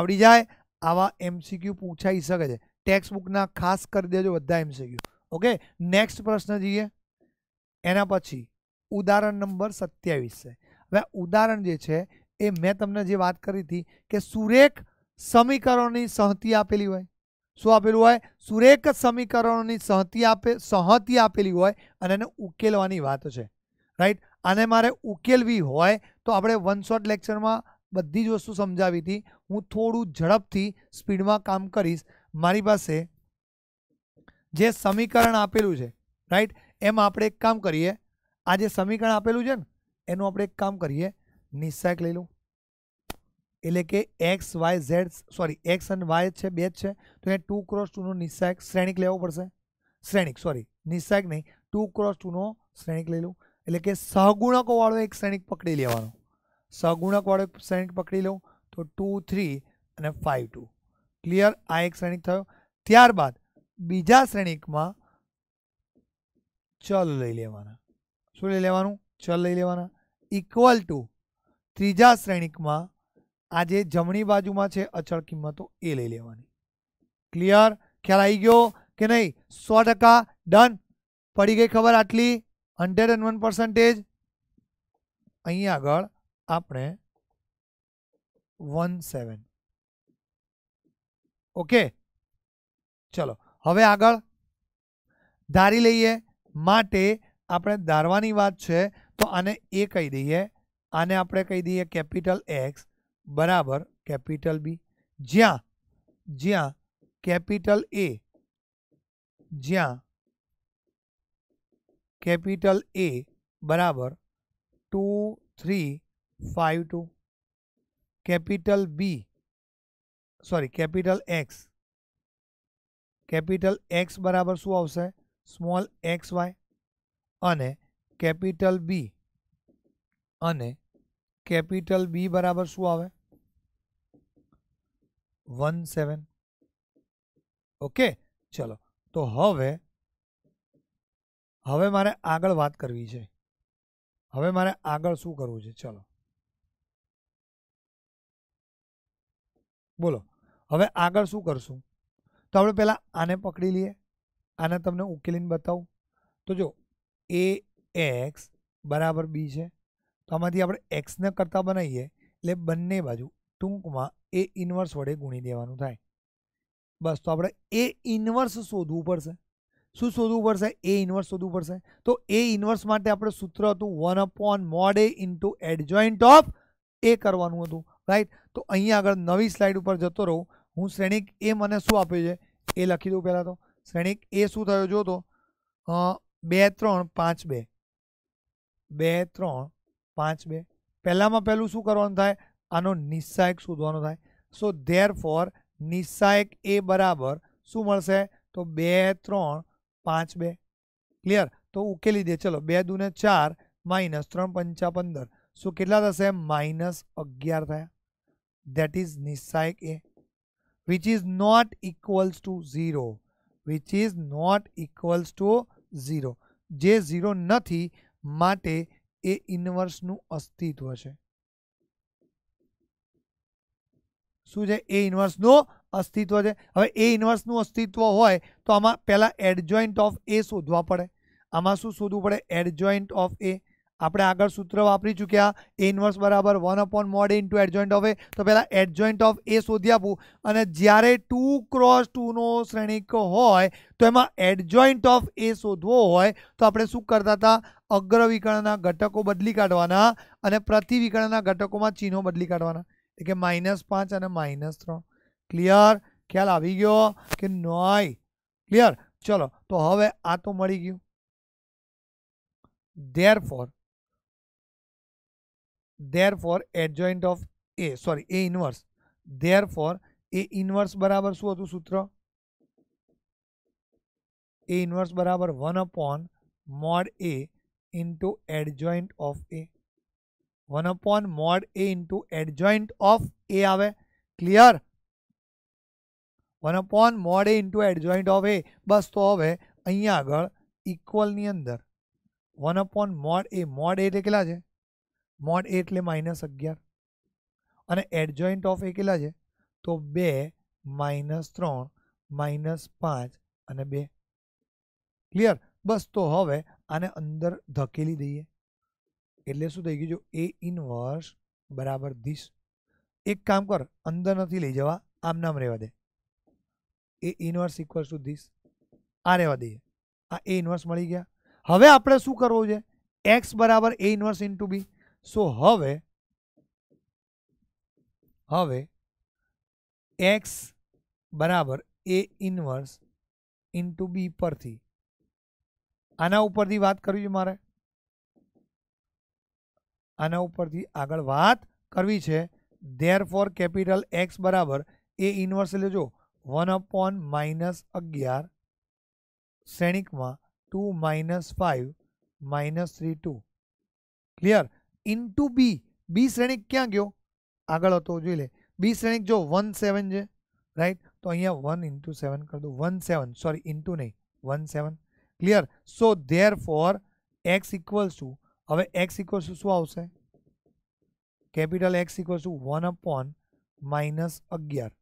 આવડી જાય આવા एमसीक्यू પૂછાઈ શકે છે ટેક્સ્ટ બુક ના ખાસ કરી દેજો બધા એમશે ગયું ઓકે નેક્સ્ટ પ્રશ્ન દઈએ એના પછી ઉદાહરણ નંબર 27 છે હવે ઉદાહરણ જે છે એ મેં તમને જે વાત કરી હતી કે સુરેખ સમીકરણોની સહતિ આપેલી હોય શું આપેલું હોય સુરેખ સમીકરણોની સંહતિ આપે સંહતિ આપેલી હોય અને એને ઉકેલવાની વાત છે રાઈટ આને મારે ઉકેલવી હોય તો આપણે વન શોટ લેક્ચરમાં બધી જ વસ્તુ સમજાવી હતી હું થોડું ઝડપથી સ્પીડમાં કામ કરીશ મારી પાસે જે સમીકરણ આપેલું છે રાઈટ એમાં આપણે એક કામ કરીએ આ જે સમીકરણ આપેલું છે ને એનું આપણે એક કામ કરીએ નિશાક લઈ લઉં એટલે કે X Y Z sorry X અને વાય છે બે જ છે તો અહીંયા ટુ ક્રોસ ટુનો નિશાક શ્રેણિક લેવો પડશે શ્રેણિક સોરી નિશાક નહીં ટુ ક્રોસ ટુનો શ્રેણિક લઈ લઉં એટલે કે સહગુણકવાળો એક શ્રેણિક પકડી લેવાનો સહગુણકવાળો એક શ્રેણિક પકડી લઉં તો ટુ થ્રી અને ફાઇવ ટુ ક્લિયર આ એક શ્રેણિક થયો ત્યારબાદ બીજા શ્રેણિકમાં ચલ લઈ લેવાના શું લઈ લેવાનું ચલ લઈ લેવાના ઇક્વલ ટુ ત્રીજા શ્રેણીકમાં આજે જમણી બાજુમાં છે અચળ કિંમતો એ લઈ લેવાની ક્લિયર ખ્યાલ આવી ગયો કે નહીં સો ટકા ડન પડી ગઈ ખબર આટલી હંડ્રેડ એન્ડ વન પર્સન્ટેજ અહીં આગળ આપણે વન સેવન ઓકે ચલો હવે આગળ ધારી લઈએ માટે આપણે ધારવાની વાત છે તો આને એ કહી દઈએ અને આપણે કહી દી કે કેપિટલ x = કેપિટલ b જ્યાં જ્યાં કેપિટલ a જ્યાં capital a = 2 3 5 2 capital b sorry capital x capital x બરાબર શું આવશે સ્મોલ xy અને કેપિટલ b અને કેપિટલ બી બરાબર શું આવે વન સેવન ઓકે ચલો તો હવે હવે મારે આગળ વાત કરવી છે હવે મારે આગળ શું કરવું છે ચલો બોલો હવે આગળ શું કરશું તો આપણે પહેલાં આને પકડી લઈએ આને તમને ઉકેલીને બતાવું તો જો એ એક્સ બરાબર બી છે तो मानती आप x ને કરતા બનાઈએ એટલે બંને બાજુ ટુકમાં a ઇનવર્સ વડે ગુણી દેવાનું થાય બસ તો આપણે a ઇનવર્સ શોધવું પડશે શું શોધવું પડશે a ઇનવર્સ શોધવું પડશે તો a ઇનવર્સ માટે આપડે સૂત્ર હતું 1 / mod a * adjoint of a કરવાનો હતું રાઈટ તો અહીંયા આગળ નવી સ્લાઇડ ઉપર જતો રહું હું શ્રેણિક a મને શું આપે છે a લખી દઉં પહેલા તો શ્રેણિક a શું થયો જો તો 2 3 5 2 2 3 5 2 पहिला માં પહેલું શું કરવાનું થાય આનો નિસાયક શોધવાનો થાય સો ધેરફોર નિસાયક a બરાબર શું મળશે તો 2 3 5 2 ક્લિયર તો ઉકેલી દે ચલો 2 * 2 = 4 - 3 * 5 = 15 સો કેટલા થશે -11 થાય ધેટ ઇઝ નિસાયક a which is not equals to 0 which is not equals to 0 જે 0 નથી માટે એ ઇન્વર્સનું અસ્તિત્વ છે શું છે એ ઇન્વર્સનું અસ્તિત્વ છે હવે એ ઇન્વર્સનું અસ્તિત્વ હોય તો આમાં પહેલાં એડજોઇન્ટ ઓફ એ શોધવા પડે આમાં શું શોધવું પડે એડજોઇન્ટ ઓફ એ આપણે આગળ સૂત્ર વાપરી ચૂક્યા એ ઇનવર્સ બરાબર 1 / mod into adjoint of A તો પહેલા એડજોઇન્ટ ઓફ એ શોધ્યા બુ અને જ્યારે 2 ક્રોસ 2 નો શ્રેણિક હોય તો એમાં એડજોઇન્ટ ઓફ એ શોધવો હોય તો આપણે શું કરતા હતા અગ્ર વિકર્ણાના ઘટકો બદલી કાઢવાના અને પ્રતિ વિકર્ણાના ઘટકોમાં ચિહનો બદલી કાઢવાના એટલે કે -5 અને -3 ક્લિયર ખ્યાલ આવી ગયો કે નોય ક્લિયર ચલો તો હવે આ તો મળી ગયું therefore therefore adjoint of A sorry A inverse therefore A inverse બરાબર શું હતું સૂત્ર એ ઇન્વર્સ બરાબર one upon mod A into adjoint of A one upon mod A into adjoint of A આવે clear one upon mod A into adjoint of A બસ તો હવે અહીંયા આગળ ઇક્વલની અંદર one upon mod A mod A એટલે કેટલા છે મોડ એ એટલે માઇનસ અગિયાર અને એડજોઇન્ટ ઓફ એ કેટલા છે તો બે માઇનસ ત્રણ માઇનસ પાંચ અને બે ક્લિયર બસ તો હવે આને અંદર ધકેલી દઈએ એટલે શું થઈ ગયું જો એ ઇનવર્સ બરાબર ધીસ એક કામ કર અંદર નથી લઈ જવા આમ નામ રહેવા દે A inverse equal to this આ રહેવા દઈએ આ એ ઇનવર્સ મળી ગયા હવે આપણે શું કરવું છે એક્સ બરાબર એ ઇનવર્સ ઇન્ટુ બી सो हवे हवे x बराबर a इनवर्स इनटू b પર થી આના ઉપર થી વાત કરું છું મારે આના ઉપર થી આગળ વાત કરવી છે ધેર ફોર કેપિટલ x बराबर a इनवर्स લેજો 1 / -11 શ્રેણિક માં 2 - 5 - 3 2 क्लियर into b b श्रेणी क्या गयो आगे तो જોઈ લે b श्रेणी जो 17 છે રાઈટ તો અહીંયા 1 * 7 કરી દો 17 सॉरी * નહીં 17 ક્લિયર સો ધેરફોર x = શું હવે x = શું આવશે કેપિટલ x = 1 / -11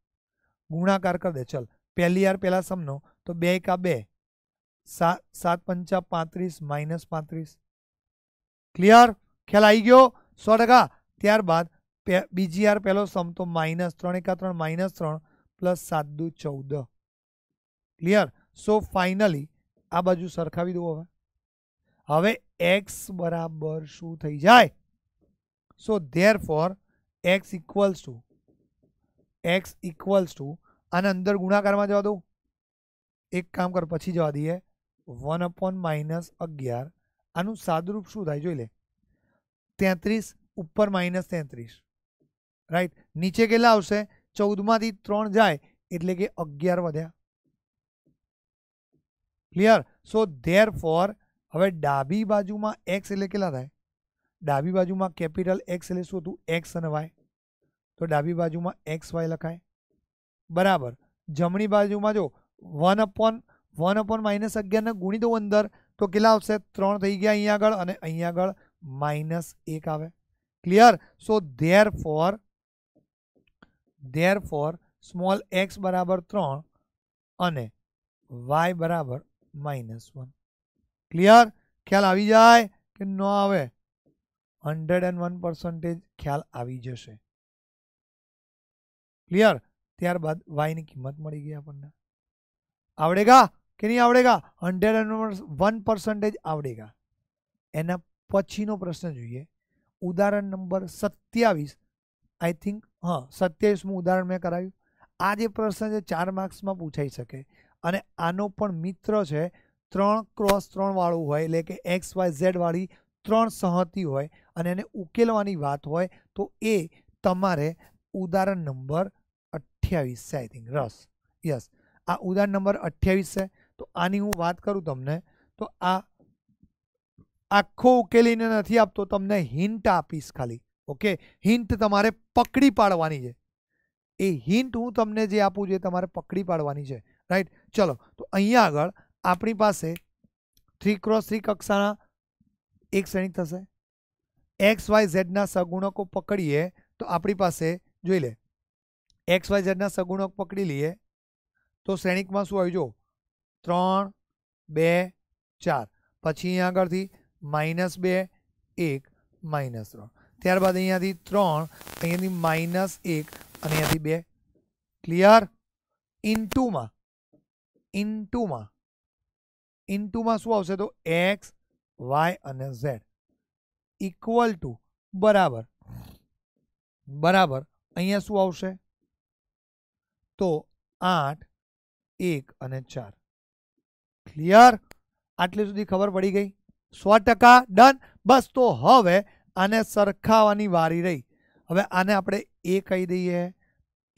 ગુણાકાર કરી દે ચલ પહેલી આર પહેલા સમનો તો 2 * 1 = 2 7 * 5 = 35 - 35 ક્લિયર ખ્યાલ આવી ગયો સો ટકા ત્યારબાદ બીજી આર પહેલો સમ તો માઇનસ ત્રણ એકા ત્રણ માઇનસ ત્રણ પ્લસ સાત દુ ચૌદ ક્લિયર સો ફાઇનલી આ બાજુ સરખાવી દઉં હવે હવે એક્સ બરાબર શું થઈ જાય so therefore X equals to X equals to આના અંદર ગુણાકારમાં જવા દઉં એક કામ કર પછી જવા દઈએ વન અપોન માઇનસ અગિયાર આનું સાદુરૂપ શું થાય જોઈ લે 33 ऊपर -33 राइट नीचे गेला આવશે 14 माती 3 जाय એટલે કે 11 વધ્યા ક્લિયર સો देयर फॉर હવે ડાબી બાજુમાં x એટલે કેલા થાય ડાબી બાજુમાં કેપિટલ x લખશું તો x અને y તો ડાબી બાજુમાં xy લખાય બરાબર જમીની બાજુમાં જો 1 / 1 / -11 ને ગુણી દો અંદર તો કેલા આવશે 3 થઈ ગયા અહીં આગળ અને અહીં આગળ -1 આવે clear so therefore therefore small x = 3 અને y = -1 ક્લિયર ખ્યાલ આવી જાય કે નો આવે 101% ખ્યાલ આવી જશે ક્લિયર ત્યારબાદ y ની કિંમત મળી ગઈ આપણને આવડેગા કે નહીં આવડેગા 101% આવડેગા એના પછીનો પ્રશ્ન જોઈએ ઉદાહરણ નંબર સત્યાવીસ આઈ થિંક હા સત્યાવીસમું ઉદાહરણ મેં કરાવ્યું આ જે પ્રશ્ન છે ચાર માર્ક્સમાં પૂછાઈ શકે અને આનો પણ મિત્ર છે ત્રણ ક્રોસ ત્રણ વાળું હોય એટલે કે એક્સ વાય ઝેડવાળી ત્રણ સહતી હોય અને એને ઉકેલવાની વાત હોય તો એ તમારે ઉદાહરણ નંબર અઠ્યાવીસ છે આઈ થિંક રસ યસ આ ઉદાહરણ નંબર અઠ્યાવીસ છે તો આની હું વાત કરું તમને તો આ આખો ઉકેલીને નથી આપતો તમને હિન્ટ આપીશ ખાલી ઓકે હિન્ટ તમારે પકડી પાડવાની છે એ હિન્ટ હું તમને જે આપું છું એ તમારે પકડી પાડવાની છે રાઈટ ચલો તો અહીંયા આગળ આપણી પાસે થ્રી ક્રોસ થ્રી કક્ષાના એક શ્રેણી થશે એક્સ વાય ઝેડના સગુણકો પકડીએ તો આપણી પાસે જોઈ લે એક્સ વાય ઝેડના સગુણક પકડી લઈએ તો શ્રેણીકમાં શું આવ્યું જો ત્રણ બે ચાર પછી અહીંયા આગળથી -2 1 -3 ત્યારબાદ અહીંયાથી 3 અહીંયાથી -1 અને અહીંયાથી 2 ક્લિયર ઇનટુ માં ઇનટુ માં ઇનટુ માં શું આવશે તો x y અને z = બરાબર બરાબર અહીંયા શું આવશે તો 8 1 અને 4 ક્લિયર આટલી સુધી ખબર પડી ગઈ 100% डन बस तो હવે આને સરખાવાની વારી રહી હવે આને આપણે a કહી દઈએ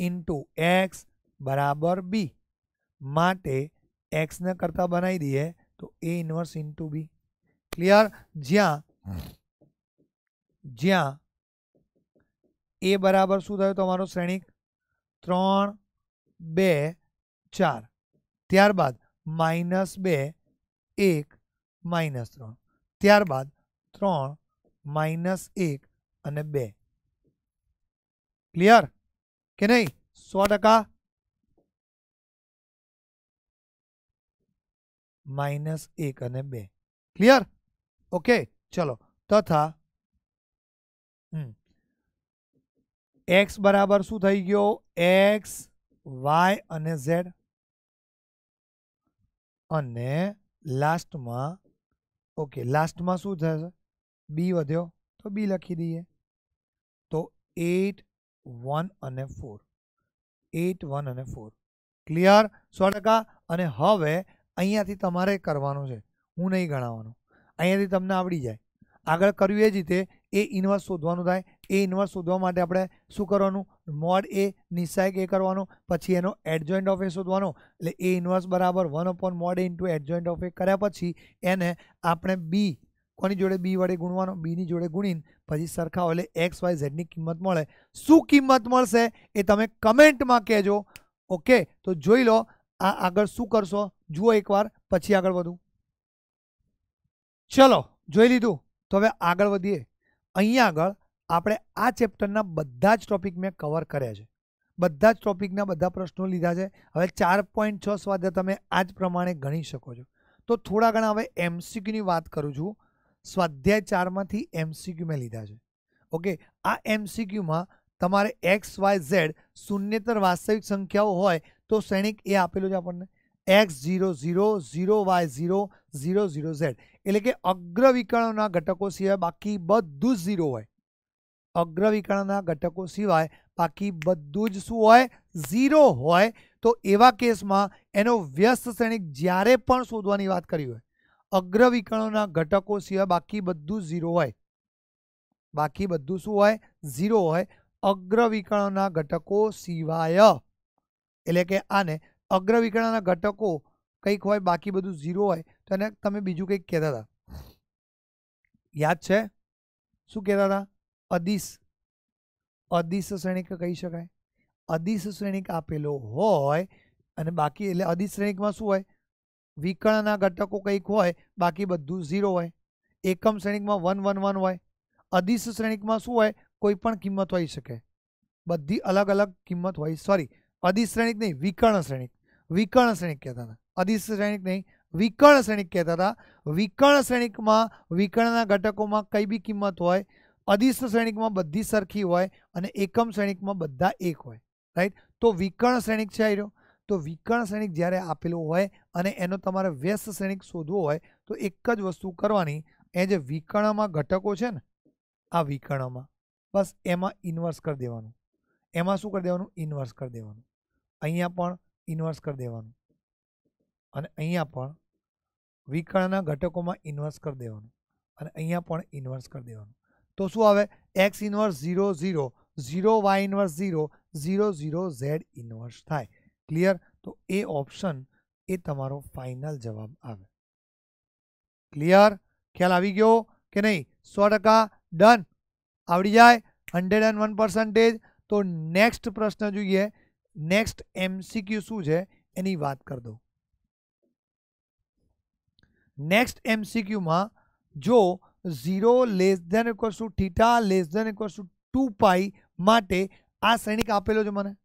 * x = b માટે x ને કરતા બનાવી દઈએ તો a ઇનવર્સ * b ક્લિયર જ્યાં જ્યાં a બરાબર શું થાય તમારો શ્રેણિક 3 2 4 ત્યારબાદ -2 1 -3 ત્યારબાદ ત્રણ માઇનસ એક અને બે ક્લિયર કે નહીં સો ટકા માઇનસ એક અને બે ક્લિયર ઓકે ચલો તથા એક્સ બરાબર શું થઈ ગયો એક્સ વાય અને ઝેડ અને લાસ્ટમાં ઓકે લાસ્ટમાં શું થશે બી વધ્યો તો બી લખી દઈએ તો એટ વન અને ફોર એટ વન અને ફોર ક્લિયર સો ટકા અને હવે અહીંયાથી તમારે કરવાનું છે હું નહીં ગણાવવાનું અહીંયાથી તમને આવડી જાય આગળ કર્યું એ જ રીતે એ ઇન્વર્સ શોધવાનું થાય એ ઇન્વર્સ શોધવા માટે આપણે શું કરવાનું મોડ એ નિશાયક એ કરવાનો પછી એનો એડજોઇન્ટ ઓફ એ શોધવાનો એટલે એ ઇન્વર્સ બરાબર one upon mod A into adjoint of A કર્યા પછી એને આપણે બી કોની જોડે બી વડે ગુણવાનો બીની જોડે ગુણીને પછી સરખાવો એટલે એક્સ વાય ઝેડની કિંમત મળે શું કિંમત મળશે એ તમે કમેન્ટમાં કહેજો ઓકે તો જોઈ લો આ આગળ શું કરશો જુઓ એકવાર પછી આગળ વધું ચલો જોઈ લીધું તો હવે આગળ વધીએ અહીંયા આગળ આપણે આ ચેપ્ટરના બધા જ ટોપિક મે કવર કરે છે બધા જ ટોપિકના બધા પ્રશ્નો લીધા છે હવે 4.6 સ્વાધ્યાય તમે આજ પ્રમાણે ગણી શકો છો તો થોડાક હવે MCQ ની વાત કરું છું સ્વાધ્યાય 4 માંથી MCQ મે લીધા છે ઓકે આ MCQ માં તમારે x y z શૂન્યતર વાસ્તવિક સંખ્યાઓ હોય તો શ્રેણિક a આપેલું છે આપણે x 0 0 0 y 0 0 z એટલે કે અગ્ર વિકર્ણોના ઘટકો સિવાય બાકી બધું ઝીરો હોય અગ્રવિકર્ણના ઘટકો સિવાય બાકી બધું જ શું હોય ઝીરો હોય તો એવા કેસમાં એનો વ્યસ્ત શ્રેણિક જ્યારે પણ શોધવાની વાત કરી હોય અગ્રવિકર્ણના ઘટકો સિવાય બાકી બધું ઝીરો હોય બાકી બધું શું હોય ઝીરો હોય અગ્રવિકર્ણના ઘટકો સિવાય એટલે કે આને અગ્રવિકર્ણના ઘટકો કંઈક હોય બાકી બધું ઝીરો હોય તો એને તમે બીજું કંઈક કહેતા હતા યાદ છે શું કહેતા હતા અદિશ અદિશ શ્રેણિક કહી શકાય અદિશ શ્રેણિક આપેલો હોય અને બાકી એટલે અદિશ શ્રેણિકમાં શું હોય વિકર્ણના ઘટકો કંઈક હોય બાકી બધું ઝીરો હોય એકમ શ્રેણિકમાં વન વન વન હોય અદિશ શ્રેણિકમાં શું હોય કોઈ પણ કિંમત હોઈ શકે બધી અલગ અલગ કિંમત હોય સોરી અદિશ શ્રેણિક નહીં વિકર્ણ શ્રેણિક વિકર્ણ શ્રેણિક કહેતા હતા અદિશ શ્રેણિક નહીં વિકર્ણ શ્રેણિક કહેતા હતા વિકર્ણ શ્રેણિકમાં વિકર્ણના ઘટકોમાં કઈ બી કિંમત હોય અધીસ શ્રેણિકમાં બધી સરખી હોય અને એકમ શ્રેણિકમાં બધા એક હોય રાઈટ તો વિકર્ણ શ્રેણિક છે આયરો તો વિકર્ણ શ્રેણિક જ્યારે આપેલું હોય અને એનો તમારે વ્યસ્ત શ્રેણિક શોધવો હોય તો એક જ વસ્તુ કરવાની એજે વિકર્ણામાં ઘટકો છે ને આ વિકર્ણામાં બસ એમાં ઇન્વર્સ કરી દેવાનો એમાં શું કરી દેવાનો ઇન્વર્સ કરી દેવાનો અહીંયા પણ ઇન્વર્સ કરી દેવાનો અને અહીંયા પણ વિકર્ણાના ઘટકોમાં ઇન્વર્સ કરી દેવાનો અને અહીંયા પણ ઇન્વર્સ કરી દેવાનો तो सू आवे x inverse 0 0 0 y inverse 0 0 z inverse થાય ક્લિયર તો a ऑप्शन એ તમારો ફાઇનલ જવાબ આવે ક્લિયર ખ્યાલ આવી ગયો કે નહીં 100% डन આવડી જાય 101% તો નેક્સ્ટ પ્રશ્ન જોઈએ નેક્સ્ટ एमसीक्यू શું છે એની વાત કર દો નેક્સ્ટ एमसीक्यू માં જો zero less than equals to theta less than equals to two pi માટે આ શ્રેણિક આપેલો છે મને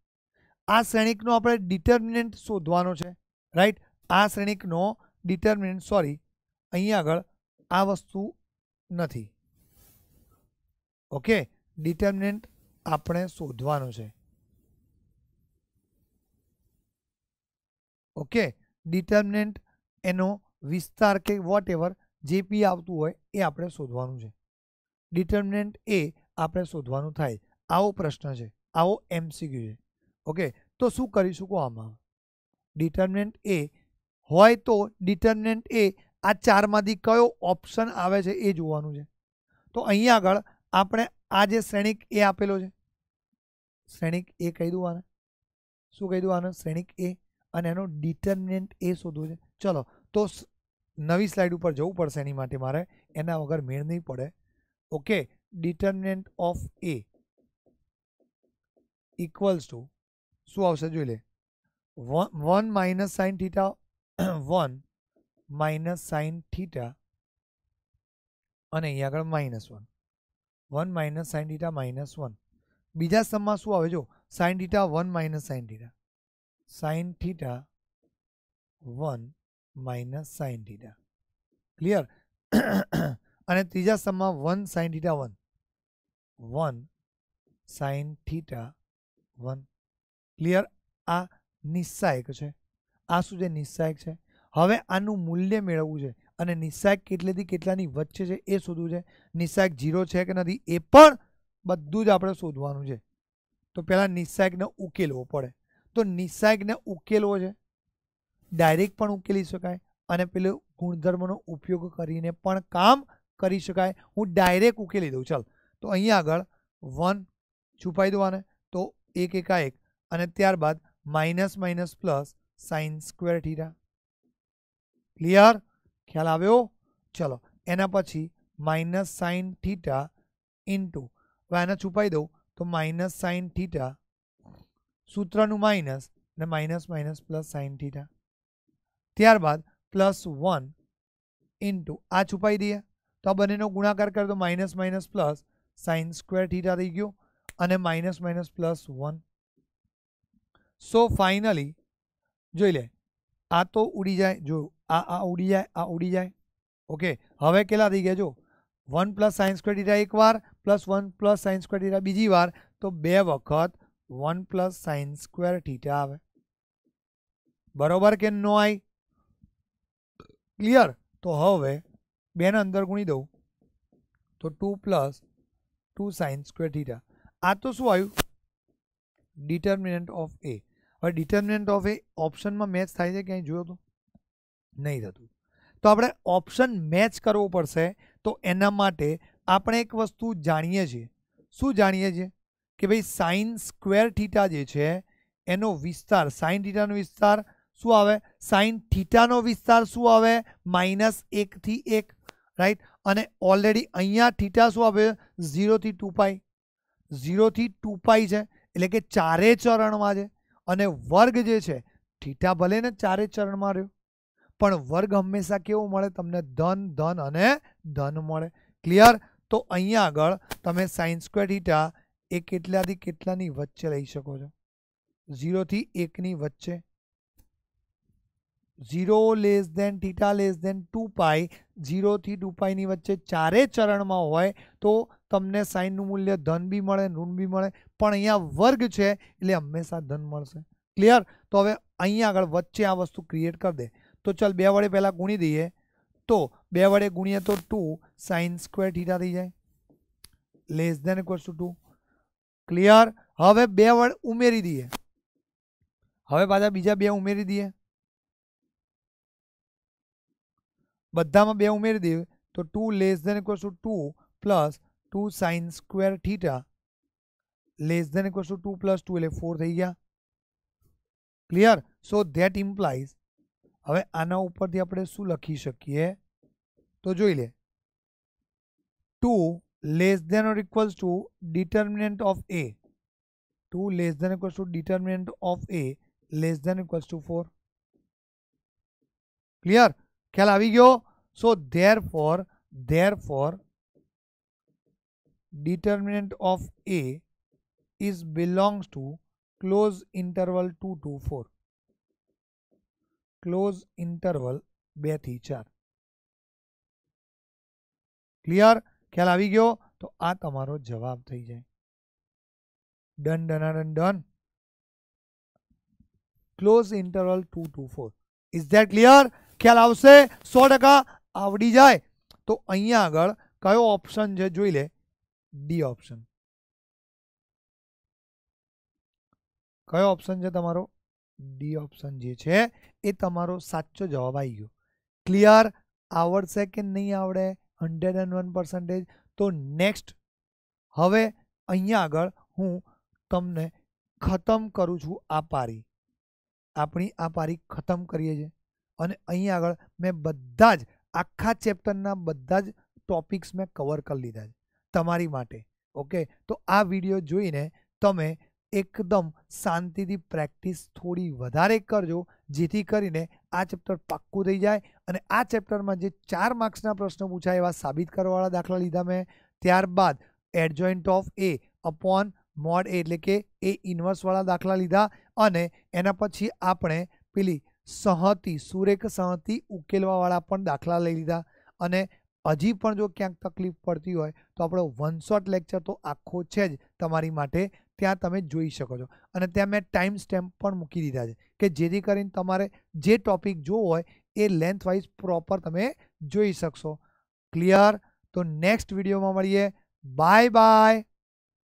આ શ્રેણિકનો આપણે ડિટર્મિનન્ટ શોધવાનો છે રાઈટ આ શ્રેણિકનો ડિટર્મિનન્ટ સોરી અહીંયા આગળ આ વસ્તુ નથી ઓકે ડિટર્મિનન્ટ આપણે શોધવાનો છે ઓકે ડિટર્મિનન્ટ એનો વિસ્તાર કે વોટ એવર જે પી આવતું હોય એ આપણે શોધવાનું છે ડિટર્મિનન્ટ એ આપણે શોધવાનું થાય આવો પ્રશ્ન છે આવો એમસીક્યુ છે ઓકે તો શું કરી કહો આમાં ડિટર્મિનન્ટ એ હોય તો ડિટર્મિનન્ટ એ આ ચારમાંથી કયો ઓપ્શન આવે છે એ જોવાનું છે તો અહીંયા આગળ આપણે આ જે શ્રેણિક એ આપેલો છે શ્રેણિક એ કહી દઉં આને શું કહી દઉં આને શ્રેણિક એ અને એનો ડિટર્મિનન્ટ એ શોધવું છે ચલો તો નવી સ્લાઇડ ઉપર જવું પડશે એની માટે મારે એના વગર મીળની પડે okay determinant of a equal to શું આવશે જોઈ લે 1 - sin θ 1 - sin θ અને અહીં આગળ -1 1 - sin θ - 1 બીજો સમમાં શું આવે જો sin θ 1 - sin θ sin θ 1 minus sine theta clear <coughs> અને ત્રીજા સમમાં one sine theta one one sine theta one clear આ નિસ્સાયક છે આ શું છે નિસ્સાયક છે હવે આનું મૂલ્ય મેળવવું છે અને નિસ્સાયક કેટલેથી કેટલાની વચ્ચે છે એ શોધવું છે નિસ્સાયક ઝીરો છે કે નથી એ પણ બધું જ આપણે શોધવાનું છે તો પહેલાં નિસ્સાયકને ઉકેલવો પડે તો નિસ્સાયકને ઉકેલવો છે ડાયરેક્ટ પણ ઉકેલી શકાય અને પેલો ગુણધર્મનો ઉપયોગ કરીને પણ કામ કરી શકાય હું ડાયરેક્ટ ઉકેલી દઉં ચાલ તો અહીંયા આગળ વન છુપાઈ દો આને તો એક એકાએક અને ત્યારબાદ minus minus plus sine square theta clear ખ્યાલ આવ્યો ચલો એના પછી માઇનસ સાઇન થીટા ઇન્ટુ હવે આને છુપાઈ દઉં તો માઇનસ સાઇન થીટા સૂત્રનું માઇનસ અને minus minus plus sine theta ત્યારબાદ +1 * આ છુપાઈ દઈએ તો આ બંનેનો ગુણાકાર કર્યો તો માઈનસ માઈનસ પ્લસ sin² θ આવી ગયો અને minus minus plus 1 so finally જોઈ લે આ તો ઉડી જાય જો આ આ ઉડી જાય આ ઉડી જાય ઓકે હવે કેલા રહી ગયો જો 1 + sin² θ એકવાર +1 + sin² θ બીજી વાર તો બે વખત 1 + sin² θ આવે બરોબર કે નો આય ક્લિયર તો હવે બેને અંદર ગુણી દઉં તો two plus two sine square theta આ તો શું આવ્યું ડિટર્મિનન્ટ ઓફ એ હવે ડિટર્મિનન્ટ ઓફ એ ઓપ્શનમાં મેચ થાય છે ક્યાંય જોયો તો નહીં થતું તો આપણે ઓપ્શન મેચ કરવો પડશે તો એના માટે આપણે એક વસ્તુ જાણીએ છીએ શું જાણીએ છીએ કે ભાઈ સાઇન સ્ક્વેર થીટા જે છે એનો વિસ્તાર સાઇન થીટાનો વિસ્તાર સુવાવે sin θ નો વિસ્તાર સુવાવે -1 થી 1 રાઈટ અને ઓલરેડી અહીંયા θ સુવાવે 0 થી 2π 0 થી 2π છે એટલે કે ચારે ચરણમાં છે અને વર્ગ જે છે θ ભલે ને ચારે ચરણમાં રહ્યો પણ વર્ગ હંમેશા કેવો મળે તમને ધન ધન અને ધન મળે ક્લિયર તો અહીંયા આગળ તમે sin² θ એ કેટલા થી કેટલાની વચ્ચે લઈ શકો છો 0 થી 1 ની વચ્ચે 0 <= थीटा <= 2 पाई 0 થી 2 पाई ની વચ્ચે ચારે ચરણમાં હોય તો તમને સાઈન નું મૂલ્ય ધન બી મળે ઋણ બી મળે પણ અહીંયા વર્ગ છે એટલે હંમેશા ધન મળશે ક્લિયર તો હવે અહીંયા આગળ વચ્ચે આ વસ્તુ ક્રિએટ કરી દે તો ચાલ બે વારે પહેલા ગુણી દઈએ તો બે વારે ગુણ્યા તો 2 sin² थीटा થઈ જાય <= 2 ક્લિયર હવે બે વાર ઉમેરી દઈએ હવે પાછા બીજા બે ઉમેરી દઈએ બધામાં બે ઉમેર દે તો 2 <= 2 + 2 sin² θ <= 2 + 2 એટલે 4 થઈ ગયા ક્લિયર સો ધેટ IMPLIES હવે આના ઉપરથી આપણે શું લખી શકીએ તો જોઈ લે 2 <= determinant of a 2 <= determinant of a <= 4 clear ખ્યાલ આવી ગયો so therefore therefore determinant of a is belongs to close interval 2 to 4 close interval 2 થી 4 clear khyal aavi ગયો to આ tamaro jawab thai jay done done done done close interval 2 to 4 is that clear ખ્યાલ આવશે સો ટકા આવડી જાય તો અહીંયા આગળ કયો ઓપ્શન છે જોઈ લે ડી ઓપ્શન કયો ઓપ્શન છે તમારો ડી ઓપ્શન જે છે એ તમારો સાચો જવાબ આવી ગયો ક્લિયર આવડશે કે નહીં આવડે હંડ્રેડ એન્ડ વન પર્સન્ટેજ તો નેક્સ્ટ હવે અહીંયા આગળ હું તમને ખતમ કરું છું આ પારી આપણી આ પારી ખતમ કરીએ છીએ અને અહીંયા આગળ મેં બધા જ આખા ચેપ્ટરના બધા જ ટોપિક્સ મે કવર કરી લીધા છે તમારી માટે ઓકે તો આ વિડિયો જોઈને તમે એકદમ શાંતિથી પ્રેક્ટિસ થોડી વધારે કરજો જેથી કરીને આ ચેપ્ટર પાક્કુ થઈ જાય અને આ ચેપ્ટરમાં જે 4 માર્ક્સના પ્રશ્નો પૂછાય એવા સાબિત કરવાવાળા દાખલા લીધા મે ત્યારબાદ adjoint of a / mod a એટલે કે a ઇન્વર્સ વાળા દાખલા લીધા અને એના પછી આપણે પીલી સહતી સુરેખ સાતી ઉકેલવા વાળો પણ દાખલા લઈ લીધા અને અજી પણ જો ક્યાંક તકલીફ પડતી હોય તો આપણો વન શોર્ટ લેક્ચર તો આખો છે જ તમારી માટે ત્યાં તમે જોઈ શકો છો અને ત્યાં મેં ટાઈમ સ્ટેમ્પ પણ મૂકી દીધા છે કે જેદી કરીને તમારે જે ટોપિક જો હોય એ લેન્થ વાઇઝ પ્રોપર તમે જોઈ શકશો ક્લિયર તો નેક્સ્ટ વિડિયોમાં મળીએ બાય બાય